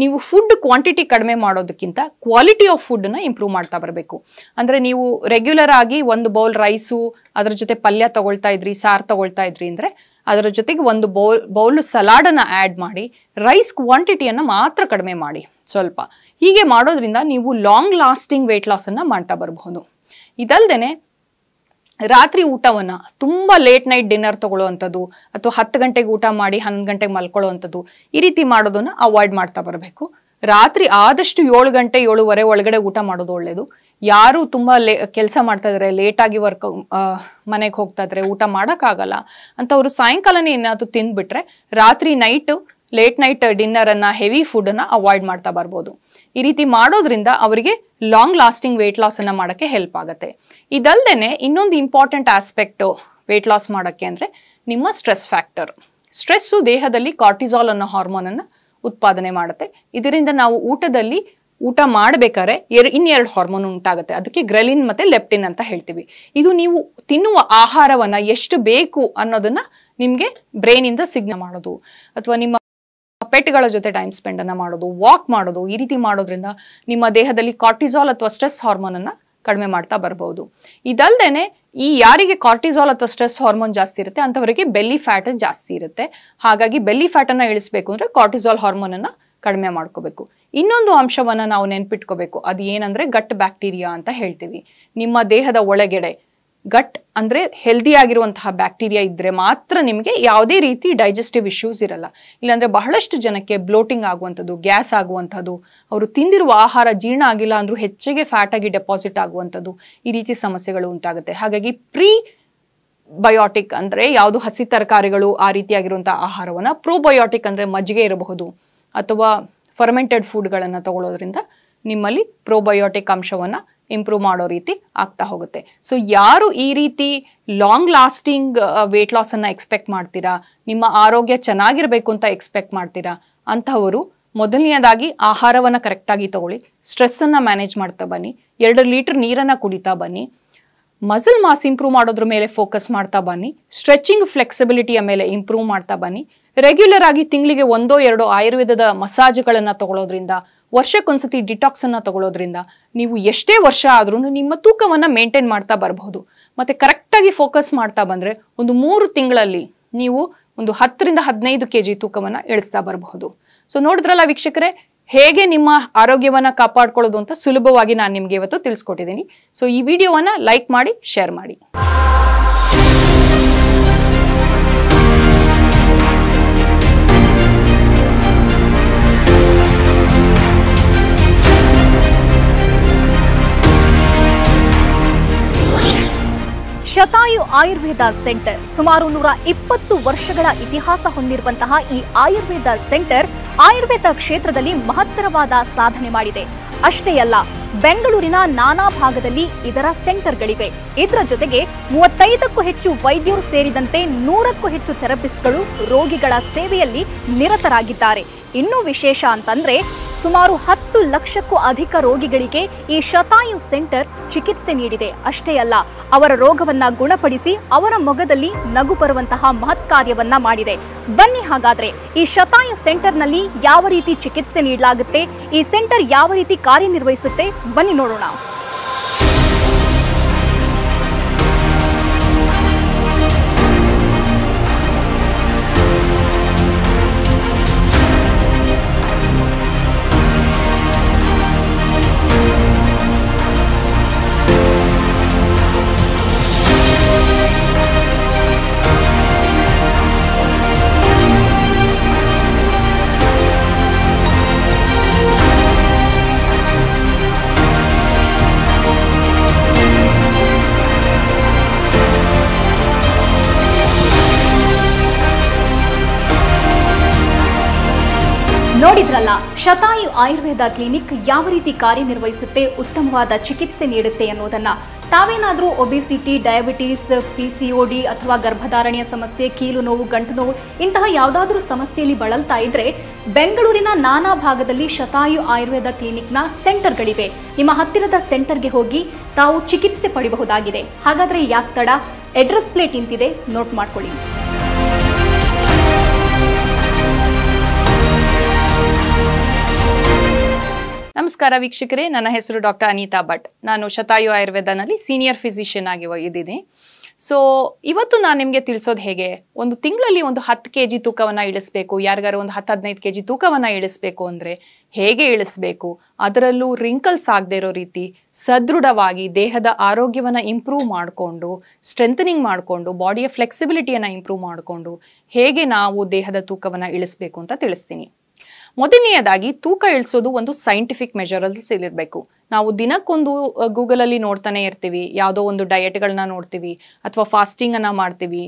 ನೀವು ಫುಡ್ ಕ್ವಾಂಟಿಟಿ ಕಡಿಮೆ ಮಾಡೋದಕ್ಕಿಂತ ಕ್ವಾಲಿಟಿ ಆಫ್ ಫುಡ್ನ ಇಂಪ್ರೂವ್ ಮಾಡ್ತಾ ಬರಬೇಕು ಅಂದರೆ ನೀವು ರೆಗ್ಯುಲರ್ ಆಗಿ ಒಂದು ಬೌಲ್ ರೈಸು ಅದರ ಜೊತೆ ಪಲ್ಯ ತಗೊಳ್ತಾ ಇದ್ರಿ ಸಾರು ತಗೊಳ್ತಾ ಇದ್ರಿ ಅಂದರೆ ಅದರ ಜೊತೆಗೆ ಒಂದು ಬೌಲ್ ಬೌಲು ಸಲಾಡನ್ನು ಆ್ಯಡ್ ಮಾಡಿ ರೈಸ್ ಕ್ವಾಂಟಿಟಿಯನ್ನು ಮಾತ್ರ ಕಡಿಮೆ ಮಾಡಿ ಸ್ವಲ್ಪ ಹೀಗೆ ಮಾಡೋದ್ರಿಂದ ನೀವು ಲಾಂಗ್ ಲಾಸ್ಟಿಂಗ್ ವೆಯ್ಟ್ ಲಾಸನ್ನು ಮಾಡ್ತಾ ಬರಬಹುದು ಇದಲ್ಲದೆ ರಾತ್ರಿ ಊಟವನ್ನ ತುಂಬಾ ಲೇಟ್ ನೈಟ್ ಡಿನ್ನರ್ ತಗೊಳ್ಳುವಂಥದ್ದು ಅಥವಾ ಹತ್ತು ಗಂಟೆಗೆ ಊಟ ಮಾಡಿ ಹನ್ನೊಂದು ಗಂಟೆಗೆ ಮಲ್ಕೊಳ್ಳುವಂಥದ್ದು ಈ ರೀತಿ ಮಾಡೋದನ್ನ ಅವಾಯ್ಡ್ ಮಾಡ್ತಾ ಬರಬೇಕು ರಾತ್ರಿ ಆದಷ್ಟು ಏಳು ಗಂಟೆ ಏಳುವರೆ ಒಳಗಡೆ ಊಟ ಮಾಡೋದು ಒಳ್ಳೆಯದು ಯಾರು ತುಂಬಾ ಲೇ ಕೆಲಸ ಮಾಡ್ತಾ ಇದ್ದಾರೆ ಲೇಟಾಗಿ ವರ್ಕ್ ಮನೆಗೆ ಹೋಗ್ತಾ ಇದ್ರೆ ಊಟ ಮಾಡೋಕ್ಕಾಗಲ್ಲ ಅಂತ ಅವರು ಸಾಯಂಕಾಲನೇ ಏನಾದರೂ ತಿಂದುಬಿಟ್ರೆ ರಾತ್ರಿ ನೈಟ್ ಲೇಟ್ ನೈಟ್ ಡಿನ್ನರನ್ನು ಹೆವಿ ಫುಡನ್ನು ಅವಾಯ್ಡ್ ಮಾಡ್ತಾ ಬರ್ಬೋದು ಈ ರೀತಿ ಮಾಡೋದ್ರಿಂದ ಅವರಿಗೆ ಲಾಂಗ್ ಲಾಸ್ಟಿಂಗ್ ವೇಟ್ ಲಾಸ್ ಅನ್ನ ಮಾಡಕ್ಕೆ ಹೆಲ್ಪ್ ಆಗುತ್ತೆ ಇದಲ್ದೇನೆ ಇನ್ನೊಂದು ಇಂಪಾರ್ಟೆಂಟ್ ಆಸ್ಪೆಕ್ಟ್ ವೇಟ್ ಲಾಸ್ ಮಾಡೋಕ್ಕೆ ಅಂದ್ರೆ ನಿಮ್ಮ ಸ್ಟ್ರೆಸ್ ಫ್ಯಾಕ್ಟರ್ ಸ್ಟ್ರೆಸ್ಸು ದೇಹದಲ್ಲಿ ಕಾರ್ಟಿಸಾಲ್ ಅನ್ನೋ ಅನ್ನ ಉತ್ಪಾದನೆ ಮಾಡುತ್ತೆ ಇದರಿಂದ ನಾವು ಊಟದಲ್ಲಿ ಊಟ ಮಾಡಬೇಕಾದ್ರೆ ಎರ್ ಇನ್ನೆರಡು ಹಾರ್ಮೋನ್ ಉಂಟಾಗುತ್ತೆ ಅದಕ್ಕೆ ಗ್ರೆಲಿನ್ ಮತ್ತೆ ಲೆಪ್ಟಿನ್ ಅಂತ ಹೇಳ್ತೀವಿ ಇದು ನೀವು ತಿನ್ನುವ ಆಹಾರವನ್ನ ಎಷ್ಟು ಬೇಕು ನಿಮ್ಗೆ ನಿಮಗೆ ಇಂದ ಸಿಗ್ನ ಮಾಡೋದು ಅಥವಾ ನಿಮ್ಮ ಪೆಟ್ಗಳ ಜೊತೆ ಟೈಮ್ ಸ್ಪೆಂಡ್ ಅನ್ನ ಮಾಡೋದು ವಾಕ್ ಮಾಡೋದು ಈ ರೀತಿ ಮಾಡೋದ್ರಿಂದ ನಿಮ್ಮ ದೇಹದಲ್ಲಿ ಕಾರ್ಟಿಸಾಲ್ ಅಥವಾ ಸ್ಟ್ರೆಸ್ ಹಾರ್ಮೋನ್ ಅನ್ನ ಕಡಿಮೆ ಮಾಡ್ತಾ ಬರಬಹುದು ಇದಲ್ದೇನೆ ಈ ಯಾರಿಗೆ ಕಾರ್ಟಿಸಾಲ್ ಅಥವಾ ಸ್ಟ್ರೆಸ್ ಹಾರ್ಮೋನ್ ಜಾಸ್ತಿ ಇರುತ್ತೆ ಅಂತವರಿಗೆ ಬೆಲ್ಲಿ ಫ್ಯಾಟ್ ಜಾಸ್ತಿ ಇರುತ್ತೆ ಹಾಗಾಗಿ ಬೆಲ್ಲಿ ಫ್ಯಾಟ್ ಅನ್ನ ಇಳಿಸಬೇಕು ಅಂದ್ರೆ ಕಾರ್ಟಿಸಾಲ್ ಹಾರ್ಮೋನ್ ಅನ್ನ ಕಡಿಮೆ ಮಾಡ್ಕೋಬೇಕು ಇನ್ನೊಂದು ಅಂಶವನ್ನ ನಾವು ನೆನ್ಪಿಟ್ಕೋಬೇಕು ಅದು ಏನಂದ್ರೆ ಗಟ್ ಬ್ಯಾಕ್ಟೀರಿಯಾ ಅಂತ ಹೇಳ್ತೀವಿ ನಿಮ್ಮ ದೇಹದ ಒಳಗೆಡೆ ಗಟ್ ಅಂದರೆ ಹೆಲ್ದಿ ಆಗಿರುವಂತಹ ಬ್ಯಾಕ್ಟೀರಿಯಾ ಇದ್ದರೆ ಮಾತ್ರ ನಿಮಗೆ ಯಾವುದೇ ರೀತಿ ಡೈಜೆಸ್ಟಿವ್ ಇಶ್ಯೂಸ್ ಇರಲ್ಲ ಇಲ್ಲಾಂದ್ರೆ ಬಹಳಷ್ಟು ಜನಕ್ಕೆ ಬ್ಲೋಟಿಂಗ್ ಆಗುವಂಥದ್ದು ಗ್ಯಾಸ್ ಆಗುವಂಥದ್ದು ಅವರು ತಿಂದಿರುವ ಆಹಾರ ಜೀರ್ಣ ಆಗಿಲ್ಲ ಅಂದರೂ ಹೆಚ್ಚಿಗೆ ಫ್ಯಾಟಾಗಿ ಡೆಪಾಸಿಟ್ ಆಗುವಂಥದ್ದು ಈ ರೀತಿ ಸಮಸ್ಯೆಗಳು ಉಂಟಾಗುತ್ತೆ ಹಾಗಾಗಿ ಪ್ರೀ ಬಯೋಟಿಕ್ ಅಂದರೆ ಯಾವುದು ಹಸಿ ತರಕಾರಿಗಳು ಆ ರೀತಿಯಾಗಿರುವಂಥ ಆಹಾರವನ್ನು ಪ್ರೋಬಯೋಟಿಕ್ ಅಂದರೆ ಮಜ್ಜಿಗೆ ಇರಬಹುದು ಅಥವಾ ಫರ್ಮೆಂಟೆಡ್ ಫುಡ್ಗಳನ್ನು ತಗೊಳ್ಳೋದ್ರಿಂದ ನಿಮ್ಮಲ್ಲಿ ಪ್ರೋಬಯೋಟಿಕ್ ಅಂಶವನ್ನು ಇಂಪ್ರೂವ್ ಮಾಡೋ ರೀತಿ ಆಗ್ತಾ ಹೋಗುತ್ತೆ ಸೊ ಯಾರು ಈ ರೀತಿ ಲಾಂಗ್ ಲಾಸ್ಟಿಂಗ್ ವೆಯ್ಟ್ ಲಾಸನ್ನು ಎಕ್ಸ್ಪೆಕ್ಟ್ ಮಾಡ್ತೀರಾ ನಿಮ್ಮ ಆರೋಗ್ಯ ಚೆನ್ನಾಗಿರಬೇಕು ಅಂತ ಎಕ್ಸ್ಪೆಕ್ಟ್ ಮಾಡ್ತೀರಾ ಅಂತಹವರು ಮೊದಲನೆಯದಾಗಿ ಆಹಾರವನ್ನು ಕರೆಕ್ಟಾಗಿ ತಗೊಳ್ಳಿ ಸ್ಟ್ರೆಸ್ಸನ್ನು ಮ್ಯಾನೇಜ್ ಮಾಡ್ತಾ ಬನ್ನಿ ಎರಡು ಲೀಟರ್ ನೀರನ್ನು ಕುಡಿತಾ ಬನ್ನಿ ಮಸಲ್ ಮಾಸ್ ಇಂಪ್ರೂವ್ ಮಾಡೋದ್ರ ಮೇಲೆ ಫೋಕಸ್ ಮಾಡ್ತಾ ಬನ್ನಿ ಸ್ಟ್ರೆಚಿಂಗ್ ಫ್ಲೆಕ್ಸಿಬಿಲಿಟಿಯ ಮೇಲೆ ಇಂಪ್ರೂವ್ ಮಾಡ್ತಾ ಬನ್ನಿ ರೆಗ್ಯುಲರ್ ಆಗಿ ತಿಂಗಳಿಗೆ ಒಂದೋ ಎರಡೋ ಆಯುರ್ವೇದದ ಮಸಾಜ್ಗಳನ್ನು ತಗೊಳ್ಳೋದ್ರಿಂದ ವರ್ಷಕ್ಕೊಂದ್ಸತಿ ಡಿಟಾಕ್ಸ್ ಅನ್ನ ತಗೊಳ್ಳೋದ್ರಿಂದ ನೀವು ಎಷ್ಟೇ ವರ್ಷ ಆದ್ರೂ ನಿಮ್ಮ ತೂಕವನ್ನ ಮೇಂಟೈನ್ ಮಾಡ್ತಾ ಬರಬಹುದು ಮತ್ತೆ ಕರೆಕ್ಟಾಗಿ ಫೋಕಸ್ ಮಾಡ್ತಾ ಬಂದ್ರೆ ಒಂದು ಮೂರು ತಿಂಗಳಲ್ಲಿ ನೀವು ಒಂದು ಹತ್ತರಿಂದ ಹದಿನೈದು ಕೆ ಜಿ ತೂಕವನ್ನ ಇಳಿಸ್ತಾ ಬರಬಹುದು ಸೊ ನೋಡಿದ್ರಲ್ಲ ವೀಕ್ಷಕರೇ ಹೇಗೆ ನಿಮ್ಮ ಆರೋಗ್ಯವನ್ನ ಕಾಪಾಡ್ಕೊಳ್ಳೋದು ಅಂತ ಸುಲಭವಾಗಿ ನಾನು ನಿಮ್ಗೆ ಇವತ್ತು ತಿಳಿಸ್ಕೊಟ್ಟಿದ್ದೀನಿ ಸೊ ಈ ವಿಡಿಯೋವನ್ನ ಲೈಕ್ ಮಾಡಿ ಶೇರ್ ಮಾಡಿ ಶತಾಯು ಆಯುರ್ವೇದ ಸೆಂಟರ್ ಸುಮಾರು ನೂರ ಇಪ್ಪತ್ತು ವರ್ಷಗಳ ಇತಿಹಾಸ ಹೊಂದಿರುವಂತಹ ಈ ಆಯುರ್ವೇದ ಸೆಂಟರ್ ಆಯುರ್ವೇದ ಕ್ಷೇತ್ರದಲ್ಲಿ ಮಹತ್ತರವಾದ ಸಾಧನೆ ಮಾಡಿದೆ ಅಷ್ಟೇ ಅಲ್ಲ ಬೆಂಗಳೂರಿನ ನಾನಾ ಭಾಗದಲ್ಲಿ ಇದರ ಸೆಂಟರ್ಗಳಿವೆ ಇದರ ಜೊತೆಗೆ ಮೂವತ್ತೈದಕ್ಕೂ ಹೆಚ್ಚು ವೈದ್ಯರು ಸೇರಿದಂತೆ ನೂರಕ್ಕೂ ಹೆಚ್ಚು ಥೆರಪಿಸ್ಟ್ಗಳು ರೋಗಿಗಳ ಸೇವೆಯಲ್ಲಿ ನಿರತರಾಗಿದ್ದಾರೆ ಇನ್ನೂ ವಿಶೇಷ ಅಂತಂದ್ರೆ ಸುಮಾರು ಹತ್ತು ಲಕ್ಷಕ್ಕೂ ಅಧಿಕ ರೋಗಿಗಳಿಗೆ ಈ ಶತಾಯು ಸೆಂಟರ್ ಚಿಕಿತ್ಸೆ ನೀಡಿದೆ ಅಷ್ಟೇ ಅಲ್ಲ ಅವರ ರೋಗವನ್ನ ಗುಣಪಡಿಸಿ ಅವರ ಮೊಗದಲ್ಲಿ ನಗು ಬರುವಂತಹ ಮಹತ್ ಕಾರ್ಯವನ್ನ ಮಾಡಿದೆ ಬನ್ನಿ ಹಾಗಾದ್ರೆ ಈ ಶತಾಯು ಸೆಂಟರ್ನಲ್ಲಿ ಯಾವ ರೀತಿ ಚಿಕಿತ್ಸೆ ನೀಡಲಾಗುತ್ತೆ ಈ ಸೆಂಟರ್ ಯಾವ ರೀತಿ ಕಾರ್ಯನಿರ್ವಹಿಸುತ್ತೆ ಬನ್ನಿ ನೋಡೋಣ ನೋಡಿದ್ರಲ್ಲ ಶತಾಯು ಆಯುರ್ವೇದ ಕ್ಲಿನಿಕ್ ಯಾವ ರೀತಿ ಕಾರ್ಯನಿರ್ವಹಿಸುತ್ತೆ ಉತ್ತಮವಾದ ಚಿಕಿತ್ಸೆ ನೀಡುತ್ತೆ ಅನ್ನೋದನ್ನ ತಾವೇನಾದರೂ ಒಬಿಸಿಟಿ ಡಯಾಬಿಟೀಸ್ ಪಿ ಅಥವಾ ಗರ್ಭಧಾರಣೆಯ ಸಮಸ್ಯೆ ಕೀಲು ನೋವು ಗಂಟು ನೋವು ಇಂತಹ ಯಾವುದಾದ್ರೂ ಸಮಸ್ಯೆಯಲ್ಲಿ ಬಳಲ್ತಾ ಇದ್ರೆ ಬೆಂಗಳೂರಿನ ನಾನಾ ಭಾಗದಲ್ಲಿ ಶತಾಯು ಆಯುರ್ವೇದ ಕ್ಲಿನಿಕ್ನ ಸೆಂಟರ್ಗಳಿವೆ ನಿಮ್ಮ ಹತ್ತಿರದ ಸೆಂಟರ್ಗೆ ಹೋಗಿ ತಾವು ಚಿಕಿತ್ಸೆ ಪಡೆಯಬಹುದಾಗಿದೆ ಹಾಗಾದರೆ ಯಾಕೆ ತಡ ಅಡ್ರೆಸ್ ಪ್ಲೇಟ್ ಇಂತಿದೆ ನೋಟ್ ಮಾಡ್ಕೊಳ್ಳಿ ನಮಸ್ಕಾರ ವೀಕ್ಷಕರೇ ನನ್ನ ಹೆಸರು ಡಾಕ್ಟರ್ ಅನಿತಾ ಭಟ್ ನಾನು ಶತಾಯು ಆಯುರ್ವೇದನಲ್ಲಿ ಸೀನಿಯರ್ ಫಿಸಿಷಿಯನ್ ಆಗಿ ಒಯ್ದಿದ್ದೀನಿ ಸೊ ಇವತ್ತು ನಾನು ನಿಮಗೆ ತಿಳಿಸೋದು ಹೇಗೆ ಒಂದು ತಿಂಗಳಲ್ಲಿ ಒಂದು ಹತ್ತು ಕೆ ಜಿ ತೂಕವನ್ನು ಇಳಿಸ್ಬೇಕು ಯಾರಿಗಾರು ಒಂದು ಹತ್ತು ಹದಿನೈದು ಕೆ ಜಿ ತೂಕವನ್ನು ಇಳಿಸ್ಬೇಕು ಅಂದರೆ ಹೇಗೆ ಇಳಿಸ್ಬೇಕು ಅದರಲ್ಲೂ ರಿಂಕಲ್ಸ್ ಆಗದೆ ಇರೋ ರೀತಿ ಸದೃಢವಾಗಿ ದೇಹದ ಆರೋಗ್ಯವನ್ನು ಇಂಪ್ರೂವ್ ಮಾಡಿಕೊಂಡು ಸ್ಟ್ರೆಂಥನಿಂಗ್ ಮಾಡಿಕೊಂಡು ಬಾಡಿಯ ಫ್ಲೆಕ್ಸಿಬಿಲಿಟಿಯನ್ನು ಇಂಪ್ರೂವ್ ಮಾಡಿಕೊಂಡು ಹೇಗೆ ನಾವು ದೇಹದ ತೂಕವನ್ನು ಇಳಿಸ್ಬೇಕು ಅಂತ ತಿಳಿಸ್ತೀನಿ ಮೊದಲನೆಯದಾಗಿ ತೂಕ ಇಳಿಸೋದು ಒಂದು ಸೈಂಟಿಫಿಕ್ ಮೆಜರಲ್ಸ್ ಇಲ್ಲಿರಬೇಕು ನಾವು ದಿನಕ್ಕೊಂದು ಗೂಗಲಲ್ಲಿ ನೋಡ್ತಾನೆ ಇರ್ತೀವಿ ಯಾವುದೋ ಒಂದು ಗಳನ್ನ ನೋಡ್ತೀವಿ ಅಥವಾ ಫಾಸ್ಟಿಂಗ್ ಅನ್ನ ಮಾಡ್ತೀವಿ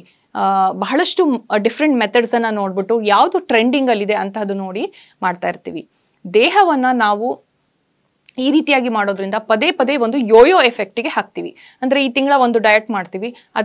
ಬಹಳಷ್ಟು ಡಿಫ್ರೆಂಟ್ ಅನ್ನ ನೋಡ್ಬಿಟ್ಟು ಯಾವುದು ಟ್ರೆಂಡಿಂಗಲ್ಲಿದೆ ಅಂತಹದ್ದು ನೋಡಿ ಮಾಡ್ತಾ ಇರ್ತೀವಿ ದೇಹವನ್ನ ನಾವು ಈ ರೀತಿಯಾಗಿ ಮಾಡೋದ್ರಿಂದ ಪದೇ ಪದೇ ಒಂದು ಯೋಯೋ ಎಫೆಕ್ಟ್ ಗೆ ಹಾಕ್ತಿವಿ ಅಂದ್ರೆ ಈ ತಿಂಗಳ ಒಂದು ಡಯಟ್ ಮಾಡ್ತೀವಿ ಅದ್ರ